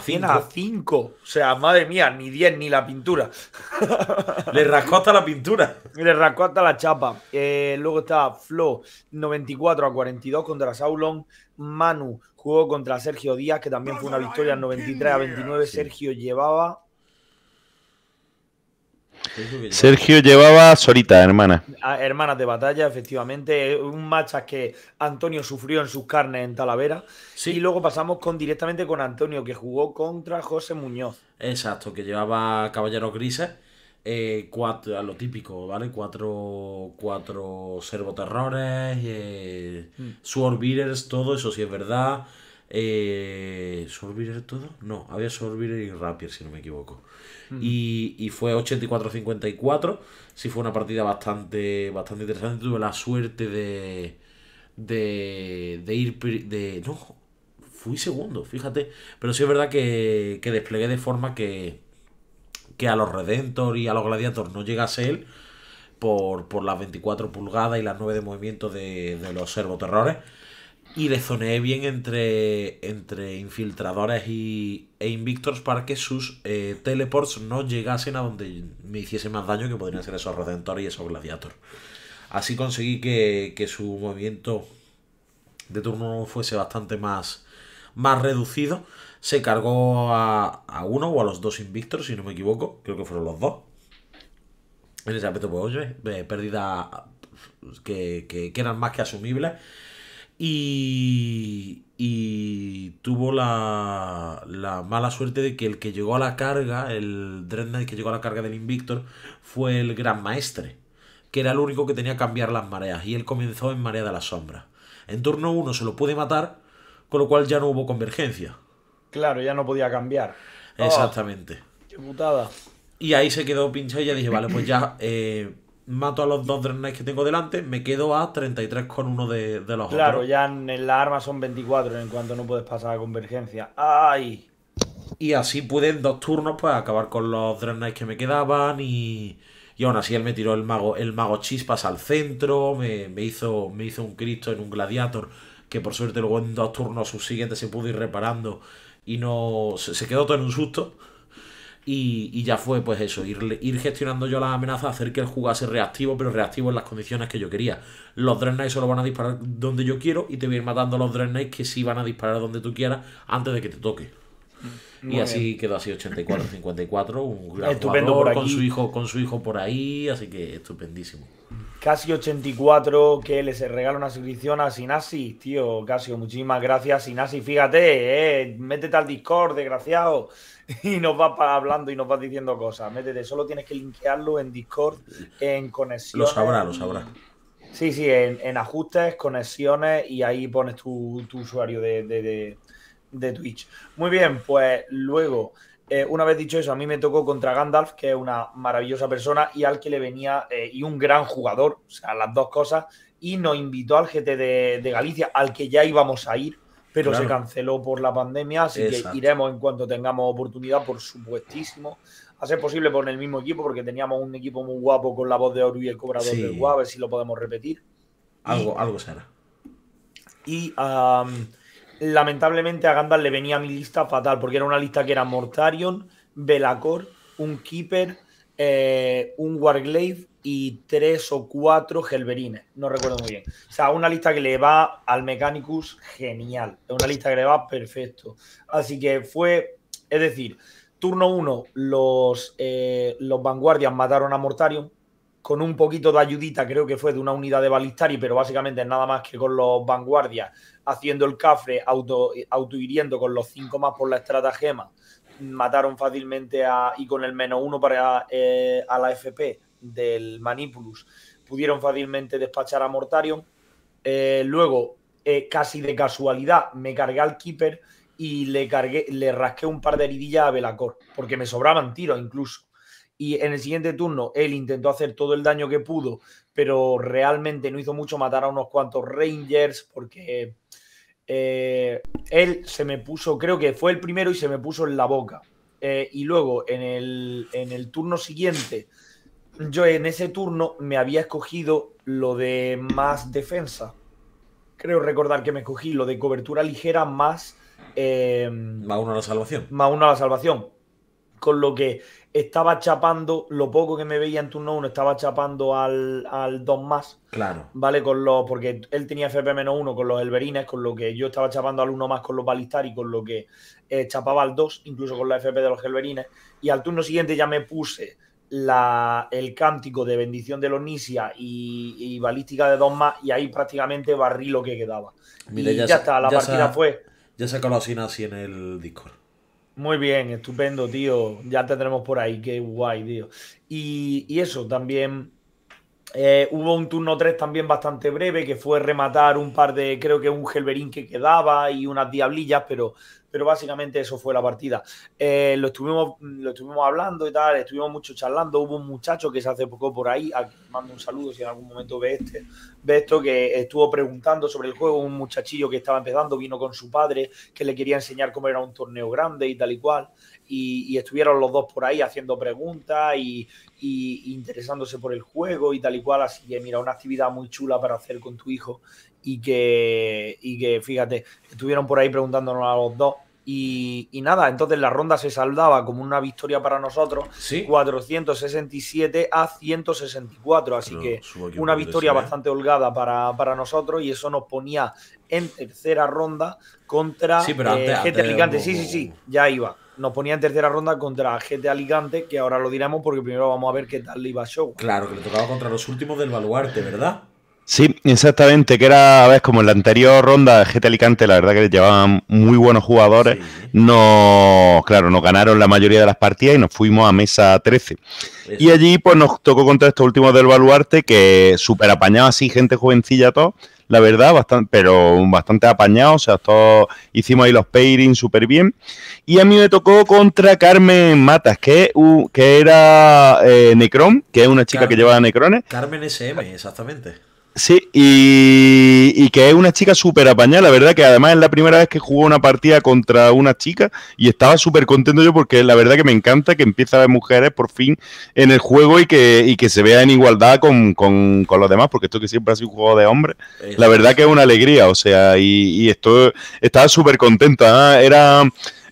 5. O sea, madre mía, ni 10 ni la pintura. (laughs) Le rascó hasta la pintura. Le rascó hasta la chapa. Eh, luego está Flo 94 a 42 contra Saulon. Manu jugó contra Sergio Díaz, que también fue una victoria 93 a 29. Sergio llevaba Sergio llevaba Sorita, hermana. Ah, hermanas de batalla, efectivamente. Un matchas que Antonio sufrió en sus carnes en Talavera. Sí. Y luego pasamos con directamente con Antonio, que jugó contra José Muñoz. Exacto, que llevaba Caballeros Grises. Eh, cuatro, a lo típico, ¿vale? Cuatro, cuatro servoterrores, eh, mm. Sword todo eso sí es verdad. Eh, todo? No, había Sorbirer y Rapier, si no me equivoco. Y, fue 84-54. si fue una partida bastante, bastante interesante. Tuve la suerte de, de, de ir. De, no, fui segundo, fíjate. Pero sí es verdad que, que desplegué de forma que, que a los Redentor y a los Gladiator no llegase él por, las 24 pulgadas y las 9 de movimiento de, de los servoterrores y le zoneé bien entre, entre infiltradores y, e invictors para que sus eh, teleports no llegasen a donde me hiciese más daño que podrían ser esos redentores y esos gladiator. Así conseguí que, su movimiento de turno fuese bastante más, más reducido. Se cargó a, a uno o a los dos invictors, si no me equivoco. Creo que fueron los dos. En ese aspecto, pues, eh, pérdida que, que, que eran más que asumibles. Y, tuvo la, mala suerte de que el que llegó a la carga, el Dreadnought que llegó a la carga del Invictor, fue el Gran Maestre, que era el único que tenía que cambiar las mareas, y él comenzó en Marea de la Sombra. En turno uno se lo pude matar, con lo cual ya no hubo convergencia. Claro, ya no podía cambiar. Exactamente. Oh, qué putada. Y ahí se quedó pinchado y ya dije, vale, pues ya eh, mato a los dos Dreadknights que tengo delante, me quedo a 33 con uno de, los otros. Claro, ya en las arma son 24 en cuanto no puedes pasar a convergencia. ¡Ay! Y así pude en dos turnos pues acabar con los Dreadknights que me quedaban y... Y aún así él me tiró el mago, el mago chispas al centro, me, hizo, me hizo un Cristo en un Gladiator, que por suerte luego en dos turnos subsiguientes se pudo ir reparando y no se quedó todo en un susto. Y, ya fue, pues eso, ir, gestionando yo las amenazas, hacer que él jugase reactivo, pero reactivo en las condiciones que yo quería. Los Dread solo van a disparar donde yo quiero y te voy a ir matando a los Dread que sí van a disparar donde tú quieras antes de que te toque. y así quedó así 84-54, un gran Estupendo jugador, con su hijo con su hijo por ahí, así que estupendísimo. Casi 84 que les regala una suscripción a Sinasi, tío, Casio, muchísimas gracias Sinasi, fíjate, eh, métete al Discord, desgraciado y nos vas hablando y nos vas diciendo cosas. Métete, solo tienes que linkearlo en Discord, en conexiones. Lo sabrá, lo sabrá. Sí, sí, en, ajustes, conexiones y ahí pones tu, usuario de, de, Twitch. Muy bien, pues luego, eh, una vez dicho eso, a mí me tocó contra Gandalf, que es una maravillosa persona y al que le venía, eh, y un gran jugador, o sea, las dos cosas, y nos invitó al GT de, Galicia, al que ya íbamos a ir pero se canceló por la pandemia, así que iremos en cuanto tengamos oportunidad, por supuestísimo, a ser posible poner el mismo equipo, porque teníamos un equipo muy guapo con la voz de Oru y el cobrador del Gua a ver si lo podemos repetir. Algo, algo será. Y lamentablemente a Gandalf le venía mi lista fatal, porque era una lista que era Mortarion, Belacor, un Keeper, eh, un Warglaive y tres o cuatro gelberines, no recuerdo muy bien. O sea, una lista que le va al Mechanicus genial, es una lista que le va perfecto. Así que fue, es decir, turno uno, los, eh, los vanguardias mataron a Mortarium con un poquito de ayudita, creo que fue de una unidad de Balistari, pero básicamente nada más que con los vanguardias haciendo el cafre, auto, autohiriendo con los cinco más por la estratagema. Mataron fácilmente y con el menos uno para, eh, a la FP del Manipulus. Pudieron fácilmente despachar a Mortarion. Eh, luego, eh, casi de casualidad, me cargué al Keeper y le, cargué, le rasqué un par de heridillas a Belacor, porque me sobraban tiros incluso. Y en el siguiente turno, él intentó hacer todo el daño que pudo, pero realmente no hizo mucho matar a unos cuantos Rangers, porque eh, él se me puso, creo que fue el primero y se me puso en la boca. y luego en el, en el turno siguiente yo en ese turno me había escogido lo de más defensa. Creo recordar que me escogí lo de cobertura ligera más... Em, más uno a la salvación. Más uno a la salvación. Con lo que estaba chapando, lo poco que me veía en turno uno. estaba chapando al, al 2 más. Claro. ¿Vale? Con lo Porque él tenía fp uno con los elberines, con lo que yo estaba chapando al uno más con los balistar y con lo que eh, chapaba al dos, incluso con la FP de los elberines. Y al turno siguiente ya me puse la, el cántico de bendición de Lonisia y, y balística de dos y ahí prácticamente barrí lo que quedaba. y ya, está, la partida fue. Ya se conoce así en el Discord. Muy bien, estupendo, tío. Ya tendremos por ahí, qué guay, tío. y eso, también eh, hubo un turno 3 también bastante breve que fue rematar un par de, creo que un gelberín que quedaba y unas diablillas, pero, pero básicamente eso fue la partida. Eh, lo, estuvimos, mm, lo estuvimos hablando y tal, estuvimos mucho charlando. Hubo un muchacho que se hace poco por ahí, mando un saludo si en algún momento ve, este, ve esto, que estuvo preguntando sobre el juego. Un muchachillo que estaba empezando, vino con su padre, que le quería enseñar cómo era un torneo grande y tal y cual y, estuvieron los dos por ahí haciendo preguntas y, interesándose por el juego y tal y cual. Así que, mira, una actividad muy chula para hacer con tu hijo y que, y que fíjate, estuvieron por ahí preguntándonos a los dos. Y, nada, entonces la ronda se saldaba como una victoria para nosotros, 467 a 164, así que una victoria ¿eh? bastante holgada para, nosotros y eso nos ponía en tercera ronda contra gente eh, antes, Sí, sí, sí, ya iba nos ponía en tercera ronda contra GT Alicante, que ahora lo diremos porque primero vamos a ver qué tal le iba a Show. Claro, que le tocaba contra los últimos del baluarte, ¿verdad? Sí, exactamente, que era, a ver, como en la anterior ronda, GT Alicante, la verdad que llevaban muy buenos jugadores, no, claro, nos ganaron la mayoría de las partidas y nos fuimos a mesa 13. Y allí pues nos tocó contra estos últimos del Baluarte, que súper apañados así, gente jovencilla, todo, la verdad, bastante, pero bastante apañados, o sea, todos hicimos ahí los pairings súper bien. Y a mí me tocó contra Carmen Matas, que, que era eh, Necron, que es una chica que lleva Necrones. Carmen SM, exactamente. Sí, y, que es una chica súper apañada, la verdad que además es la primera vez que jugó una partida contra una chica y estaba súper contento yo porque la verdad que me encanta que empiece a haber mujeres por fin en el juego y que, y que se vea en igualdad con, con, con los demás, porque esto que siempre ha sido un juego de hombres, la verdad que es una alegría, o sea, y, esto, estaba súper contenta, ah, era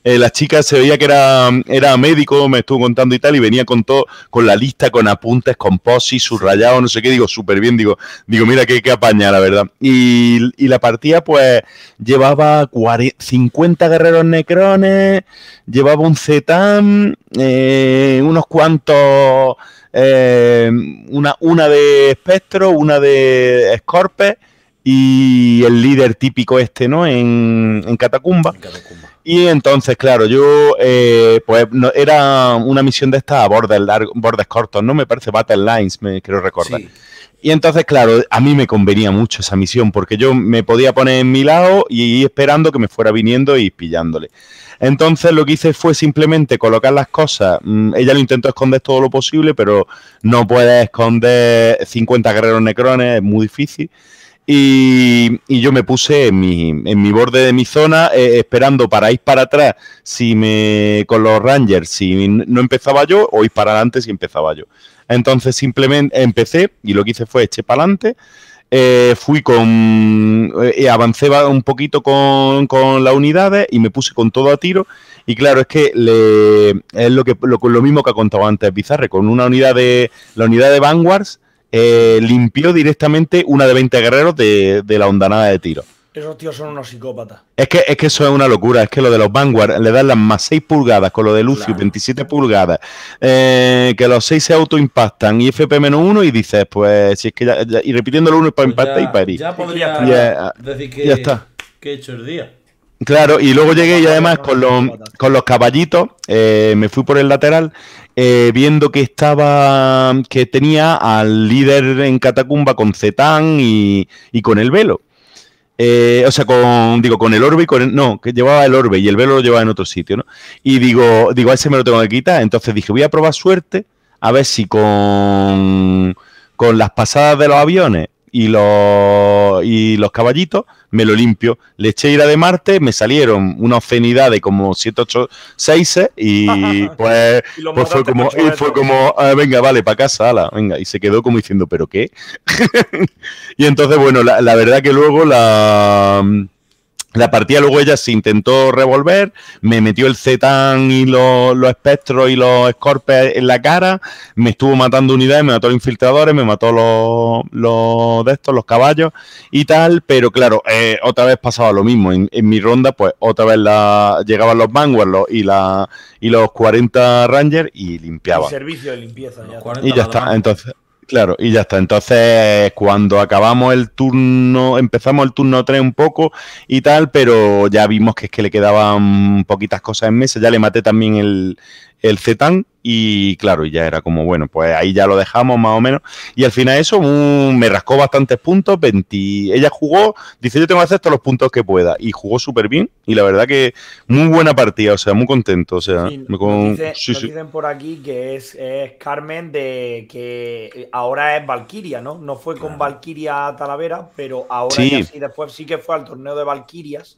eh, la chica se veía que era, era médico, me estuvo contando y tal, y venía con todo, con la lista, con apuntes, con posis, subrayado, no sé qué, digo, súper bien, digo, digo, mira qué, qué apaña, la verdad. Y, la partida, pues, llevaba 50 guerreros necrones, llevaba un Zetam, eh, unos cuantos, eh, una, una de espectro, una de escorpe y el líder típico este, ¿no? En, Catacumba. Y entonces, claro, yo, eh, pues era una misión de estas a bordes, largo, bordes cortos, ¿no? Me parece Battle Lines, me quiero recordar. Y entonces, claro, a mí me convenía mucho esa misión, porque yo me podía poner en mi lado y esperando que me fuera viniendo y pillándole. Entonces lo que hice fue simplemente colocar las cosas. Mm, ella lo intentó esconder todo lo posible, pero no puede esconder 50 guerreros necrones, es muy difícil. Y, yo me puse en mi, en mi borde de mi zona eh, esperando para ir para atrás si con los Rangers si no empezaba yo o ir para adelante si empezaba yo. Entonces simplemente empecé y lo que hice fue eché para adelante. Eh, fui con. Eh, avancé un poquito con, con, las unidades y me puse con todo a tiro. Y claro, es que es lo, que, lo, mismo que ha contado antes Bizarre, con una unidad de. La unidad de Vanguards eh, limpió directamente una de 20 guerreros de, de la hondanada de tiro. Esos tíos son unos psicópatas. Es que, es que eso es una locura. Es que lo de los Vanguard le dan las más 6 pulgadas con lo de Lucio, 27 pulgadas. Eh, que los 6 se autoimpactan y FP-1 y dices, pues, si es que ya, y repitiéndolo uno para pues impactar y para ir. Ya podría decir que, ya está. que he hecho el día. Claro, y luego llegué y además con los, con los caballitos eh, me fui por el lateral eh, viendo que estaba, que tenía al líder en Catacumba con Zetán y, con el velo. Eh, o sea, con, digo, con el orbe y con el, no, que llevaba el orbe y el velo lo llevaba en otro sitio, ¿no? Y digo, digo, a ese me lo tengo que quitar. Entonces dije, voy a probar suerte, a ver si con, con las pasadas de los aviones y los, y los caballitos, me lo limpio. Le eché ira de Marte, me salieron una ofenidad de como 7, 8, 6 y (laughs) pues, pues, fue como, fue como ah, venga, vale, para casa, ala, venga. Y se quedó como diciendo, ¿pero qué? (laughs) y entonces, bueno, la verdad que luego la la partida luego ella se intentó revolver, me metió el Zetan y los, espectros y los escorpes en la cara, me estuvo matando unidades, me mató los infiltradores, me mató los, de estos, los caballos y tal, pero claro, eh, otra vez pasaba lo mismo. En, mi ronda, pues otra vez la, llegaban los Vanguard y, la, y los 40 Rangers y limpiaba. El servicio de limpieza. Ya y ya está, entonces Claro, y ya está. Entonces, cuando acabamos el turno, empezamos el turno 3 un poco y tal, pero ya vimos que es que le quedaban poquitas cosas en mesa. Ya le maté también el, el Zetan y claro, ya era como, bueno, pues ahí ya lo dejamos más o menos. Y al final eso mm, me rascó bastantes puntos, 20, ella jugó, dice yo tengo que hacer todos los puntos que pueda y jugó súper bien y la verdad que muy buena partida, o sea, muy contento, o sea, me dicen, por aquí que es, Carmen de que eh, ahora es Valkyria, ¿no? No fue con Valkiria Valkyria Talavera, pero ahora sí. después sí que fue al torneo de Valkyrias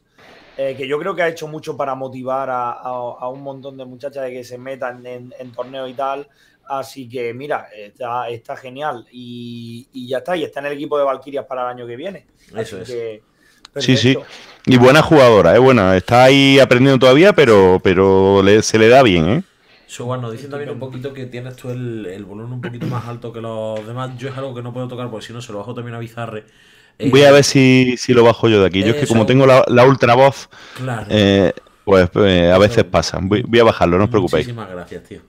eh, que yo creo que ha hecho mucho para motivar a, un montón de muchachas de que se metan en, en torneos y tal. Así que mira, está, está genial y, ya está, y está en el equipo de Valkyrias para el año que viene. Eso es. sí, sí. Y buena jugadora, es eh, buena. Está ahí aprendiendo todavía, pero, pero se le da bien, ¿eh? bueno nos también un poquito que tienes tú el, el, volumen un poquito más alto que los demás. Yo es algo que no puedo tocar porque si no se lo bajo también a Bizarre Voy a eh, ver si, lo bajo yo de aquí. Yo es que como tengo la, la ultra voz, eh, pues eh, a veces pasa. Voy, a bajarlo, no os preocupéis. Muchísimas gracias, tío.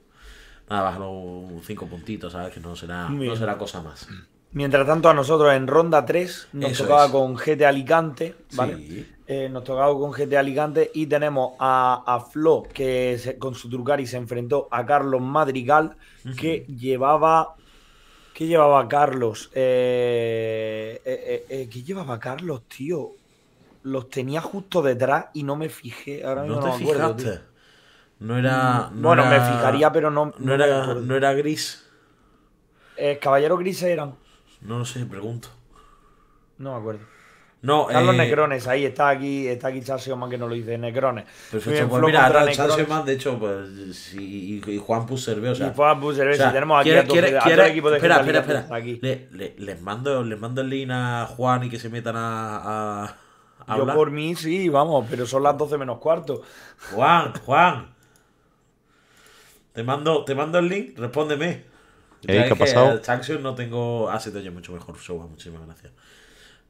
Nada, bájalo cinco puntitos, ¿sabes? Que no será, cosa más. Mientras tanto, a nosotros en ronda 3 nos tocaba con GT Alicante, ¿vale? nos tocaba con GT Alicante y tenemos a, a Flo, que con su Trucari se enfrentó a Carlos Madrigal, que llevaba ¿Qué llevaba Carlos? Eh, eh, eh, eh, ¿Qué llevaba Carlos, tío? Los tenía justo detrás y no me fijé. Ahora no, te fijaste. No era. Mm, bueno, me fijaría, pero no. No, era, no era gris. ¿Caballeros grises eran? No lo sé, pregunto. No me acuerdo. No, Carlos los eh, Negrones, ahí está aquí, está aquí que no lo dice, Necrones Perfecto, pues mira, Man, de hecho, pues, y, Juan Puserve, o Y Juan Puserve, si tenemos aquí el equipo de Espera, espera, espera. Aquí. les, mando, les mando el link a Juan y que se metan a, a, Yo por mí sí, vamos, pero son las 12 menos cuarto. Juan, Juan. Te mando, te mando el link, respóndeme. ¿Qué ha pasado? Chasio no tengo. Ah, sí, te oye mucho mejor, Showa, muchísimas gracias.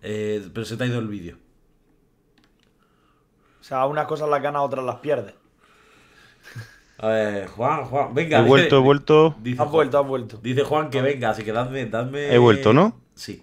Eh, pero se te ha ido el vídeo. O sea, unas cosas las gana, otras las pierde. A ver, Juan, Juan, venga. He vuelto, he vuelto. Dice, Juan, vuelto, vuelto. Dice Juan que venga, así que dadme, He vuelto, ¿no? Sí.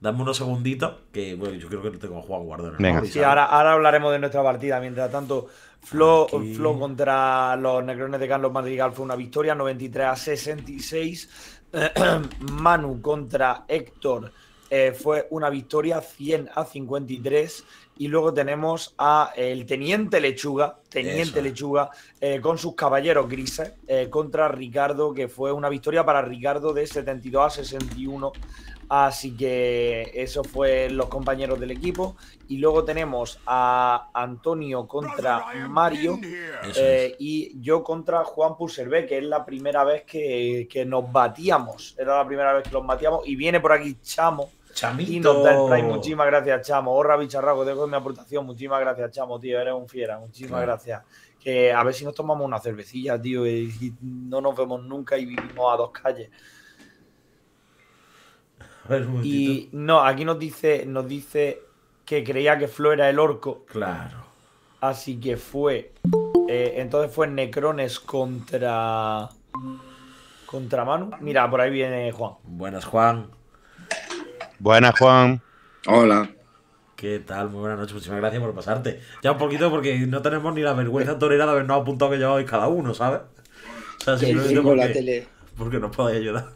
Dame unos segunditos, que bueno, yo creo que no tengo Juan guardado. Venga. Sí, ahora, ahora hablaremos de nuestra partida. Mientras tanto, Flo, Flo, contra los Negrones de Carlos Madrigal fue una victoria, 93 a 66. (clears throat) Manu contra Héctor eh, fue una victoria 100 a 53. Y luego tenemos a eh, el Teniente Lechuga, Teniente Lechuga, eh, con sus caballeros grises contra Ricardo, que fue una victoria para Ricardo de 72 a 61. Así que eso fue los compañeros del equipo. Y luego tenemos a Antonio contra Mario y yo contra Juan Pulservé, que es la primera vez que, nos batíamos. Era la primera vez que nos batíamos. Y viene por aquí Chamo, Chamito. el Prime, muchísimas gracias, Chamo. Horra Bicharraco, dejo mi aportación. Muchísimas gracias, Chamo, tío. Eres un fiera, muchísimas gracias. Que a ver si nos tomamos una cervecilla, tío, y, no nos vemos nunca y vivimos a dos calles. A ver, un y no, aquí nos dice, nos dice que creía que Flo era el orco. Claro. Así que fue. Eh, entonces fue Necrones contra. Contra Manu. Mira, por ahí viene Juan. Buenas, Juan. Buenas, Juan. Hola. ¿Qué tal? Muy buenas noches, muchísimas gracias por pasarte. Ya un poquito porque no tenemos ni la vergüenza torera de habernos apuntado que lleváis cada uno, ¿sabes? O sea, simplemente porque, la tele. porque nos podéis ayudar.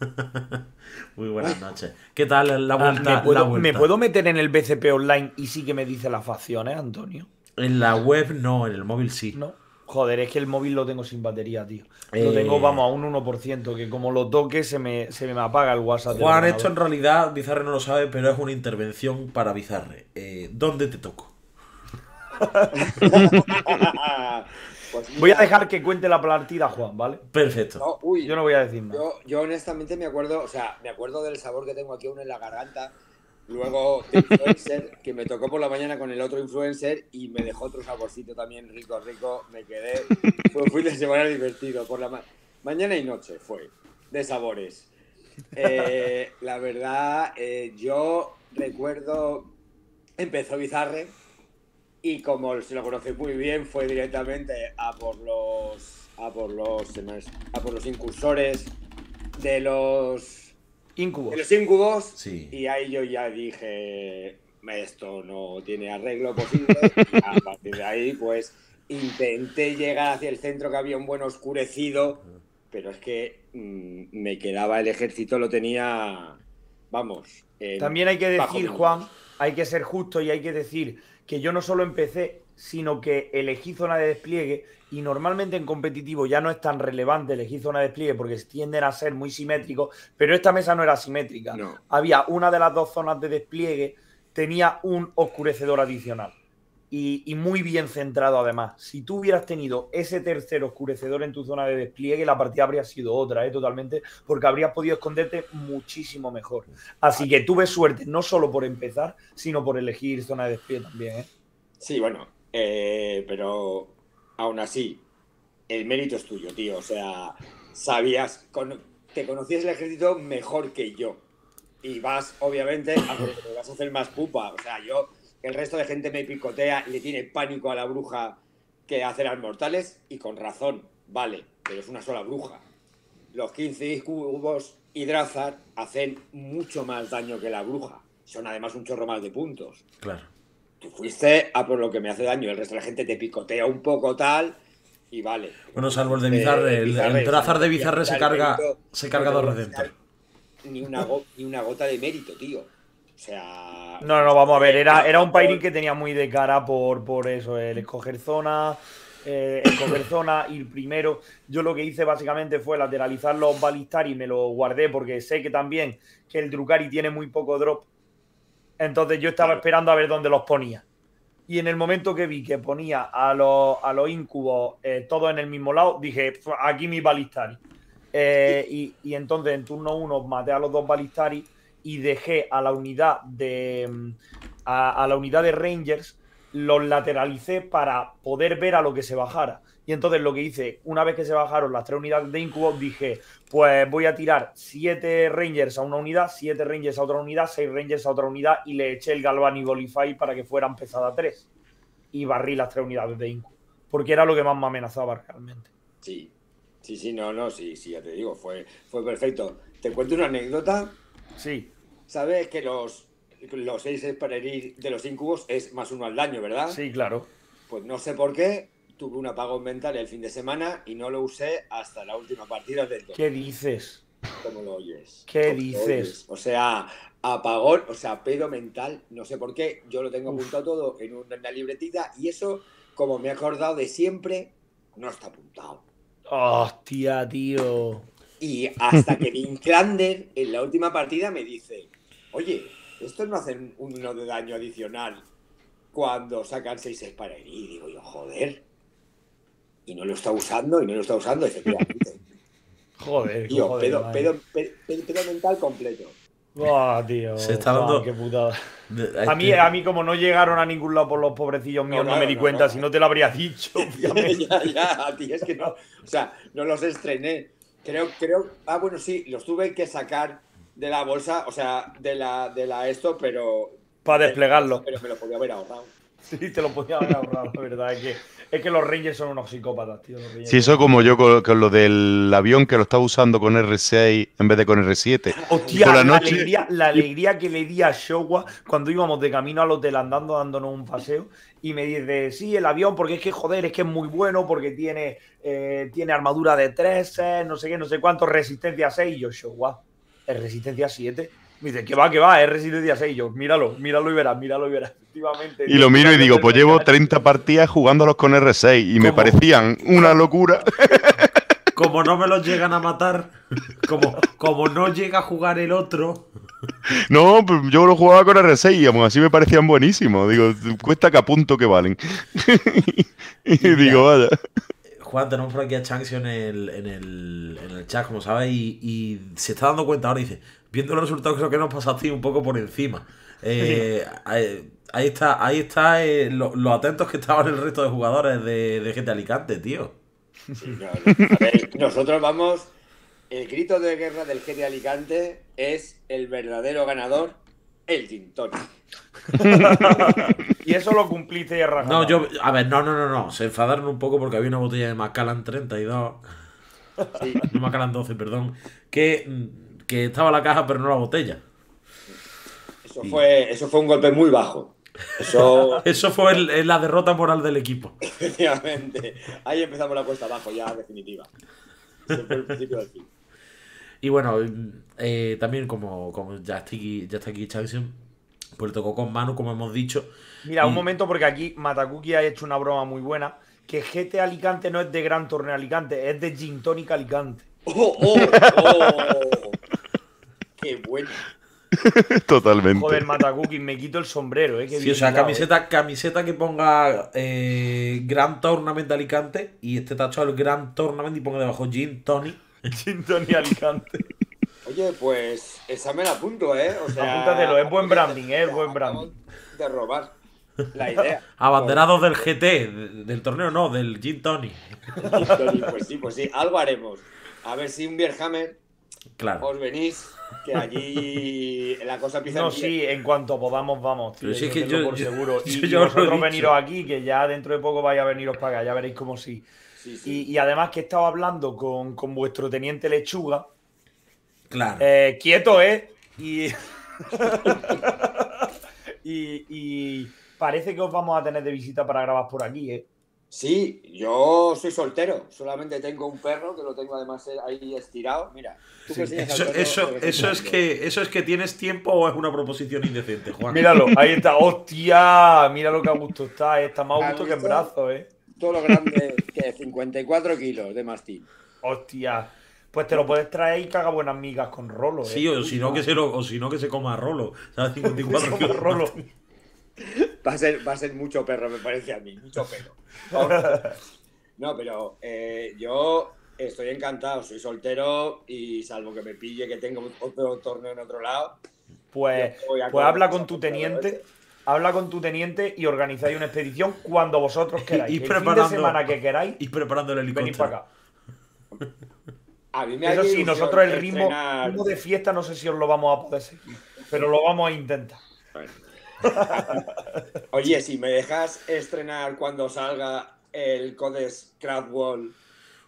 (laughs) Muy buenas noches. ¿Qué tal la vuelta, ah, ¿Me puedo, ¿Me puedo meter en el BCP online y sí que me dice las facciones, eh, Antonio? En la web no, en el móvil sí. No. Joder, es que el móvil lo tengo sin batería, tío. Lo tengo, eh. vamos, a un 1%, que como lo toque se me, apaga el WhatsApp. Juan, esto en realidad Bizarre no lo sabe, pero es una intervención para Bizarre. Eh, ¿Dónde te toco? (laughs) voy a dejar que cuente la partida, Juan, ¿vale? Perfecto. yo no voy a decir nada. Yo, yo honestamente me acuerdo, o sea, me acuerdo del sabor que tengo aquí aún en la garganta Luego Influencer, que me tocó por la mañana con el otro influencer y me dejó otro saborcito también rico, rico. Me quedé. Fue un fin de semana divertido. Por la mañana y noche fue. De sabores. Eh, la verdad, eh, yo recuerdo. Empezó Bizarre y como se lo conoce muy bien, fue directamente a por los. A por los, a por los incursores de los Incubos. Los Incubos. Y ahí yo ya dije, esto no tiene arreglo posible. (laughs) a partir de ahí, pues intenté llegar hacia el centro que había un buen oscurecido, pero es que mm, me quedaba el ejército, lo tenía, vamos. También hay que decir, Juan, hay que ser justo y hay que decir que yo no solo empecé, sino que elegí zona de despliegue y normalmente en competitivo ya no es tan relevante elegir zona de despliegue porque tienden a ser muy simétricos, pero esta mesa no era simétrica. Había una de las dos zonas de despliegue, tenía un oscurecedor adicional y, muy bien centrado además. Si tú hubieras tenido ese tercer oscurecedor en tu zona de despliegue, la partida habría sido otra, ¿eh? totalmente, porque habrías podido esconderte muchísimo mejor. Así que tuve suerte, no solo por empezar, sino por elegir zona de despliegue también. ¿eh? Sí, bueno, eh, pero aún así, el mérito es tuyo, tío. O sea, sabías, te conocías el ejército mejor que yo. Y vas, obviamente, a vas a hacer más pupa. O sea, yo, el resto de gente me picotea, y le tiene pánico a la bruja que hace las mortales, y con razón, vale, pero es una sola bruja. Los 15 cubos drázar hacen mucho más daño que la bruja. Son además un chorro más de puntos. Claro tú fuiste a por lo que me hace daño, el resto de la gente te picotea un poco tal y vale. Bueno, salvo el de eh, Bizarre, el, de Bizarre se carga, se carga dos redentor. Ni una, gota de mérito, tío. O sea. No, no, vamos a ver. Era, era un Pairing que tenía muy de cara por, por eso, el escoger zona. Eh, escoger (coughs) zona, ir primero. Yo lo que hice básicamente fue lateralizar los Balistari y me lo guardé porque sé que también que el Drucari tiene muy poco drop entonces yo estaba esperando a ver dónde los ponía. Y en el momento que vi que ponía a los, a los incubos eh, todos en el mismo lado, dije, aquí mis balistari. Eh, y, entonces en turno uno maté a los dos balistari y dejé a la unidad de mm, a, la unidad de Rangers, los lateralicé para poder ver a lo que se bajara. Y entonces lo que hice, una vez que se bajaron las tres unidades de incubo, dije, pues voy a tirar siete Rangers a una unidad, siete Rangers a otra unidad, seis Rangers a otra unidad y le eché el Galvan y Golify para que fueran pesada tres. Y barrí las tres unidades de incubo, porque era lo que más me amenazaba realmente. Sí, sí, sí, no, no, sí, sí, ya te digo, fue, fue perfecto. Te cuento una anécdota. Sí. ¿Sabes que los, los seis para de los incubos es más uno al daño, verdad? Sí, claro. Pues no sé por qué, tuve un apagón mental el fin de semana y no lo usé hasta la última partida del ¿Qué dices? ¿Cómo lo oyes? ¿Qué dices? O sea, apagón, o sea, pedo mental, no sé por qué, yo lo tengo apuntado todo en una libretita y eso, como me he acordado de siempre, no está apuntado. Hostia, tío. Y hasta que Vinclander (laughs) en la última partida me dice, oye, esto no hacen uno de daño adicional cuando sacan 6-6 para herir. Y digo yo, joder y no lo está usando, y no lo está usando, efectivamente. (laughs) joder, tío, joder, pedo, mental completo. tío. Se está dando. qué putada. A mí, a mí, como no llegaron a ningún lado por los pobrecillos míos, no, me di cuenta, si no te lo habría dicho. (laughs) ya, ya, a es que no. O sea, no los estrené. Creo, creo. Ah, bueno, sí, los tuve que sacar de la bolsa, o sea, de la, de la esto, pero. Para desplegarlo. Pero me lo podía haber ahorrado. Sí, te lo podía hablar. la verdad. Es que, los Rangers son unos psicópatas, tío. sí, eso como yo con, lo del avión que lo estaba usando con R6 en vez de con R7. Hostia, la, la, alegría, que le di a Showa cuando íbamos de camino al hotel andando, dándonos un paseo. Y me dice, sí, el avión, porque es que joder, es que es muy bueno, porque tiene, eh, tiene armadura de 13, no sé qué, no sé cuánto, resistencia 6. Y yo, Showa, ¿es resistencia 7? Me dice, que va, que va, es Resident Evil 6. Yo, míralo, míralo y verás, míralo y verás. Y lo miro y digo, pues llevo 30 partidas jugándolos con R6 y me parecían una locura. (laughs) Como no me los llegan a matar, como, como no llega a jugar el otro. No, pues yo lo jugaba con R6 y aún así me parecían buenísimos. Digo, cuesta que a punto que valen. (laughs) y, y digo, vaya. Juan, tenemos por aquí a Chanxio en el, en el, en el chat, como sabéis, y, se está dando cuenta ahora dice, viendo los resultados creo que nos pasaste un poco por encima. Eh, ahí, está, ahí está eh, lo, atentos que estaban el resto de jugadores de, de Alicante, tío. nosotros vamos. El grito de guerra del GT Alicante es el verdadero ganador, el Tintón y eso lo cumpliste y arrasaste. No, yo, a ver, no, no, no, no. Se enfadaron un poco porque había una botella de Macallan 32. Sí. No Macallan 12, perdón. Que, estaba la caja, pero no la botella. Eso, fue, eso fue un golpe muy bajo. Eso, (laughs) eso fue la derrota moral del equipo. Efectivamente. Ahí empezamos la cuesta abajo, ya definitiva. El principio del fin. Y bueno, eh, también como, ya, está aquí, ya está aquí pues tocó con Manu, como hemos dicho. Mira, un momento, porque aquí Matakuki ha hecho una broma muy buena. Que GT Alicante no es de Gran Torneo Alicante, es de Gin Tonic Alicante. ¡Oh, oh, oh! (laughs) qué bueno! (laughs) Totalmente. Joder, Matakuki, me quito el sombrero, ¿eh? que sí, o sea, camiseta, eh. camiseta que ponga eh, Gran Tournament de Alicante y este tacho al Gran Tournament y ponga debajo Gin Tonic (laughs) Gin Tonic Alicante. Oye, pues esa a punto, ¿eh? O sea, Apúntatelo, es buen branding, ¿eh? Es buen branding. De robar la (laughs) idea. Abanderados del GT, del torneo no, del Gin Tony. Pues sí, pues sí, algo haremos. A ver si un Bierhammer claro. os venís, que allí la cosa empieza No, sí, en cuanto podamos, vamos. Tío, Pero sí que yo, por seguro. (laughs) y, veniros aquí, que ya dentro de poco vais a veniros para acá, ya veréis cómo sí. Y, además que he estado hablando con, con vuestro teniente Lechuga Claro. Eh, quieto, ¿eh? (laughs) Y, y, parece que os vamos a tener de visita para grabar por aquí, ¿eh? Sí, yo soy soltero, solamente tengo un perro que lo tengo además ahí estirado. Mira, ¿tú eso, eso, es que eso es que tienes tiempo o es una proposición indecente, Juan. Míralo, (laughs) ahí está, hostia, mira lo que a gusto está, eh. está más a gusto que en brazos, eh. Todo lo grande que 54 kilos de mastín. Hostia pues te lo puedes traer y caga buenas migas con Rolo. ¿eh? Sí, o si no que se lo, o que se coma Rolo. ¿Sabes? (laughs) 54 kilos. Rolo. Va a, ser, va a ser mucho perro, me parece a mí, mucho perro. No, pero eh, yo estoy encantado, soy soltero y salvo que me pille que tengo otro torneo en otro lado. Pues, pues habla con tu teniente habla con tu teniente y organizáis una expedición cuando vosotros (laughs) queráis. Y, el semana que queráis. Y preparando el helicóptero. Venid para acá. A mí Eso sí, nosotros el ritmo, de fiesta no sé si os lo vamos a poder seguir, pero lo vamos a intentar. (laughs) Oye, si me dejas estrenar cuando salga el Codex Craftwall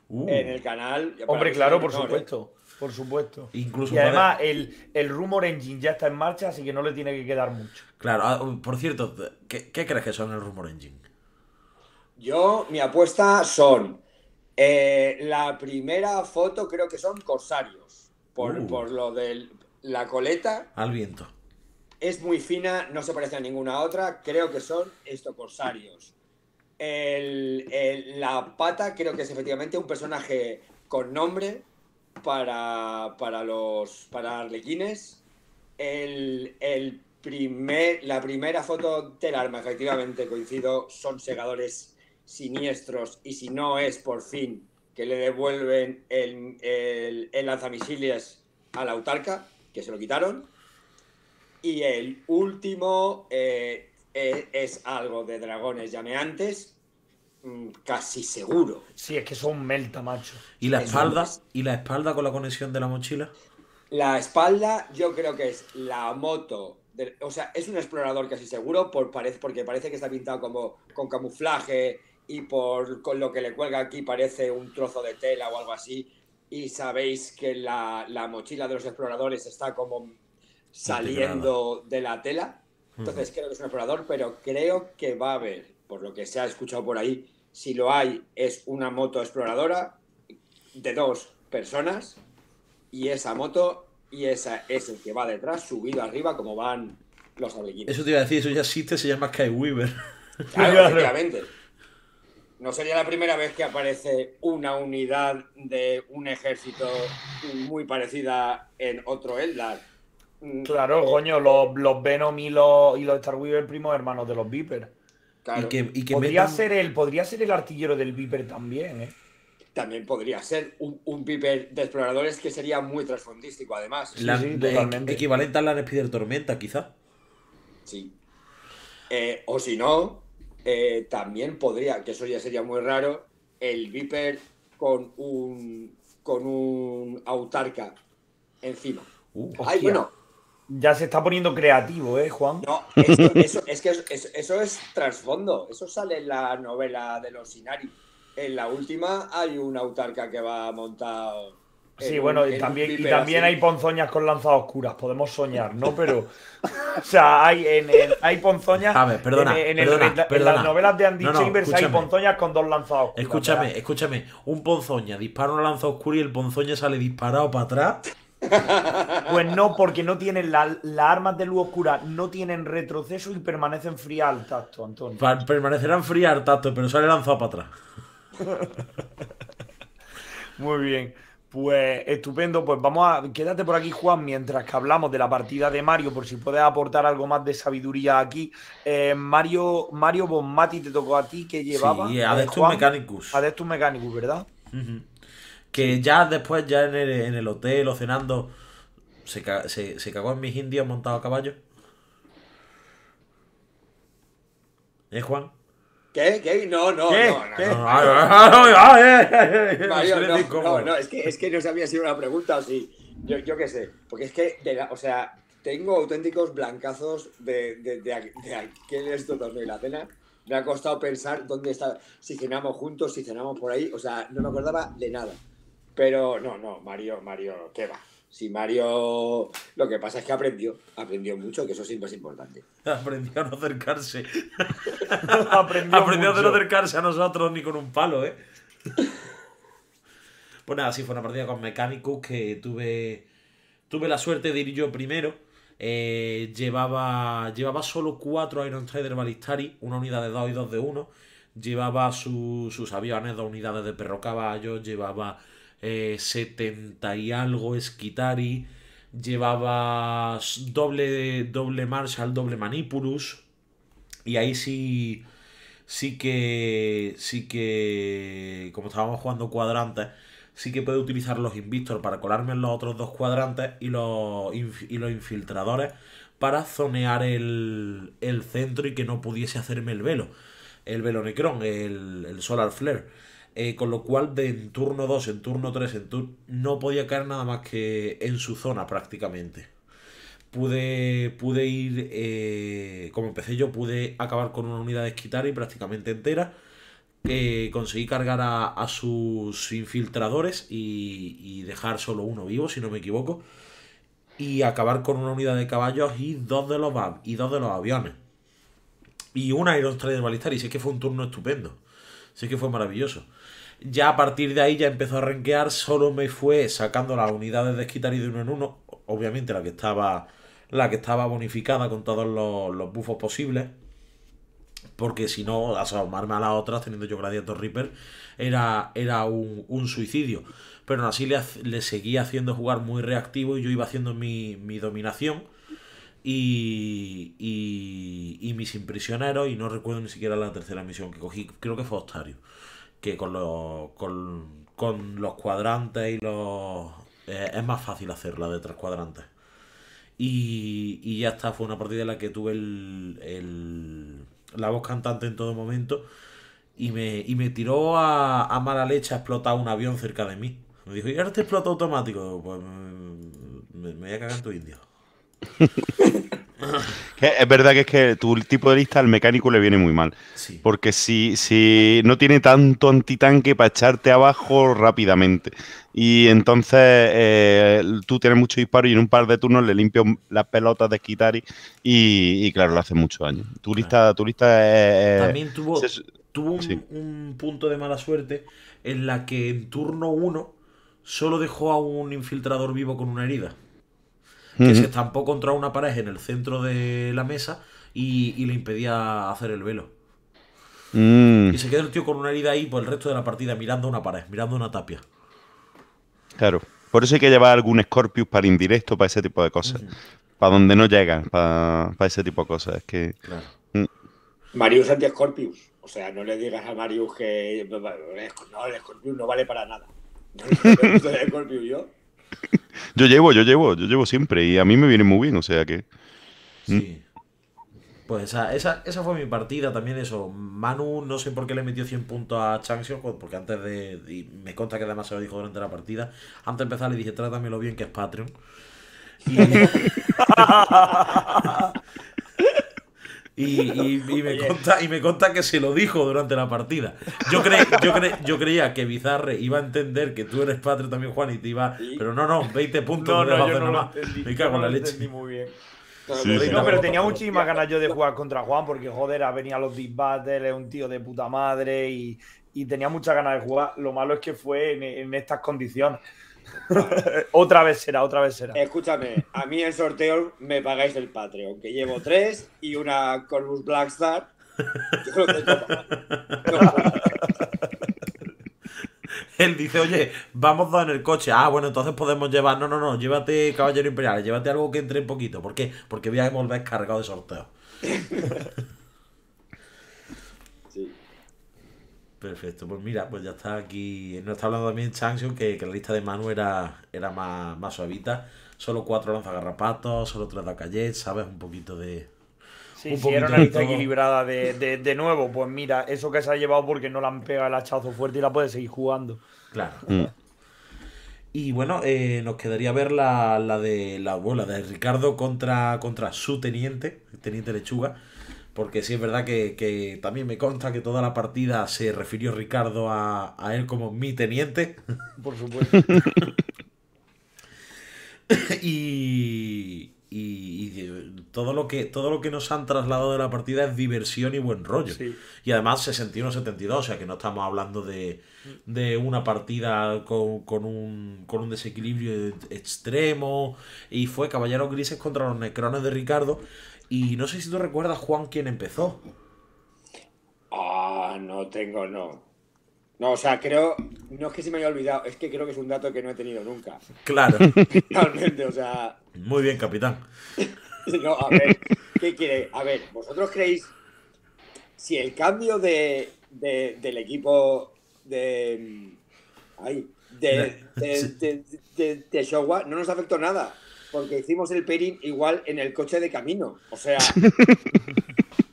uh. en el canal. Hombre, claro, por ¿eh? supuesto. Por supuesto. Incluso y además, el, rumor engine ya está en marcha, así que no le tiene que quedar mucho. Claro, ah, um, por cierto, qué crees que son el rumor engine? Yo, mi apuesta son eh, la primera foto creo que son corsarios, uh. por, lo de la coleta. Al viento. Es muy fina, no se parece a ninguna otra. Creo que son estos corsarios. la pata creo que es efectivamente un personaje con nombre para, para los para arlequines. El, primer, la primera foto del arma, efectivamente, coincido, son segadores siniestros y si no es por fin que le devuelven el, el, lanzamisiles a la autarca, que se lo quitaron. Y el último eh, eh, es algo de dragones llameantes, mm, casi seguro. Sí, es que son melta, macho. ¿Y la espalda? ¿Y la espalda con la conexión de la mochila? La espalda, yo creo que es la moto. o sea, es un explorador casi seguro por, porque parece que está pintado como con camuflaje y por con lo que le cuelga aquí parece un trozo de tela o algo así. Y sabéis que la, mochila de los exploradores está como saliendo de la tela. Entonces creo que es un explorador, pero creo que va a haber, por lo que se ha escuchado por ahí, si lo hay, es una moto exploradora de dos personas y esa moto y esa es el que va detrás, subido arriba como van los Eso te iba a decir, eso ya existe, se llama Skyweaver. Claro, (laughs) efectivamente no sería la primera vez que aparece una unidad de un ejército muy parecida en otro Eldar. Mm. Claro, coño, los, Venom y los, y los Star primos hermanos de los Viper. Y que, podría, ser el, podría ser el artillero del Viper también, ¿eh? También podría ser un, un de exploradores que sería muy trasfondístico, además. La, eh, Equivalente a la Spider Tormenta, quizá. Sí. Eh, o si no, eh, también podría, que eso ya sería muy raro, el Viper con un, con un autarca encima. Uh, ya se está poniendo creativo, ¿eh, Juan? No, eso, es que eso, es trasfondo. Eso sale en la novela de los Sinari. En la última hay un autarca que va montado Sí, bueno, y también, también hay ponzoñas con lanzas oscuras, podemos soñar, ¿no? Pero. (laughs) o sea, hay, en, ponzoñas. A ver, perdona. En, las novelas de Andy Chambers hay ponzoñas con dos lanzas oscuras. Escúchame, escúchame. Un ponzoña dispara una lanza oscura y el ponzoña sale disparado para atrás. (laughs) Pues no, porque no tienen las armas de luz oscura, no tienen retroceso y permanecen frías al tacto, Antonio. permanecerán frías al tacto, pero sale lanzado para atrás. (laughs) Muy bien. Pues estupendo, pues vamos a quédate por aquí, Juan, mientras que hablamos de la partida de Mario, por si puedes aportar algo más de sabiduría aquí. Eh, Mario, Mario Bonmati te tocó a ti que llevaba. Sí, eh, a Mechanicus. ¿verdad? Que ya después, ya en el, hotel o cenando, se, cagó en mis indios montado a caballo. ¿Eh, Juan? ¿Qué? ¿Qué? No, no, no. no, no. Mario, no, no, es que, es que no sabía si era una pregunta o si. Yo, yo qué sé. Porque es que, o sea, tengo auténticos blancazos de, de, de, de aquel la cena. Me ha costado pensar dónde está, si cenamos juntos, si cenamos por ahí. O sea, no me acordaba de nada. Pero no, no, Mario, Mario, ¿qué va? Si Mario. Lo que pasa es que aprendió. Aprendió mucho, que eso siempre es importante. (laughs) Aprendió a no acercarse. (laughs) aprendió, a no acercarse a nosotros ni con un palo, ¿eh? (laughs) pues nada, sí, fue una partida con mecánicos que tuve. Tuve la suerte de ir yo primero. Eh, llevaba, llevaba solo cuatro Iron Trader Balistari, una unidad de dos y dos de uno Llevaba sus aviones, dos unidades de perro caballo llevaba 70 eh, y algo Skitari, llevaba doble, doble Marshall, doble Manipulus, y ahí sí, sí que, sí que, como estábamos jugando cuadrantes, sí que puedo utilizar los Invictor para colarme en los otros dos cuadrantes y los, y los infiltradores para zonear el, el centro y que no pudiese hacerme el velo. El velo Necron, el, el Solar Flare. Eh, con lo cual, de en turno 2, en turno 3, en turno. No podía caer nada más que en su zona prácticamente. Pude, pude ir, eh, como empecé yo, pude acabar con una unidad de y prácticamente entera. Eh, conseguí cargar a, sus infiltradores y, dejar solo uno vivo, si no me equivoco. Y acabar con una unidad de caballos y dos de los, y dos de los aviones. Y una Iron Strider y Sé que fue un turno estupendo. Sé que fue maravilloso. Ya a partir de ahí ya empezó a renquear, solo me fue sacando las unidades de esquitar de uno en uno, obviamente la que estaba la que estaba bonificada con todos los, bufos posibles. Porque si no, asomarme a las otras teniendo yo Gladiator Reaper era, era un, suicidio. Pero así le, seguía haciendo jugar muy reactivo y yo iba haciendo mi, dominación y, y, y mis imprisioneros. Y no recuerdo ni siquiera la tercera misión que cogí, creo que fue Ostario que con, los con, los cuadrantes y los... Eh, es más fácil hacerla de tres cuadrantes. Y, ya está, fue una partida en la que tuve el, la voz cantante en todo momento. Y me, y me tiró a, mala leche a explotar un avión cerca de mí. Me dijo, y ahora te explota automático. Pues mm, me, voy a cagar tu indio. (laughs) (laughs) es verdad que es que tu tipo de lista al mecánico le viene muy mal. Porque si, si no tiene tanto antitanque para echarte abajo rápidamente. Y entonces eh, tú tienes mucho disparo y en un par de turnos le limpio las pelotas de Skitari y, claro, le hace mucho daño. Tu lista, También tuvo, un, punto de mala suerte en la que en turno 1 solo dejó a un infiltrador vivo con una herida que se estampó contra una pared en el centro de la mesa y, le impedía hacer el velo. Mm. Y se quedó el tío con una herida ahí por el resto de la partida, mirando una pared, mirando una tapia. Claro. Por eso hay que llevar algún Scorpius para indirecto, para ese tipo de cosas. Para donde no llegan, para, ese tipo de cosas. que. Claro. Mm. Marius anti-Scorpius. O sea, no le digas a Marius que. No, el Scorpius no vale para nada. No, yo. (laughs) Yo llevo, yo llevo, yo llevo siempre y a mí me viene muy bien, o sea que... Sí. Pues esa, esa, esa fue mi partida también, eso. Manu, no sé por qué le metió 100 puntos a chance porque antes de... Y me consta que además se lo dijo durante la partida. Antes de empezar le dije, lo bien, que es Patreon. Y... (laughs) (laughs) Y, y, me conta, y, me conta, que se lo dijo durante la partida. Yo, yo, yo, creía que Bizarre iba a entender que tú eres padre también, Juan, y te iba. Pero no, no, 20 puntos no, no, me cago en la leche. no, pero tenía muchísimas ganas yo de jugar contra Juan porque, joder, venía a los Big Battles, es un tío de puta madre y, tenía muchas ganas de jugar. Lo malo es que fue en estas condiciones. (laughs) otra vez será, otra vez será. Escúchame, a mí el sorteo me pagáis del Patreon, que llevo tres y una Corvus Blackstar. Yo Él dice, oye, vamos dos en el coche. Ah, bueno, entonces podemos llevar. No, no, no, llévate Caballero Imperial, llévate algo que entre un poquito. ¿Por qué? Porque voy a volver cargado de sorteo. (laughs) Perfecto, pues mira, pues ya está aquí. Eh, no está hablando también Sanction que, que, la lista de Manu era, era más, suavita. Solo cuatro lanzagarrapatos, solo tres calle ¿sabes? Un poquito de. Sí, si era una lista equilibrada de, nuevo, pues mira, eso que se ha llevado porque no la han pegado el hachazo fuerte y la puede seguir jugando. Claro. Mm. Y bueno, eh, nos quedaría ver la, la de la bola de Ricardo contra, contra su teniente, el teniente lechuga porque sí es verdad que, también me consta que toda la partida se refirió Ricardo a, él como mi teniente. (laughs) Por supuesto. (laughs) y, y, eh, todo lo que todo lo que nos han trasladado de la partida es diversión y buen rollo. Y además 61-72, o sea que no estamos hablando de, de una partida con, con, un, con un desequilibrio e- extremo. Y fue Caballeros Grises contra los Necrones de Ricardo y no sé si tú recuerdas, Juan, quién empezó. Ah, no tengo, no. No, o sea, creo. No es que se me haya olvidado, es que creo que es un dato que no he tenido nunca. Claro. (laughs) Realmente, o sea. Muy bien, capitán. (laughs) no, a ver, ¿qué quiere? A ver, ¿vosotros creéis si el cambio de, del equipo de. Mm, ay, de, de, (laughs) de, de, de Showa no nos afectó nada? porque hicimos el pairing igual en el coche de camino. O sea.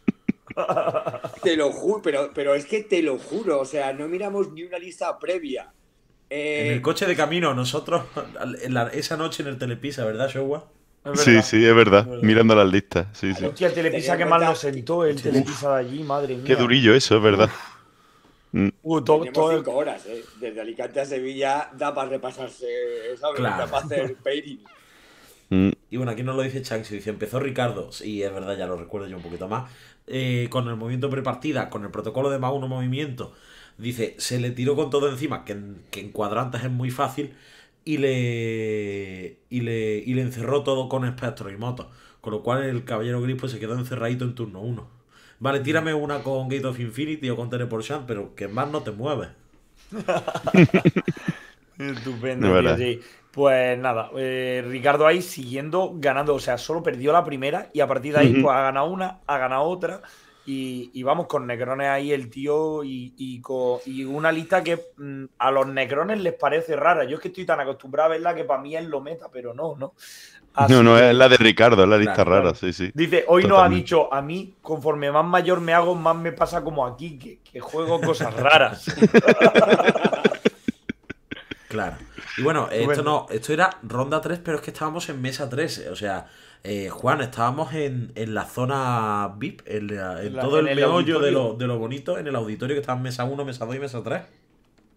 (laughs) te lo juro, pero, pero es que te lo juro. O sea, no miramos ni una lista previa. En eh, el coche de camino, nosotros, esa noche en el Telepisa, ¿verdad, Showa? Sí, sí, es verdad. Mirando las listas. Sí, sí. Hostia, el Telepisa que mal nos sentó, el Telepisa de allí, madre mía. Qué durillo eso, es verdad. Mm. Uh, todo, Tenemos cinco horas, ¿eh? Desde Alicante a Sevilla da para repasarse, ¿sabes? Claro. Da para hacer (laughs) pairing. Mm. Y bueno, aquí no lo dice Se dice, empezó Ricardo, sí, es verdad, ya lo recuerdo yo un poquito más, eh, con el movimiento prepartida, con el protocolo de más uno movimiento, dice, se le tiró con todo encima, que en, cuadrantes es muy fácil, y le, le, encerró todo con espectro y moto con lo cual el caballero gris pues, se quedó encerradito en turno 1. Vale, tírame una con Gate of Infinity o con Teleportation, pero que más no te mueves. (laughs) (laughs) Estupendo, pues nada, eh, Ricardo ahí siguiendo ganando, o sea, solo perdió la primera y a partir de ahí pues ha ganado una, ha ganado otra y, vamos con Necrones ahí el tío y, una lista que mm, a los Necrones les parece rara. Yo es que estoy tan acostumbrado a verla que para mí es lo meta, pero no, ¿no? no, no, es la de Ricardo, es la lista rara, sí, sí. Dice, hoy nos ha dicho, a mí, conforme más mayor me hago, más me pasa como aquí, que juego cosas raras. (laughs) Claro. Y bueno, esto no, esto era ronda 3, pero es que estábamos en mesa 3 O sea, eh, Juan, estábamos en, la zona VIP, en, todo el, el meollo de lo, bonito, en el auditorio que está en mesa 1, mesa 2 y mesa 3.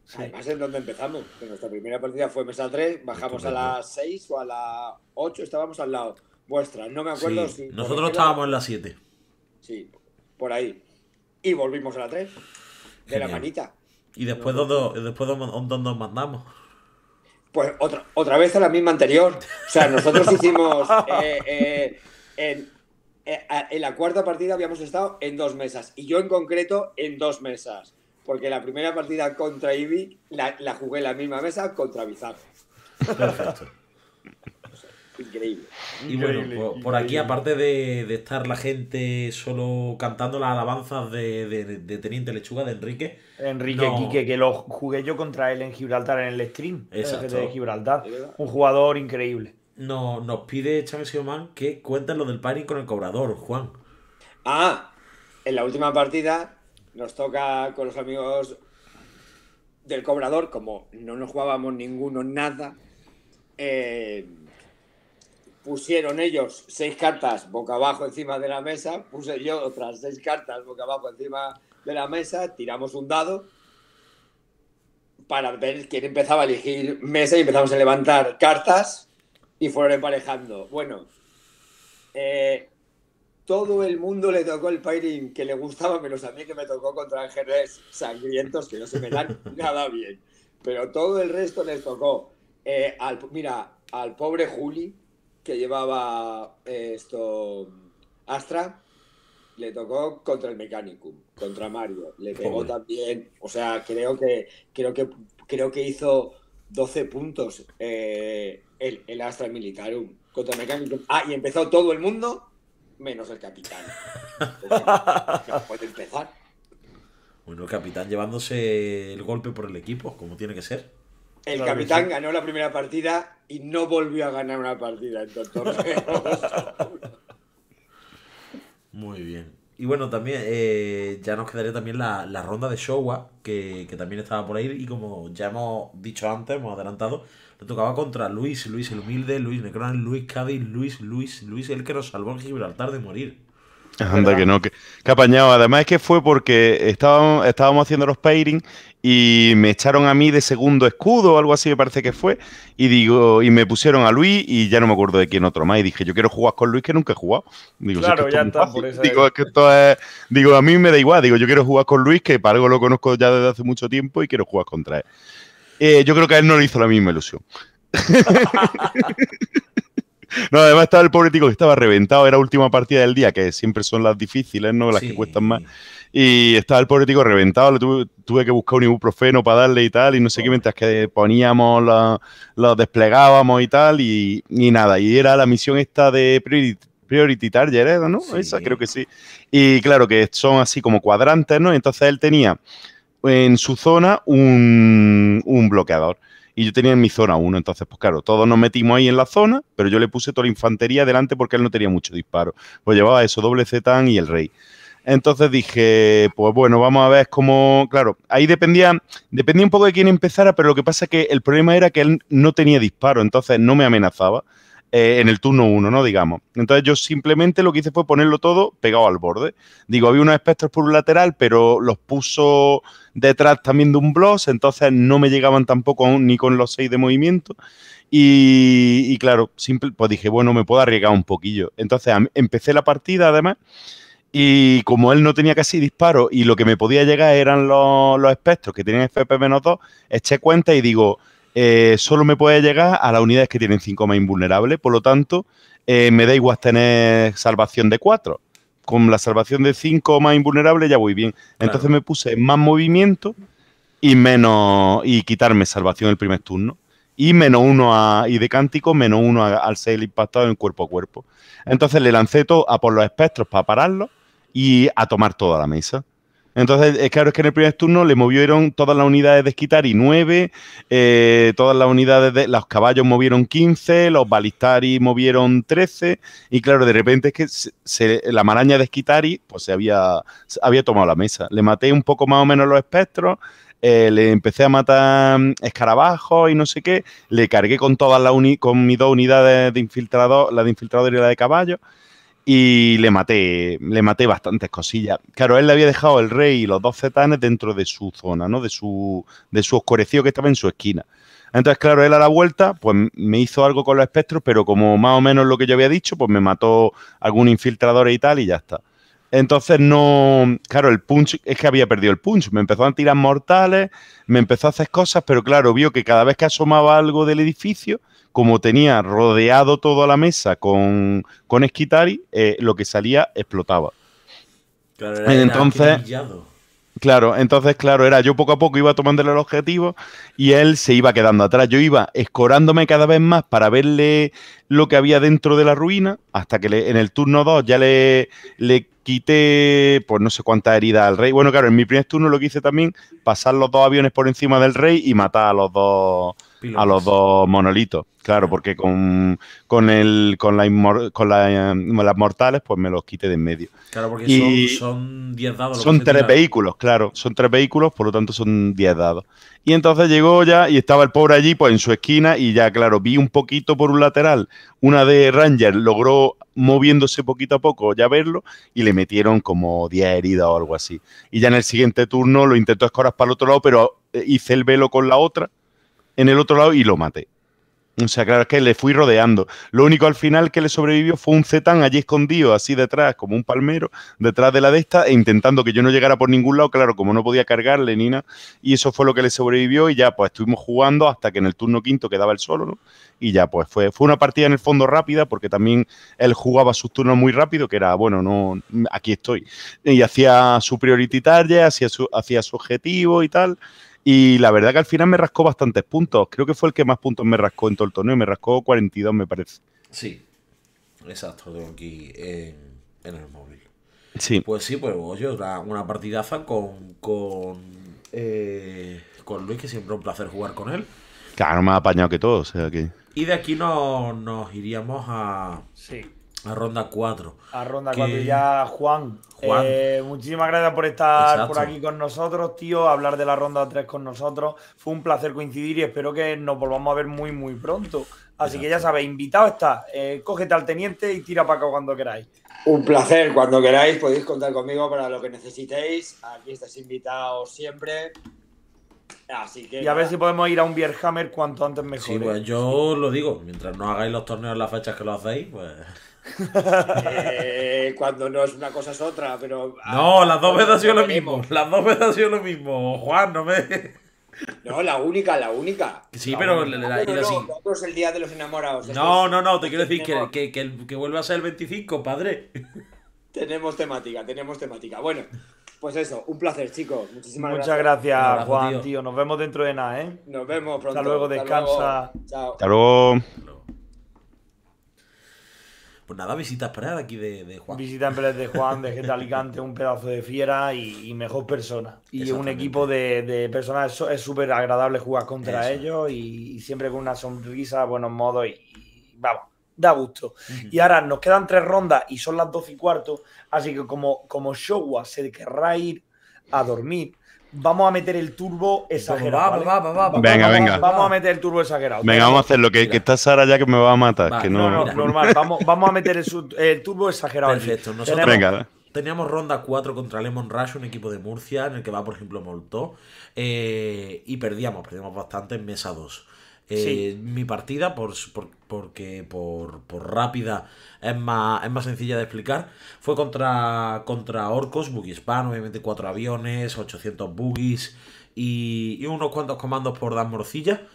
Sí. Además es donde empezamos. nuestra primera partida fue mesa 3, bajamos a las 6 o a las 8, estábamos al lado. Vuestra, no me acuerdo si. Nosotros este estábamos en la 7. Sí, por ahí. Y volvimos a la 3. De la manita. Y después, donde después nos mandamos? Pues otra, vez a la misma anterior. O sea, nosotros (laughs) hicimos eh, eh, eh, en, la cuarta partida habíamos estado en dos mesas y yo en concreto en dos mesas, porque la primera partida contra Ibi la, jugué en la misma mesa contra Bizarro. Perfecto. Increíble. Y bueno, por, aquí, aparte de, estar la gente solo cantando las alabanzas de, Teniente Lechuga, de Enrique. Enrique Quique, que lo jugué yo contra él en Gibraltar en el stream. Exacto. de Gibraltar. Un jugador increíble. No, nos pide Chávez Man que cuenten lo del paring con el cobrador, Juan. Ah, en la última partida nos toca con los amigos del cobrador, como no nos jugábamos ninguno nada. Eh pusieron ellos seis cartas boca abajo encima de la mesa, puse yo otras seis cartas boca abajo encima de la mesa, tiramos un dado para ver quién empezaba a elegir mesa y empezamos a levantar cartas y fueron emparejando. Bueno, eh, todo el mundo le tocó el pairing que le gustaba, menos a mí que me tocó contra ángeles sangrientos que no se me dan (laughs) nada bien. Pero todo el resto les tocó. Eh, al, mira, al pobre Juli, que llevaba eh, esto Astra, le tocó contra el Mechanicum, contra Mario, le pegó también, o sea, creo que creo que creo que hizo 12 puntos eh, el, Astra Militarum contra el Mechanicum. Ah, y empezó todo el mundo menos el capitán. (laughs) puede empezar. Bueno, el capitán llevándose el golpe por el equipo, como tiene que ser. El capitán ganó la primera partida y no volvió a ganar una partida en (laughs) Muy bien. Y bueno, también eh, ya nos quedaría también la, ronda de Showa, que, que, también estaba por ahí. Y como ya hemos dicho antes, hemos adelantado, le tocaba contra Luis, Luis el Humilde, Luis Necron, Luis Cádiz, Luis, Luis, Luis, el que nos salvó en Gibraltar de morir. Anda, que no, que, apañado. Además es que fue porque estábamos, estábamos haciendo los pairings y me echaron a mí de segundo escudo o algo así, me parece que fue. Y digo, y me pusieron a Luis y ya no me acuerdo de quién otro más. Y dije, yo quiero jugar con Luis que nunca he jugado. Digo, claro, ya está, por eso Digo, a mí me da igual. Digo, yo quiero jugar con Luis, que para algo lo conozco ya desde hace mucho tiempo y quiero jugar contra él. Eh, yo creo que a él no le hizo la misma ilusión. (laughs) (laughs) No, además estaba el pobre que estaba reventado, era última partida del día, que siempre son las difíciles, ¿no? Las que cuestan más. Y estaba el pobre reventado, tuve, que buscar un ibuprofeno para darle y tal, y no sé qué, mientras que poníamos, los lo desplegábamos y tal, y, nada. Y era la misión esta de Priority, Priority Target, ¿no? Esa creo que sí. Y claro, que son así como cuadrantes, ¿no? Entonces él tenía en su zona un bloqueador y yo tenía en mi zona uno. Entonces, pues claro, todos nos metimos ahí en la zona, pero yo le puse toda la infantería delante porque él no tenía mucho disparo. Pues llevaba eso, doble tan y el rey. Entonces dije, pues bueno, vamos a ver cómo. Claro, ahí dependía, dependía un poco de quién empezara, pero lo que pasa es que el problema era que él no tenía disparo, entonces no me amenazaba. Eh, en el turno 1, ¿no? Digamos. Entonces yo simplemente lo que hice fue ponerlo todo pegado al borde. Digo, había unos espectros por un lateral, pero los puso detrás también de un bloss, entonces no me llegaban tampoco ni con los 6 de movimiento. Y, claro, simple, pues dije, bueno, me puedo arriesgar un poquillo. Entonces empecé la partida además. Y como él no tenía casi disparo y lo que me podía llegar eran los, los espectros que tenían FP-2, eché cuenta y digo, eh, solo me puede llegar a las unidades que tienen 5 más invulnerables Por lo tanto, eh, me da igual tener salvación de 4. Con la salvación de 5 más invulnerables ya voy bien. Entonces me puse más movimiento y menos. y quitarme salvación el primer turno. Y menos uno a, y de cántico, menos uno al ser impactado en cuerpo a cuerpo. Entonces le lancé todo a por los espectros para pararlo y a tomar toda la mesa. Entonces, es claro, es que en el primer turno le movieron todas las unidades de Esquitari 9, eh, todas las unidades de los caballos movieron 15, los balistari movieron 13, y claro, de repente es que la maraña de Esquitari pues se había, había tomado la mesa. Le maté un poco más o menos los espectros, eh, le empecé a matar escarabajos y no sé qué, le cargué con todas las con mis dos unidades de infiltrador, la de infiltrador y la de caballo. Y le maté, le maté bastantes cosillas. Claro, él le había dejado el rey y los dos cetanes dentro de su zona, ¿no? De su, de su oscurecido que estaba en su esquina. Entonces, claro, él a la vuelta, pues me hizo algo con los espectros, pero como más o menos lo que yo había dicho, pues me mató algún infiltrador y tal, y ya está. Entonces no, claro, el punch es que había perdido el punch, me empezó a tirar mortales, me empezó a hacer cosas, pero claro, vio que cada vez que asomaba algo del edificio, como tenía rodeado toda la mesa con, con Esquitari, eh, lo que salía explotaba. Claro, entonces, claro, entonces, claro, era yo poco a poco iba tomándole el objetivo y él se iba quedando atrás. Yo iba escorándome cada vez más para verle lo que había dentro de la ruina, hasta que en el turno 2 ya le, le quité, pues no sé cuántas heridas al rey. Bueno, claro, en mi primer turno lo que hice también, pasar los dos aviones por encima del rey y matar a los dos a los dos monolitos. Claro, ah. porque con, el, con, la las mortales, pues me los quite de en medio. Claro, porque son 10 dados. Son tres vehículos, claro. Son tres vehículos, por lo tanto son 10 dados. Y entonces llegó ya y estaba el pobre allí, pues en su esquina, y ya, claro, vi un poquito por un lateral. Una de Ranger logró moviéndose poquito a poco ya verlo y le metieron como 10 heridas o algo así. Y ya en el siguiente turno lo intentó escorar para el otro lado, pero eh, hice el velo con la otra en el otro lado y lo maté. O sea, claro, que le fui rodeando. Lo único al final que le sobrevivió fue un zetán allí escondido, así detrás, como un palmero, detrás de la desta e intentando que yo no llegara por ningún lado, claro, como no podía cargarle ni nada. Y eso fue lo que le sobrevivió y ya, pues estuvimos jugando hasta que en el turno quinto quedaba el solo, ¿no? Y ya, pues fue, fue una partida en el fondo rápida, porque también él jugaba sus turnos muy rápido, que era, bueno, no, aquí estoy. Y hacía su priority target, su, hacía su objetivo y tal y la verdad que al final me rascó bastantes puntos. Creo que fue el que más puntos me rascó en todo el torneo. Me rascó 42, me parece. Sí, exacto. Tengo aquí en, el móvil. Sí. Pues sí, pues oye, una, una partidaza con, con, eh, con Luis, que siempre es un placer jugar con él. Claro, más apañado que todo, o Y de aquí nos, nos iríamos a. Sí. A ronda 4. A ronda 4 ya, Juan. Juan. Eh, muchísimas gracias por estar por aquí con nosotros, tío, hablar de la ronda 3 con nosotros. Fue un placer coincidir y espero que nos volvamos a ver muy, muy pronto. Así que ya sabéis, invitado está. Eh, cógete al teniente y tira para acá cuando queráis. Un placer, cuando queráis podéis contar conmigo para lo que necesitéis. Aquí estás invitado siempre. Así que, y a ver si podemos ir a un Bierhammer cuanto antes mejor. Sí, pues eh. yo lo digo, mientras no hagáis los torneos en las fechas que lo hacéis, pues... Eh, cuando no es una cosa es otra, pero. No, las dos veces ha sido lo mismo. Las dos veces ha sido lo mismo. Juan, no me. No, la única, la única. Sí, pero no, no, el día de los enamorados. no, no, no, te quiero decir que, que, que, a ser el 25, padre. Tenemos temática, tenemos temática. Bueno, pues eso, un placer, chicos. Muchísimas Muchas gracias, Juan, tío. Nos vemos dentro de nada, ¿eh? Nos vemos pronto. Hasta luego, descansa. Chao. Hasta pues nada, visita paradas aquí de, Juan. Visita en de Juan, de Geta Alicante, un pedazo de fiera y, mejor persona. Y un equipo de, personas, es súper agradable jugar contra ellos y, siempre con una sonrisa, buenos modos y, vamos, da gusto. Y ahora nos quedan tres rondas y son las doce y cuarto, así que como, como Showa se querrá ir a dormir, Vamos a meter el turbo exagerado. venga, venga. Vamos a meter el turbo exagerado. Venga, vamos a hacer lo que, está Sara ya que me va a matar. que no, no, normal. Vamos, a meter el, turbo exagerado. teníamos ronda 4 contra Lemon Rush, un equipo de Murcia, en el que va, por ejemplo, Molto. Eh, y perdíamos, perdíamos bastante en mesa 2. Eh, mi partida, por porque por, por rápida es más, es más sencilla de explicar. Fue contra, contra orcos, Bugispan, obviamente cuatro aviones, 800 buggies y, unos cuantos comandos por Dan morcilla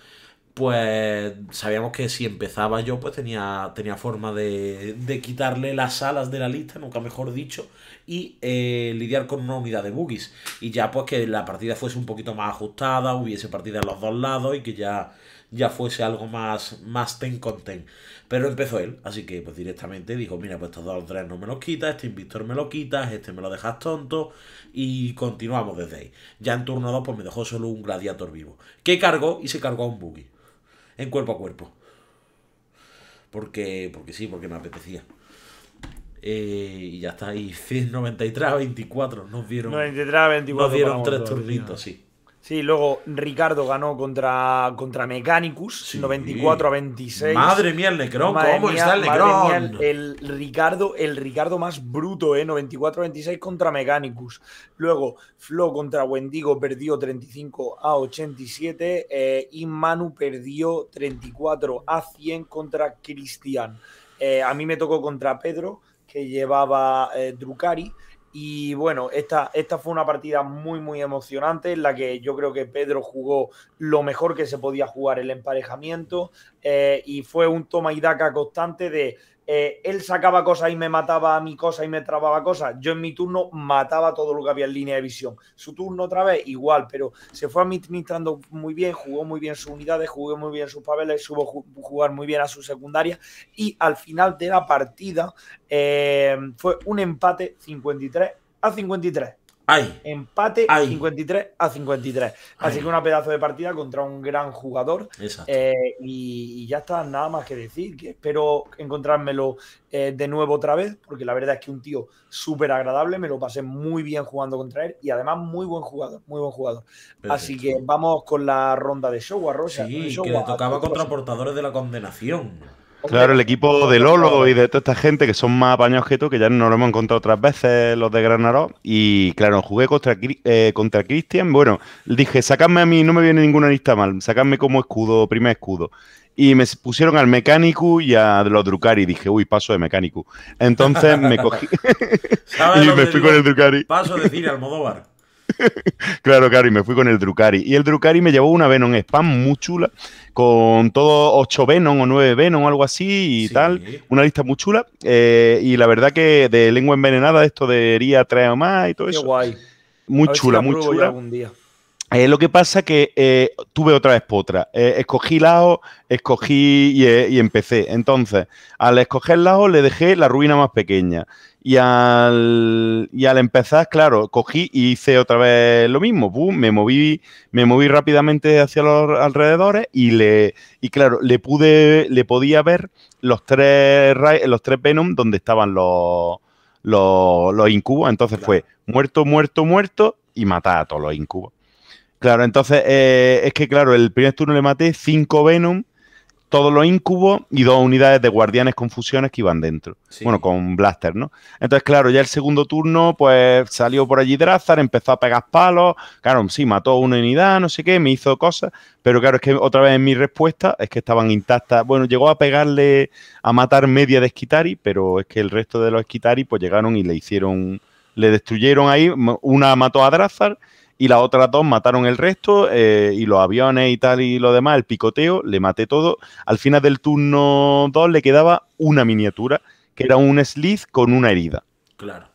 pues sabíamos que si empezaba yo, pues tenía, tenía forma de, de, quitarle las alas de la lista, nunca mejor dicho, y eh, lidiar con una unidad de buggies. Y ya pues que la partida fuese un poquito más ajustada, hubiese partida a los dos lados y que ya ya fuese algo más, más ten con ten. Pero empezó él, así que pues directamente dijo, mira, pues estos dos tres no me los quitas, este Invictor me lo quitas, este me lo dejas tonto y continuamos desde ahí. Ya en turno 2 pues me dejó solo un gladiator vivo, que cargó y se cargó a un buggy, en cuerpo a cuerpo. Porque, porque sí, porque me apetecía. Eh, y ya está ahí, 193 (laughs) a 24 nos dieron, 93 24 nos dieron tres turnitos, sí. Sí, luego Ricardo ganó contra, contra 94 a 26. Madre mía, el Necron, ¿cómo está el Necron? el, Ricardo, el Ricardo más bruto, ¿eh? 94 a 26 contra Mechanicus. Luego, Flo contra Wendigo perdió 35 a 87 eh, y Manu perdió 34 a 100 contra Cristian. Eh, a mí me tocó contra Pedro, que llevaba eh, Drucari y bueno, esta, esta fue una partida muy, muy emocionante en la que yo creo que Pedro jugó lo mejor que se podía jugar el emparejamiento eh, y fue un toma y daca constante de eh, él sacaba cosas y me mataba a mi cosa y me trababa cosas. Yo en mi turno mataba todo lo que había en línea de visión. Su turno otra vez, igual, pero se fue administrando muy bien, jugó muy bien sus unidades, jugó muy bien sus papeles, supo jugar muy bien a su secundaria y al final de la partida eh, fue un empate 53 a 53 empate 53 a 53. Así que una pedazo de partida contra un gran jugador. Eh, y, ya está, nada más que decir. Que espero encontrármelo eh, de nuevo otra vez, porque la verdad es que un tío súper agradable. Me lo pasé muy bien jugando contra él y además muy buen jugador, muy buen jugador. Así que vamos con la ronda de show, a Rocha. Sí, que le tocaba contra portadores de la condenación. Claro, el equipo de Lolo y de toda esta gente que son más apañados que tú, que ya no lo hemos encontrado otras veces, los de Granaró. Y claro, jugué contra, eh, contra Cristian. Bueno, dije, sacadme a mí, no me viene ninguna lista mal, sacadme como escudo, primer escudo. Y me pusieron al mecánico y a los Drucari. Dije, uy, paso de mecánico. Entonces me cogí (laughs) (laughs) y me fui con el Drucari. Paso de decir Almodóvar. (laughs) claro, claro, y me fui con el Drucari. Y el Drucari me llevó una Venom Spam muy chula, con todo 8 Venom o 9 Venom o algo así y tal. Una lista muy chula. Eh, y la verdad que de lengua envenenada, esto debería traer más y todo Qué Guay. Muy chula, muy chula. día. Eh, lo que pasa que eh, tuve otra vez otra. Eh, escogí escogí y, empecé. Entonces, al escoger lado, le dejé la ruina más pequeña. Y al, y al empezar, claro, cogí y hice otra vez lo mismo. me moví, me moví rápidamente hacia los alrededores y le y claro, le pude, le podía ver los tres los tres Venom donde estaban los, los, incubos. Entonces fue muerto, muerto, muerto y matar a todos los incubos. Claro, entonces eh, es que, claro, el primer turno le maté 5 Venom, todos los incubos y dos unidades de guardianes con fusiones que iban dentro. Bueno, con Blaster, ¿no? Entonces, claro, ya el segundo turno, pues salió por allí Drazar, empezó a pegar palos. Claro, sí, mató una unidad, no sé qué, me hizo cosas. Pero claro, es que otra vez en mi respuesta es que estaban intactas. Bueno, llegó a pegarle, a matar media de Esquitari, pero es que el resto de los Skitari pues llegaron y le hicieron, le destruyeron ahí. Una mató a Drazar y las otras dos mataron el resto eh, y los aviones y tal y lo demás, el picoteo, le maté todo. Al final del turno 2 le quedaba una miniatura que era un Slith con una herida. Claro.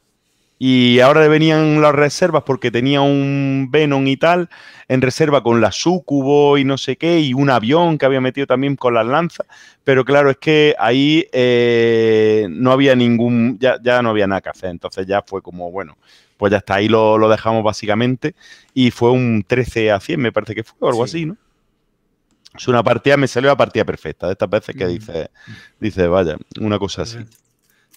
Y ahora le venían las reservas porque tenía un Venom y tal en reserva con la Sucubo y no sé qué, y un avión que había metido también con las lanzas. Pero claro, es que ahí eh, no había ningún, ya, ya no había nada que hacer. Entonces ya fue como, bueno, pues ya está, ahí lo, dejamos básicamente. Y fue un 13 a 100, me parece que fue, o algo así, ¿no? Es una partida, me salió la partida perfecta, de estas veces que dice, mm. dice, vaya, una cosa así.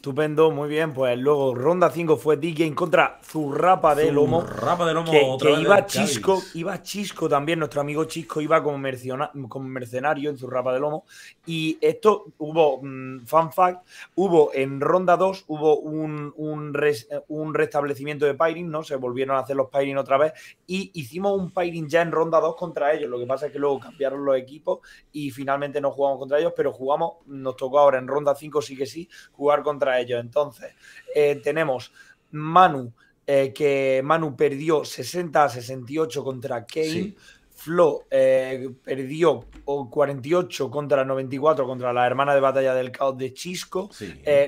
Estupendo, muy bien. Pues luego ronda 5 fue DJ en contra Zurrapa de Lomo. Zurrapa de Lomo, que, iba Chisco, iba Chisco también, nuestro amigo Chisco iba como, mercenario en Zurrapa de Lomo. Y esto hubo, mm, fan fact, hubo en ronda 2, hubo un, un, restablecimiento de pairing ¿no? Se volvieron a hacer los pairing otra vez. Y hicimos un pairing ya en ronda 2 contra ellos. Lo que pasa es que luego cambiaron los equipos y finalmente no jugamos contra ellos, pero jugamos, nos tocó ahora en ronda 5 sí que sí, jugar contra ellos. Entonces, eh, tenemos Manu, eh, que Manu perdió 60 a 68 contra Kane. Flo eh, perdió 48 contra 94 contra la hermana de batalla del caos de Chisco.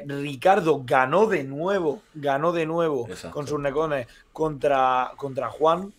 Ricardo ganó de nuevo, ganó de nuevo con sus necones contra, contra Juan,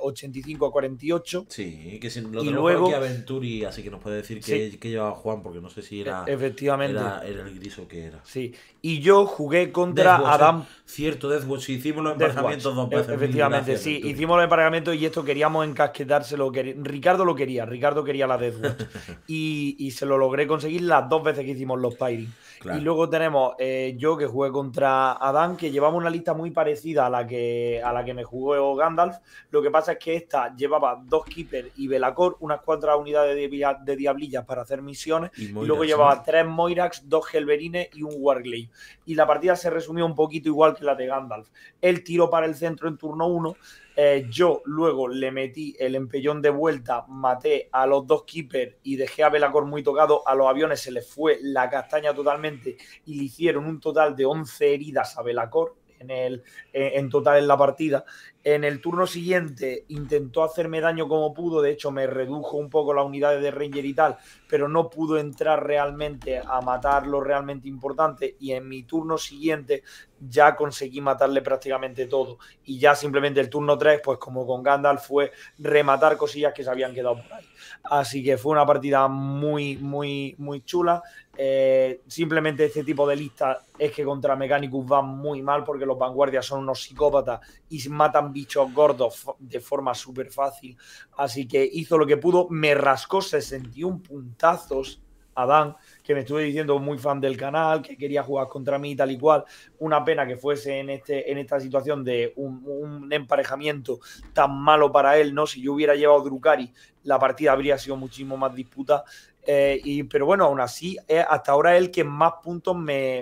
85 eh, a 48. Sí, que si lo y luego que Aventuri, así que nos puede decir qué que, llevaba Juan, porque no sé si era, Efectivamente. Era, el griso que era. Sí, y yo jugué contra Adam. cierto, Deathwatch, Watch, hicimos los emparejamientos dos veces. E- efectivamente, sí, hicimos los emparejamientos y esto queríamos encasquetárselo. Que... Ricardo lo quería, Ricardo quería la Deathwatch. (laughs) y, y se lo logré conseguir las dos veces que hicimos los Pyring. Y luego tenemos eh, yo que jugué contra Adán, que llevaba una lista muy parecida a la que, a la que me jugó Gandalf. Lo que pasa es que esta llevaba dos Keeper y Velacor, unas cuatro unidades de, de diablillas para hacer misiones. Y, luego llevaba tres Moirax, dos Helverines y un Warglaive. Y la partida se resumió un poquito igual que la de Gandalf. Él tiró para el centro en turno uno. Eh, yo luego le metí el empellón de vuelta, maté a los dos keepers y dejé a Belacor muy tocado. A los aviones se les fue la castaña totalmente y le hicieron un total de 11 heridas a Belacor en, el, en total en la partida en el turno siguiente intentó hacerme daño como pudo, de hecho me redujo un poco las unidades de Ranger y tal, pero no pudo entrar realmente a matar lo realmente importante y en mi turno siguiente ya conseguí matarle prácticamente todo y ya simplemente el turno 3, pues como con Gandalf fue rematar cosillas que se habían quedado por ahí. Así que fue una partida muy, muy, muy chula. Eh, simplemente este tipo de lista es que contra Mechanicus va muy mal porque los vanguardias son unos psicópatas y matan bichos gordos de forma súper fácil. Así que hizo lo que pudo. Me rascó 61 puntazos Adán, que me estuve diciendo muy fan del canal, que quería jugar contra mí tal y cual. Una pena que fuese en, este, en esta situación de un, un emparejamiento tan malo para él, ¿no? Si yo hubiera llevado Drucari, la partida habría sido muchísimo más disputa. Eh, y, pero bueno, aún así, eh, hasta ahora es el que más puntos me,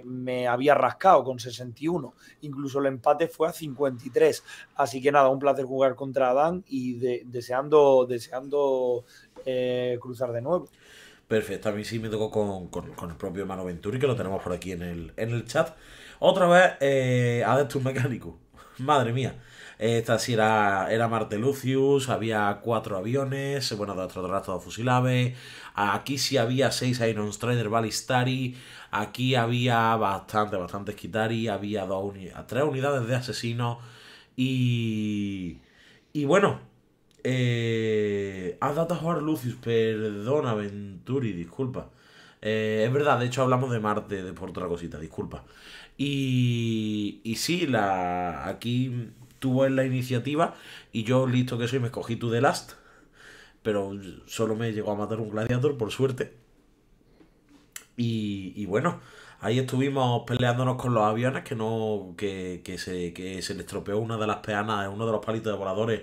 había rascado, con 61. Incluso el empate fue a 53. Así que nada, un placer jugar contra Adán y deseando, deseando eh, cruzar de nuevo. Perfecto, a mí sí me tocó con, con, el propio Mano Venturi, que lo tenemos por aquí en el, en el chat. Otra vez, eh, Adeptus Mecánico. Madre mía. Esta sí era, era Marte Lucius, había cuatro aviones, bueno, de rato fusilave Aquí sí había seis Iron Strider Ballistari. Aquí había bastante, bastante Skitari. Había dos tres unidades de asesinos. Y. Y bueno. Eh, has dado a jugar Lucius, perdona, Venturi, disculpa. Eh, es verdad, de hecho hablamos de Marte de, por otra cosita, disculpa. Y, y sí, la, aquí Estuvo en la iniciativa y yo, listo que soy, me escogí tú The Last. Pero solo me llegó a matar un gladiador, por suerte. Y, bueno, ahí estuvimos peleándonos con los aviones que no que, se, que se le estropeó una de las peanas, uno de los palitos de voladores.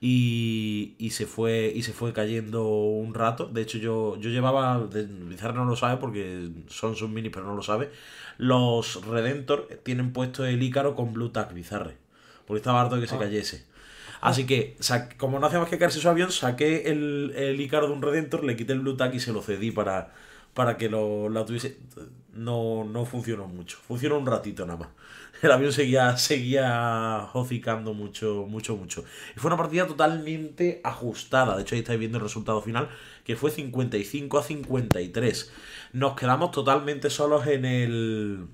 Y, y, se fue y se fue cayendo un rato. De hecho, yo, yo llevaba, Bizarre no lo sabe porque son sus minis, pero no lo sabe. Los Redentor tienen puesto el Ícaro con Blue Bizarre porque estaba harto de que se ah. cayese. Ah. Así que, como no hacía más que caerse su avión, saqué el, el Icaro de un Redentor, le quité el Blue Tack y se lo cedí para, para que lo, la tuviese. No, funcionó mucho. Funcionó un ratito nada más. (laughs) El avión seguía, seguía hocicando mucho, mucho, mucho. Y fue una partida totalmente ajustada. De hecho, ahí estáis viendo el resultado final, que fue 55 a 53. Nos quedamos totalmente solos en el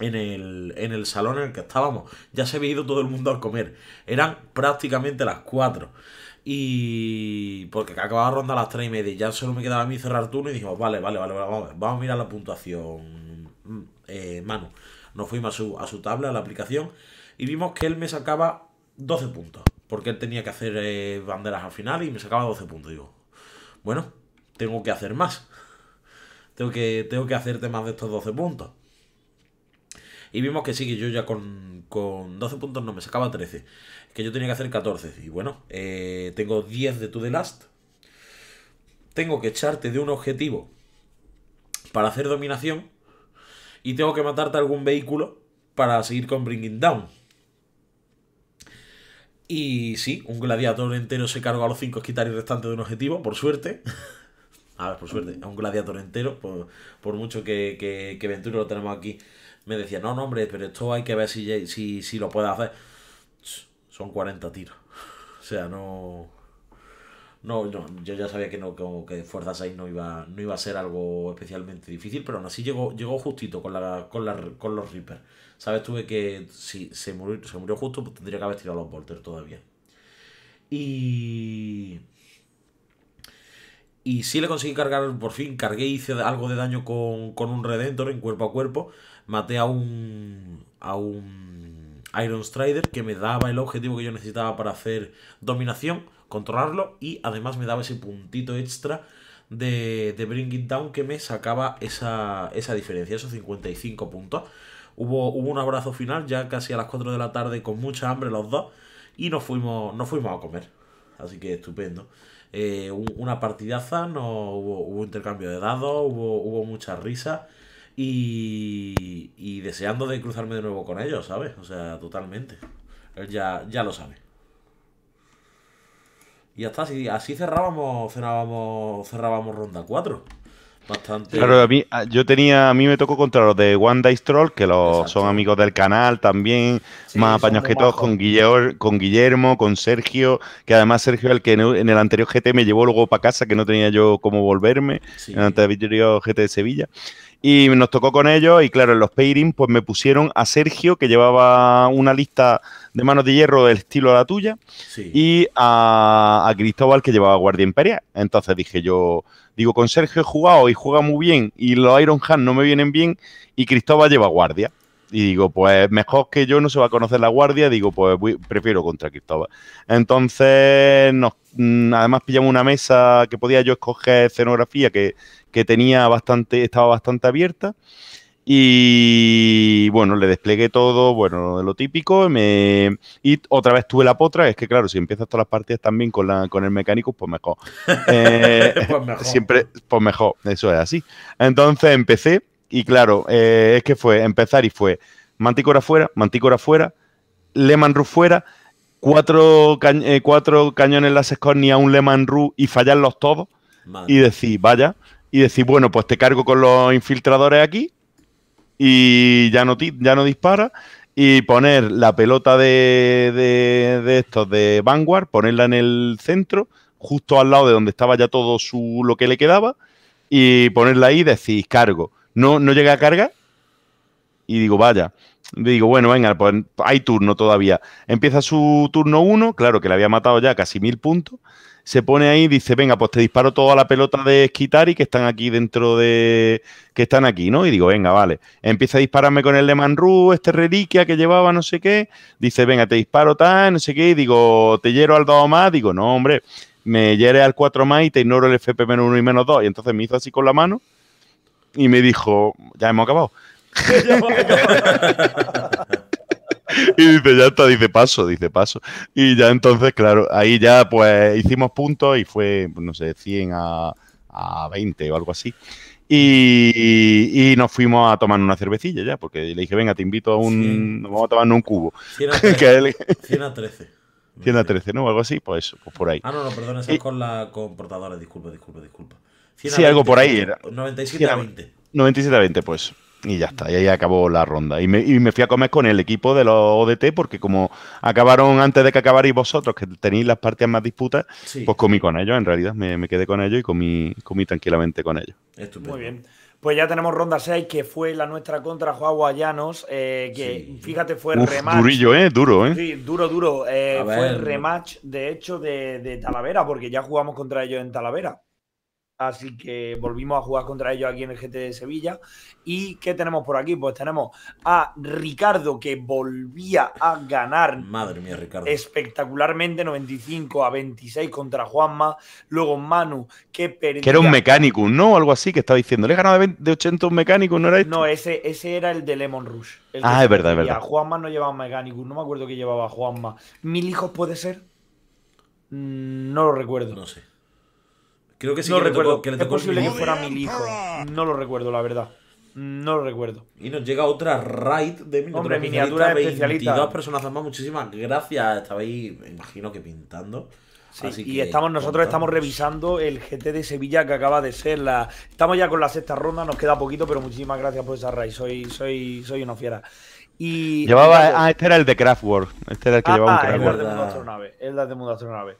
en el, en el salón en el que estábamos. Ya se había ido todo el mundo al comer. Eran prácticamente las 4. Y porque acababa ronda a las 3 y media. Y Ya solo me quedaba a mí cerrar turno y dijimos, vale, vale, vale, vamos, a vamos a mirar la puntuación. Mm, eh, Manu. Nos fuimos a su, a su tabla, a la aplicación, y vimos que él me sacaba 12 puntos. Porque él tenía que hacer eh, banderas al final y me sacaba 12 puntos. Digo, bueno, tengo que hacer más. Tengo que, tengo que de estos 12 puntos. Y vimos que sí, que yo ya con, con 12 puntos no me sacaba 13. Que yo tenía que hacer 14. Y bueno, eh, tengo 10 de To The Last. Tengo que echarte de un objetivo para hacer dominación. Y tengo que matarte algún vehículo para seguir con Bringing Down. Y sí, un gladiador entero se carga a los 5 el restante de un objetivo, por suerte. (laughs) a ver, por suerte, a un gladiador entero, por, mucho que, que, que Ventura lo tenemos aquí me decía, no, no, hombre, pero esto hay que ver si, si, si lo puedo hacer. Son 40 tiros. O sea, no... No, yo ya sabía que no, que, Fuerza 6 no iba, no iba a ser algo especialmente difícil, pero aún así llegó, llegó justito con la, con la con los Reaper. ¿Sabes? Tuve que. Si se murió, se murió justo, pues tendría que haber tirado los Volters... todavía. Y. Y sí le conseguí cargar, por fin cargué, hice algo de daño con, con un Redentor en cuerpo a cuerpo maté a un, a un Iron Strider que me daba el objetivo que yo necesitaba para hacer dominación, controlarlo y además me daba ese puntito extra de, de Bring It Down que me sacaba esa, diferencia, esos 55 puntos. Hubo, hubo, un abrazo final ya casi a las 4 de la tarde con mucha hambre los dos y nos fuimos, nos fuimos a comer. Así que estupendo. Eh, una partidaza, no, hubo, hubo intercambio de dados, hubo, hubo mucha risa y, deseando de cruzarme de nuevo con ellos, ¿sabes? O sea, totalmente. Él ya, ya lo sabe. Y hasta así, así cerrábamos, cerrábamos, cerrábamos ronda 4. Bastante. Claro, a mí, yo tenía, a mí me tocó contra los de One Dice Troll, que los, son amigos del canal también, más apaños que todos, con Guillermo, con Guillermo, con Sergio, que además Sergio el que en el anterior GT me llevó luego para casa, que no tenía yo cómo volverme, en el anterior GT de Sevilla. Y nos tocó con ellos y claro, en los pairings pues me pusieron a Sergio, que llevaba una lista de manos de hierro del estilo a la tuya, y a, Cristóbal, que llevaba Guardia Imperial. Entonces dije yo, digo, con Sergio he jugado y juega muy bien, y los Iron Hand no me vienen bien, y Cristóbal lleva Guardia. Y digo, pues mejor que yo no se va a conocer la guardia, digo, pues prefiero contra Cristóbal. Entonces, mm, además pillamos una mesa que podía yo escoger escenografía que, tenía bastante, estaba bastante abierta. Y bueno, le desplegué todo, bueno, lo típico. Y otra vez tuve la potra, es que claro, si empiezas todas las partidas también con, la, con el mecánico, pues mejor. (laughs) Eh, pues mejor. Siempre, pues mejor, eso es así. Entonces empecé y claro, eh, es que fue empezar y fue Manticora fuera, Manticora fuera, Lehman fuera, cuatro, eh, cuatro cañones las Escornia, un Lehman y fallarlos todos. Y decir, vaya, y decir, bueno, pues te cargo con los infiltradores aquí y ya no, ya no dispara. Y poner la pelota de, de, de estos de Vanguard, ponerla en el centro, justo al lado de donde estaba ya todo su, lo que le quedaba, y ponerla ahí y decir, cargo no, no llega a carga y digo, vaya. Digo, bueno, venga, pues hay turno todavía. Empieza su turno uno, claro que le había matado ya casi mil puntos. Se pone ahí y dice, venga, pues te disparo toda la pelota de Skitari que están aquí dentro de... que están aquí, ¿no? Y digo, venga, vale. Empieza a dispararme con el de Manru, este reliquia que llevaba no sé qué. Dice, venga, te disparo tal, no sé qué. Y digo, te hiero al 2 más. Digo, no, hombre, me hiere al 4 más y te ignoro el FP menos 1 y menos 2. Y entonces me hizo así con la mano y me dijo, ya hemos acabado. (laughs) y dice, ya está, dice paso, dice paso. Y ya entonces, claro, ahí ya pues hicimos puntos y fue, no sé, 100 a, a 20 o algo así. Y, nos fuimos a tomar una cervecilla ya, porque le dije, venga, te invito a un. Vamos a tomar un cubo. 100 a 13. (laughs) 100 a 13, ¿no? O algo así, pues, pues, por ahí. Ah, no, no, perdón, es con, la, con disculpa, disculpa, disculpa sí, algo por ahí era. 97 20. 97 20, pues. Y ya está, y ahí acabó la ronda. Y me, fui a comer con el equipo de los ODT, porque como acabaron antes de que acabarais vosotros, que tenéis las partidas más disputas, pues comí con ellos. En realidad me, quedé con ellos y comí, comí tranquilamente con ellos. Muy bien. Pues ya tenemos ronda 6, que fue la nuestra contra Juan Guayanos, eh, que fíjate fue el rematch. Durillo, ¿eh? Duro, ¿eh? Sí, duro, duro. Eh, fue el rematch, de hecho, de Talavera, porque ya jugamos contra ellos en Talavera. Así que volvimos a jugar contra ellos aquí en el GT de Sevilla. ¿Y qué tenemos por aquí? Pues tenemos a Ricardo que volvía a ganar. Madre mía, Ricardo. Espectacularmente, 95 a 26 contra Juanma. Luego Manu que perdió. Que era un mecánico, ¿no? Algo así que estaba diciendo. Le he ganado de, 80 un mecánico, ¿no era No, ese, ese era el de Lemon Rush. Ah, es verdad, es verdad. Juanma no llevaba mecánico. No me acuerdo que llevaba Juanma. ¿Mil hijos puede ser? Mm, no lo recuerdo. No sé. Creo que sí no que recuerdo. que le tocó que fuera mi hijo. No lo recuerdo, la verdad. No lo recuerdo. Y nos llega otra raid de miniatura Hombre, miniatura especialista. 22 personas más, muchísimas gracias. Estabais, imagino que pintando. Sí, y estamos, nosotros estamos revisando el GT de Sevilla que acaba de ser la. Estamos ya con la sexta ronda, nos queda poquito, pero muchísimas gracias por esa raid. Soy, soy, soy una fiera. Y. Llevaba. Ah, este era el de Craftworld, Este era el que ah, llevaba un ah, El de Mundo Astronave. El de Mundo Astronave.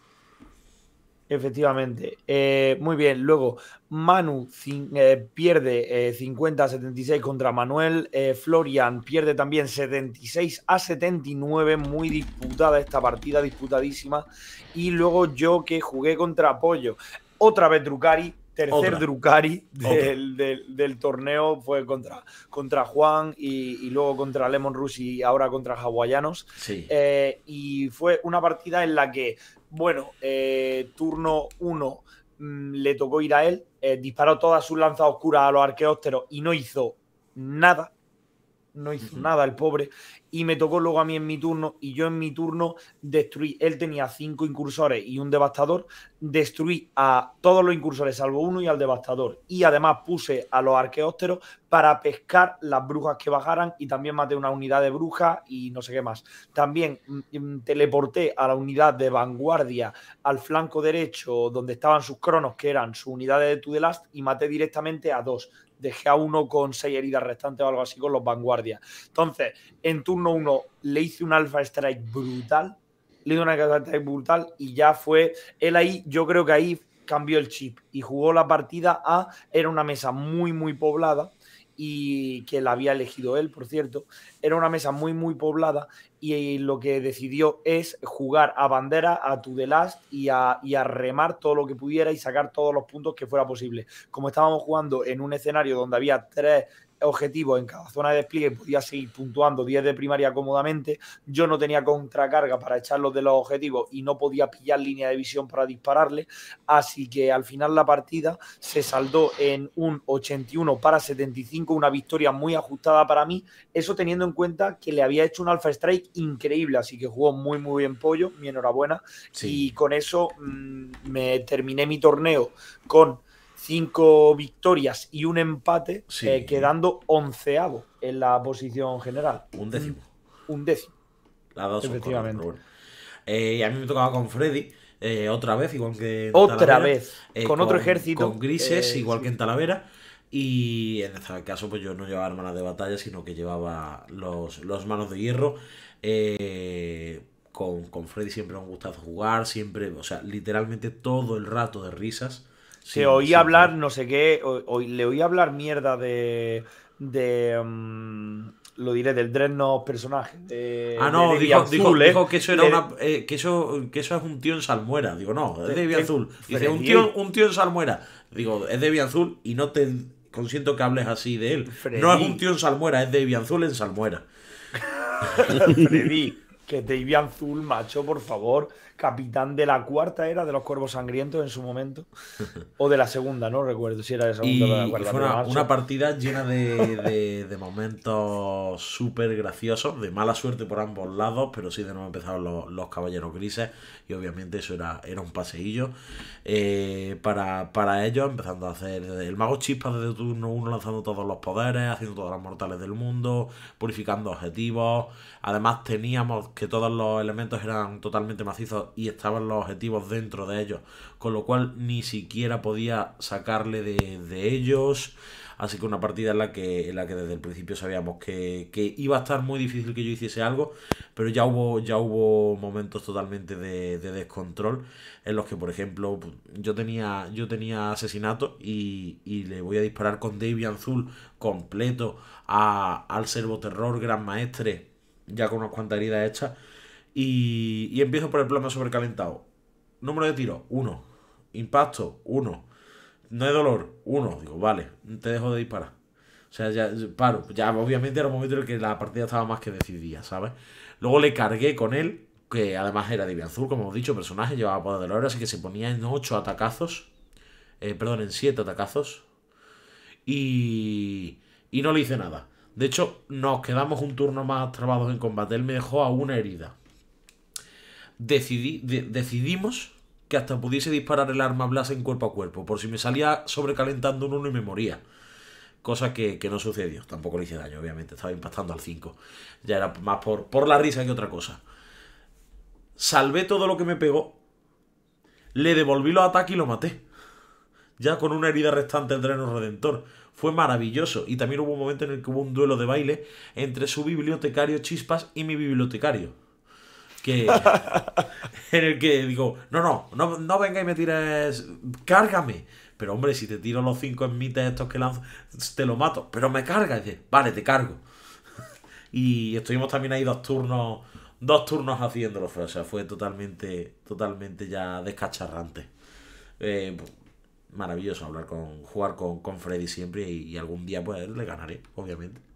Efectivamente. Eh, muy bien. Luego, Manu eh, pierde 50 eh, 76 contra Manuel. Florian pierde también 76 a 79. Muy disputada esta partida, disputadísima. Y luego yo que jugué contra Apoyo. Otra vez Drucari tercer drukari del, torneo fue contra, contra Juan y, luego contra Lemon Russi y ahora contra Hawaianos. Eh, y fue una partida en la que, bueno, eh, turno uno mm, le tocó ir a él, eh, disparó todas sus lanzas oscuras a los arqueósteros y no hizo nada no hizo nada el pobre. Y me tocó luego a mí en mi turno. Y yo en mi turno destruí. Él tenía cinco incursores y un devastador. Destruí a todos los incursores, salvo uno y al devastador. Y además puse a los arqueósteros para pescar las brujas que bajaran. Y también maté una unidad de brujas y no sé qué más. También mm, mm, teleporté a la unidad de vanguardia al flanco derecho, donde estaban sus cronos, que eran su unidad de To The Last, y maté directamente a dos dejé a uno con seis heridas restantes o algo así con los vanguardias. Entonces, en turno uno le hice un alfa strike brutal, le hice una alfa strike brutal y ya fue, él ahí, yo creo que ahí cambió el chip y jugó la partida a, era una mesa muy, muy poblada y que la había elegido él, por cierto. Era una mesa muy, muy poblada y lo que decidió es jugar a bandera, a Tudelast y a, y a remar todo lo que pudiera y sacar todos los puntos que fuera posible. Como estábamos jugando en un escenario donde había tres objetivos en cada zona de despliegue, podía seguir puntuando 10 de primaria cómodamente. Yo no tenía contracarga para echarlos de los objetivos y no podía pillar línea de visión para dispararle. Así que al final la partida se saldó en un 81 para 75, una victoria muy ajustada para mí. Eso teniendo en cuenta que le había hecho un alfa strike increíble, así que jugó muy, muy bien Pollo. Mi enhorabuena. Y con eso mm, me terminé mi torneo con cinco victorias y un empate, eh, quedando onceavo en la posición general. Un décimo. Mm, un décimo. La dos Efectivamente. Eh, y a mí me tocaba con Freddy. Eh, otra vez, igual que. otra vez. con, otro ejército. Con grises, igual que en Talavera. Y en este caso, pues yo no llevaba hermanas de batalla, sino que llevaba los, manos de hierro. con, Freddy siempre me ha gustado jugar, siempre, o sea, literalmente todo el rato de risas se oía hablar no sé qué, o, le oía hablar mierda de. Mm, lo diré, del Dreadnought personaje. ah, no, ¿eh? dijo, que eso era una. Eh, que, eso, que eso es un tío en Salmuera. Digo, no, es de Azul. Dice, un tío, un tío en Salmuera. Digo, es de Azul y no te consiento que hables así de él. No es un tío en Salmuera, es de Azul en Salmuera. (laughs) Freddy, que es de Azul, macho, por favor capitán de la cuarta era de los Cuervos Sangrientos en su momento, (laughs) o de la segunda, no recuerdo si era de segunda o la cuarta. Fue una, partida llena de, de, momentos súper graciosos, de mala suerte por ambos lados, pero sí de nuevo empezaron los, caballeros grises y obviamente eso era, era un paseillo eh, para, para ellos, empezando a hacer el mago chispa desde turno uno lanzando todos los poderes, haciendo todas las mortales del mundo, purificando objetivos, además teníamos que todos los elementos eran totalmente macizos y estaban los objetivos dentro de ellos, con lo cual ni siquiera podía sacarle de, ellos. Así que una partida en la que, la que desde el principio sabíamos que, iba a estar muy difícil que yo hiciese algo, pero ya hubo, ya hubo momentos totalmente de, descontrol en los que, por ejemplo, pues, yo tenía, yo tenía asesinato y, le voy a disparar con Debian Zul completo a, al Terror gran maestre, ya con unas cuantas heridas hechas y, empiezo por el plano sobrecalentado. Número de tiro, 1. Impacto, 1. No hay dolor, 1. Digo, vale, te dejo de disparar. O sea, ya paro. Ya obviamente era un momento en el que la partida estaba más que decidida, ¿sabes? Luego le cargué con él, que además era de azul, como hemos dicho, personaje, llevaba poder de dolor así que se ponía en 8 atacazos. Eh, perdón, en 7 atacazos. Y, y no le hice nada. De hecho, nos quedamos un turno más trabados en combate. Él me dejó a una herida decidimos que hasta pudiese disparar el arma Blas en cuerpo a cuerpo, por si me salía sobrecalentando un uno y me moría. Cosa que, que, no sucedió, tampoco le hice daño, obviamente, estaba impactando al 5. Ya era más por, por la risa que otra cosa. Salvé todo lo que me pegó, le devolví los ataques y lo maté. Ya con una herida restante el dreno redentor. Fue maravilloso y también hubo un momento en el que hubo un duelo de baile entre su bibliotecario Chispas y mi bibliotecario. (laughs) en el que digo, no, no, no, no venga y me tires, cárgame. Pero hombre, si te tiro los cinco enmites estos que lanzo, te lo mato. Pero me carga dice, vale, te cargo. (laughs) y estuvimos también ahí dos turnos, dos turnos haciéndolo. o sea, fue totalmente, totalmente ya descacharrante. Eh, pues, maravilloso hablar con, jugar con, Freddy siempre y algún día pues le ganaré, obviamente.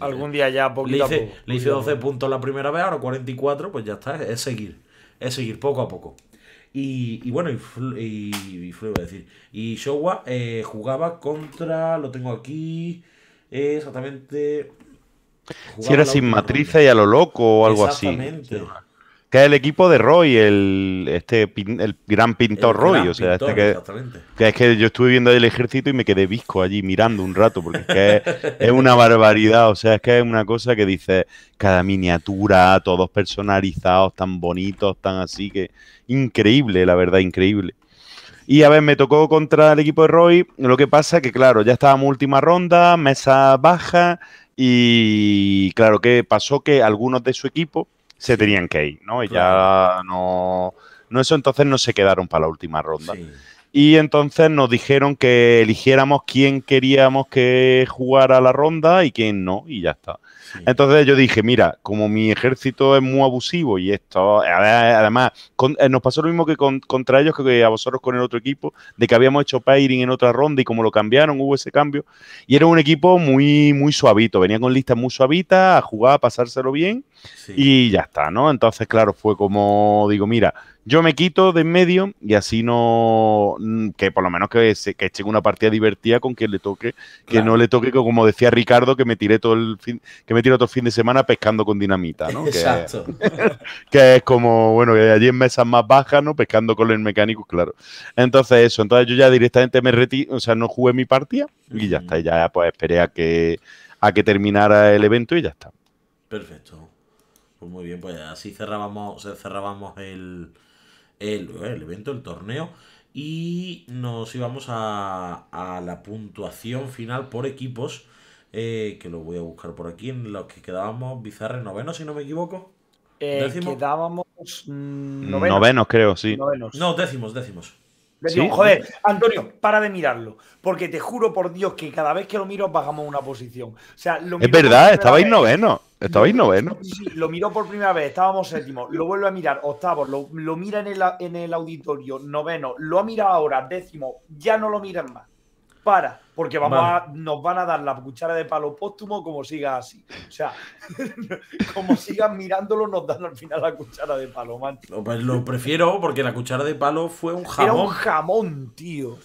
Algún eh, día ya, poquito le hice, 12 puntos la primera vez, ahora 44, pues ya está, es seguir. Es seguir poco a poco. Y, bueno, y, y, decir. Y Showa eh, jugaba contra, lo tengo aquí, exactamente. Si era sin matriz y a lo loco o algo así. Exactamente que es el equipo de Roy, el, este, el gran pintor Roy. o sea, este que, es que yo estuve viendo el ejército y me quedé visco allí mirando un rato, porque es, que es, una barbaridad. O sea, es que es una cosa que dice cada miniatura, todos personalizados, tan bonitos, tan así, que increíble, la verdad, increíble. Y a ver, me tocó contra el equipo de Roy. Lo que pasa que, claro, ya estábamos última ronda, mesa baja. Y claro, que pasó que algunos de su equipo se tenían que ir, ¿no? Y ya no, no eso, entonces no se quedaron para la última ronda. Y entonces nos dijeron que eligiéramos quién queríamos que jugara la ronda y quién no, y ya está. Entonces yo dije, mira, como mi ejército es muy abusivo y esto, además, eh, nos pasó lo mismo que contra ellos que a vosotros con el otro equipo, de que habíamos hecho pairing en otra ronda y como lo cambiaron, hubo ese cambio. Y era un equipo muy, muy suavito, venía con listas muy suavitas, a jugar, a pasárselo bien y ya está, ¿no? Entonces, claro, fue como, digo, mira, yo me quito de en medio y así no, mm, que por lo menos que, se, que echen una partida divertida con quien le toque, que no le toque, como decía Ricardo, que me tiré todo el fin, que me tiro otro fin de semana pescando con dinamita, ¿no? Exacto. (laughs) Que, es como, bueno, allí en mesas más bajas, ¿no? Pescando con el mecánico, claro. Entonces eso, entonces yo ya directamente me retiro, o sea, no jugué mi partida y ya está, y ya pues esperé a que, a que terminara el evento y ya está. Perfecto. Pues muy bien, pues así cerrábamos, cerrábamos el, el, eh, el evento, el torneo. Y nos íbamos a, a la puntuación final por equipos eh, que lo voy a buscar por aquí, en los que quedábamos bizarre noveno, si no me equivoco. Eh, quedábamos mm, mm, novenos. creo, sí. No, décimos, décimos. Joder, Antonio, para de mirarlo. Porque te juro por Dios que cada vez que lo miro bajamos una posición. O sea, es verdad, estabais noveno. Estabais noveno. lo miró por primera vez, estábamos séptimo. Lo vuelve a mirar, octavo, lo, mira en el, en el auditorio, noveno. Lo ha mirado ahora, décimo. Ya no lo miran más para, porque vamos a, nos van a dar la cuchara de palo póstumo como siga así. O sea, (laughs) como sigan mirándolo, nos dan al final la cuchara de palo, man. No, pues lo prefiero porque la cuchara de palo fue un jamón. Era un jamón, tío.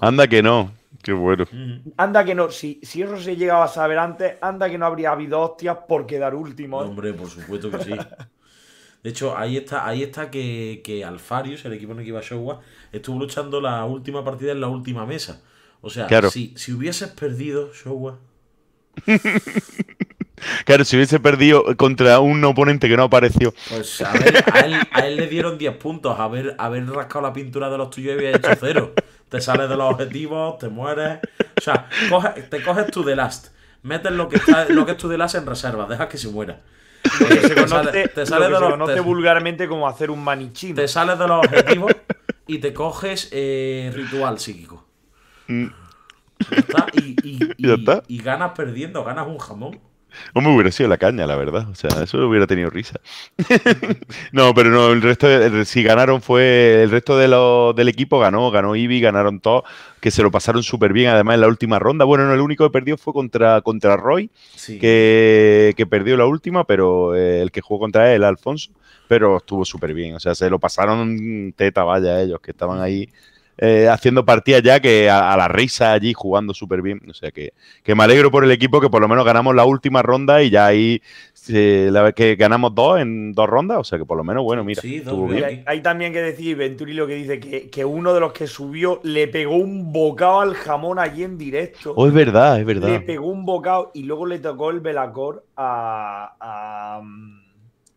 Anda que no. Qué bueno. Mm. Anda que no, si, eso se llegaba a saber antes, anda que no habría habido hostias por quedar último. ¿eh? hombre, por supuesto que sí. De hecho, ahí está, ahí está que, que Alfarius, el equipo en el que iba Showa, estuvo luchando la última partida en la última mesa. O sea, si, si, hubieses perdido, Showa. (laughs) claro, si hubiese perdido contra un oponente que no apareció. Pues a, él, le dieron 10 puntos. Haber, rascado la pintura de los tuyos y había hecho cero. Te sales de los objetivos, te mueres. O sea, te coges tu The Last. Metes lo que, lo que es tu The Last en reserva. Deja que se muera. se te vulgarmente como hacer un manichín. Te sales de los objetivos y te coges eh, ritual psíquico. Mm. y, (laughs) ganas perdiendo, ganas un jamón. me hubiera sido la caña, la verdad. O sea, eso hubiera tenido risa. (laughs) no, pero no, el resto, si ganaron fue, el resto de del equipo ganó, ganó Ibi, ganaron todos, que se lo pasaron súper bien, además en la última ronda. Bueno, no, el único que perdió fue contra, contra Roy, que, perdió la última, pero eh, el que jugó contra él, Alfonso, pero estuvo súper bien. O sea, se lo pasaron teta, vaya, ellos que estaban ahí eh, haciendo partidas ya que a, la risa allí jugando súper bien. O sea que, que, me alegro por el equipo que por lo menos ganamos la última ronda y ya ahí la vez que ganamos dos en dos rondas. O sea que por lo menos, bueno, mira. Hay, también que decir, Venturi lo que dice, que, uno de los que subió le pegó un bocado al jamón allí en directo. Oh, es verdad, es verdad. Le pegó un bocado y luego le tocó el velacor a mm,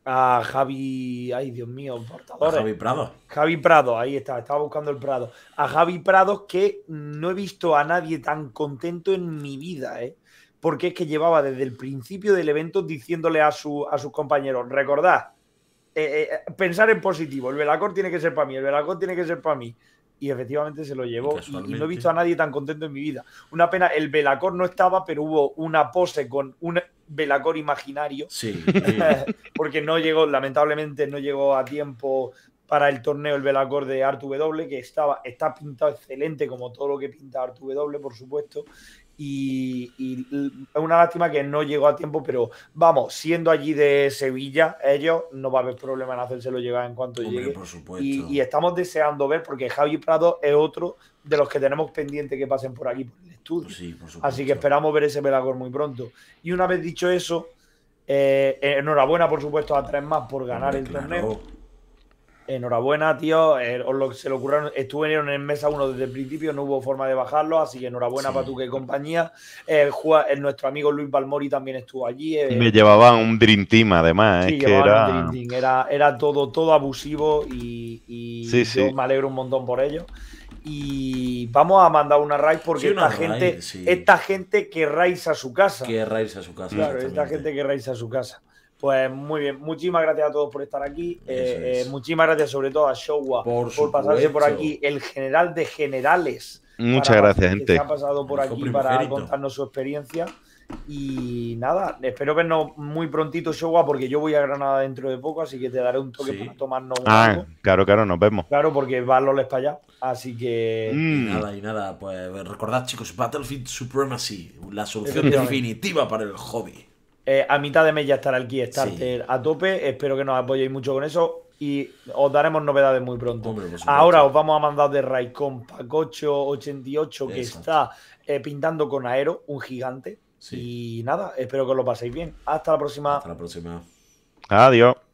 a Javi, ay Dios mío, portador. A Javi Prado. Javi Prado, ahí está, estaba buscando el Prado. A Javi Prado que no he visto a nadie tan contento en mi vida, ¿eh? porque es que llevaba desde el principio del evento diciéndole a, su, a sus compañeros, recordad, eh, eh, pensar en positivo, el Velacor tiene que ser para mí, el Velacor tiene que ser para mí y efectivamente se lo llevó. Y, no he visto a nadie tan contento en mi vida. Una pena, el Velacor no estaba, pero hubo una pose con un Velacor imaginario. (laughs) Sí. porque no llegó, lamentablemente, no llegó a tiempo para el torneo el Velacor de Art W, que estaba, está pintado excelente, como todo lo que pinta Art W, por supuesto. Y, es una lástima que no llegó a tiempo, pero vamos, siendo allí de Sevilla, ellos no va a haber problema en hacérselo llegar en cuanto llegue. Y, estamos deseando ver, porque Javi Prado es otro de los que tenemos pendiente que pasen por aquí por el estudio. Así que esperamos ver ese Pelagor muy pronto. Y una vez dicho eso, eh, enhorabuena, por supuesto, a tres más por ganar el torneo. Enhorabuena, tío. Eh, os lo, se lo ocurrieron, estuvieron en mesa uno desde el principio, no hubo forma de bajarlo, así que enhorabuena para tu compañía. Eh, nuestro amigo Luis Balmori también estuvo allí. Eh. me llevaba un Dream Team, además. que era... era... todo, todo abusivo y, me alegro un montón por ello. Y vamos a mandar una raid porque esta, gente, esta gente querrá irse a su casa. que irse a su casa. Claro, esta gente querrá irse a su casa. Pues muy bien, muchísimas gracias a todos por estar aquí. Eh, eh, muchísimas gracias sobre todo a Showa por, pasarse por aquí, el general de generales. Muchas gracias, gente. Que ha pasado por aquí para contarnos su experiencia. Y nada, espero vernos muy prontito, Showa, porque yo voy a Granada dentro de poco, así que te daré un toque para tomarnos un Ah, claro, claro, nos vemos. Claro, porque va está para allá. Así que. Mm. nada, y nada, pues recordad, chicos, Battlefield Supremacy, la solución definitiva para el hobby. Eh, a mitad de mes ya estará el Kickstarter a tope. Espero que nos apoyéis mucho con eso. Y os daremos novedades muy pronto. Ahora os vamos a mandar de Raikon Pacocho 88, que está eh, pintando con Aero, un gigante. Y nada, espero que lo paséis bien. Hasta la próxima. Hasta la próxima. Adiós.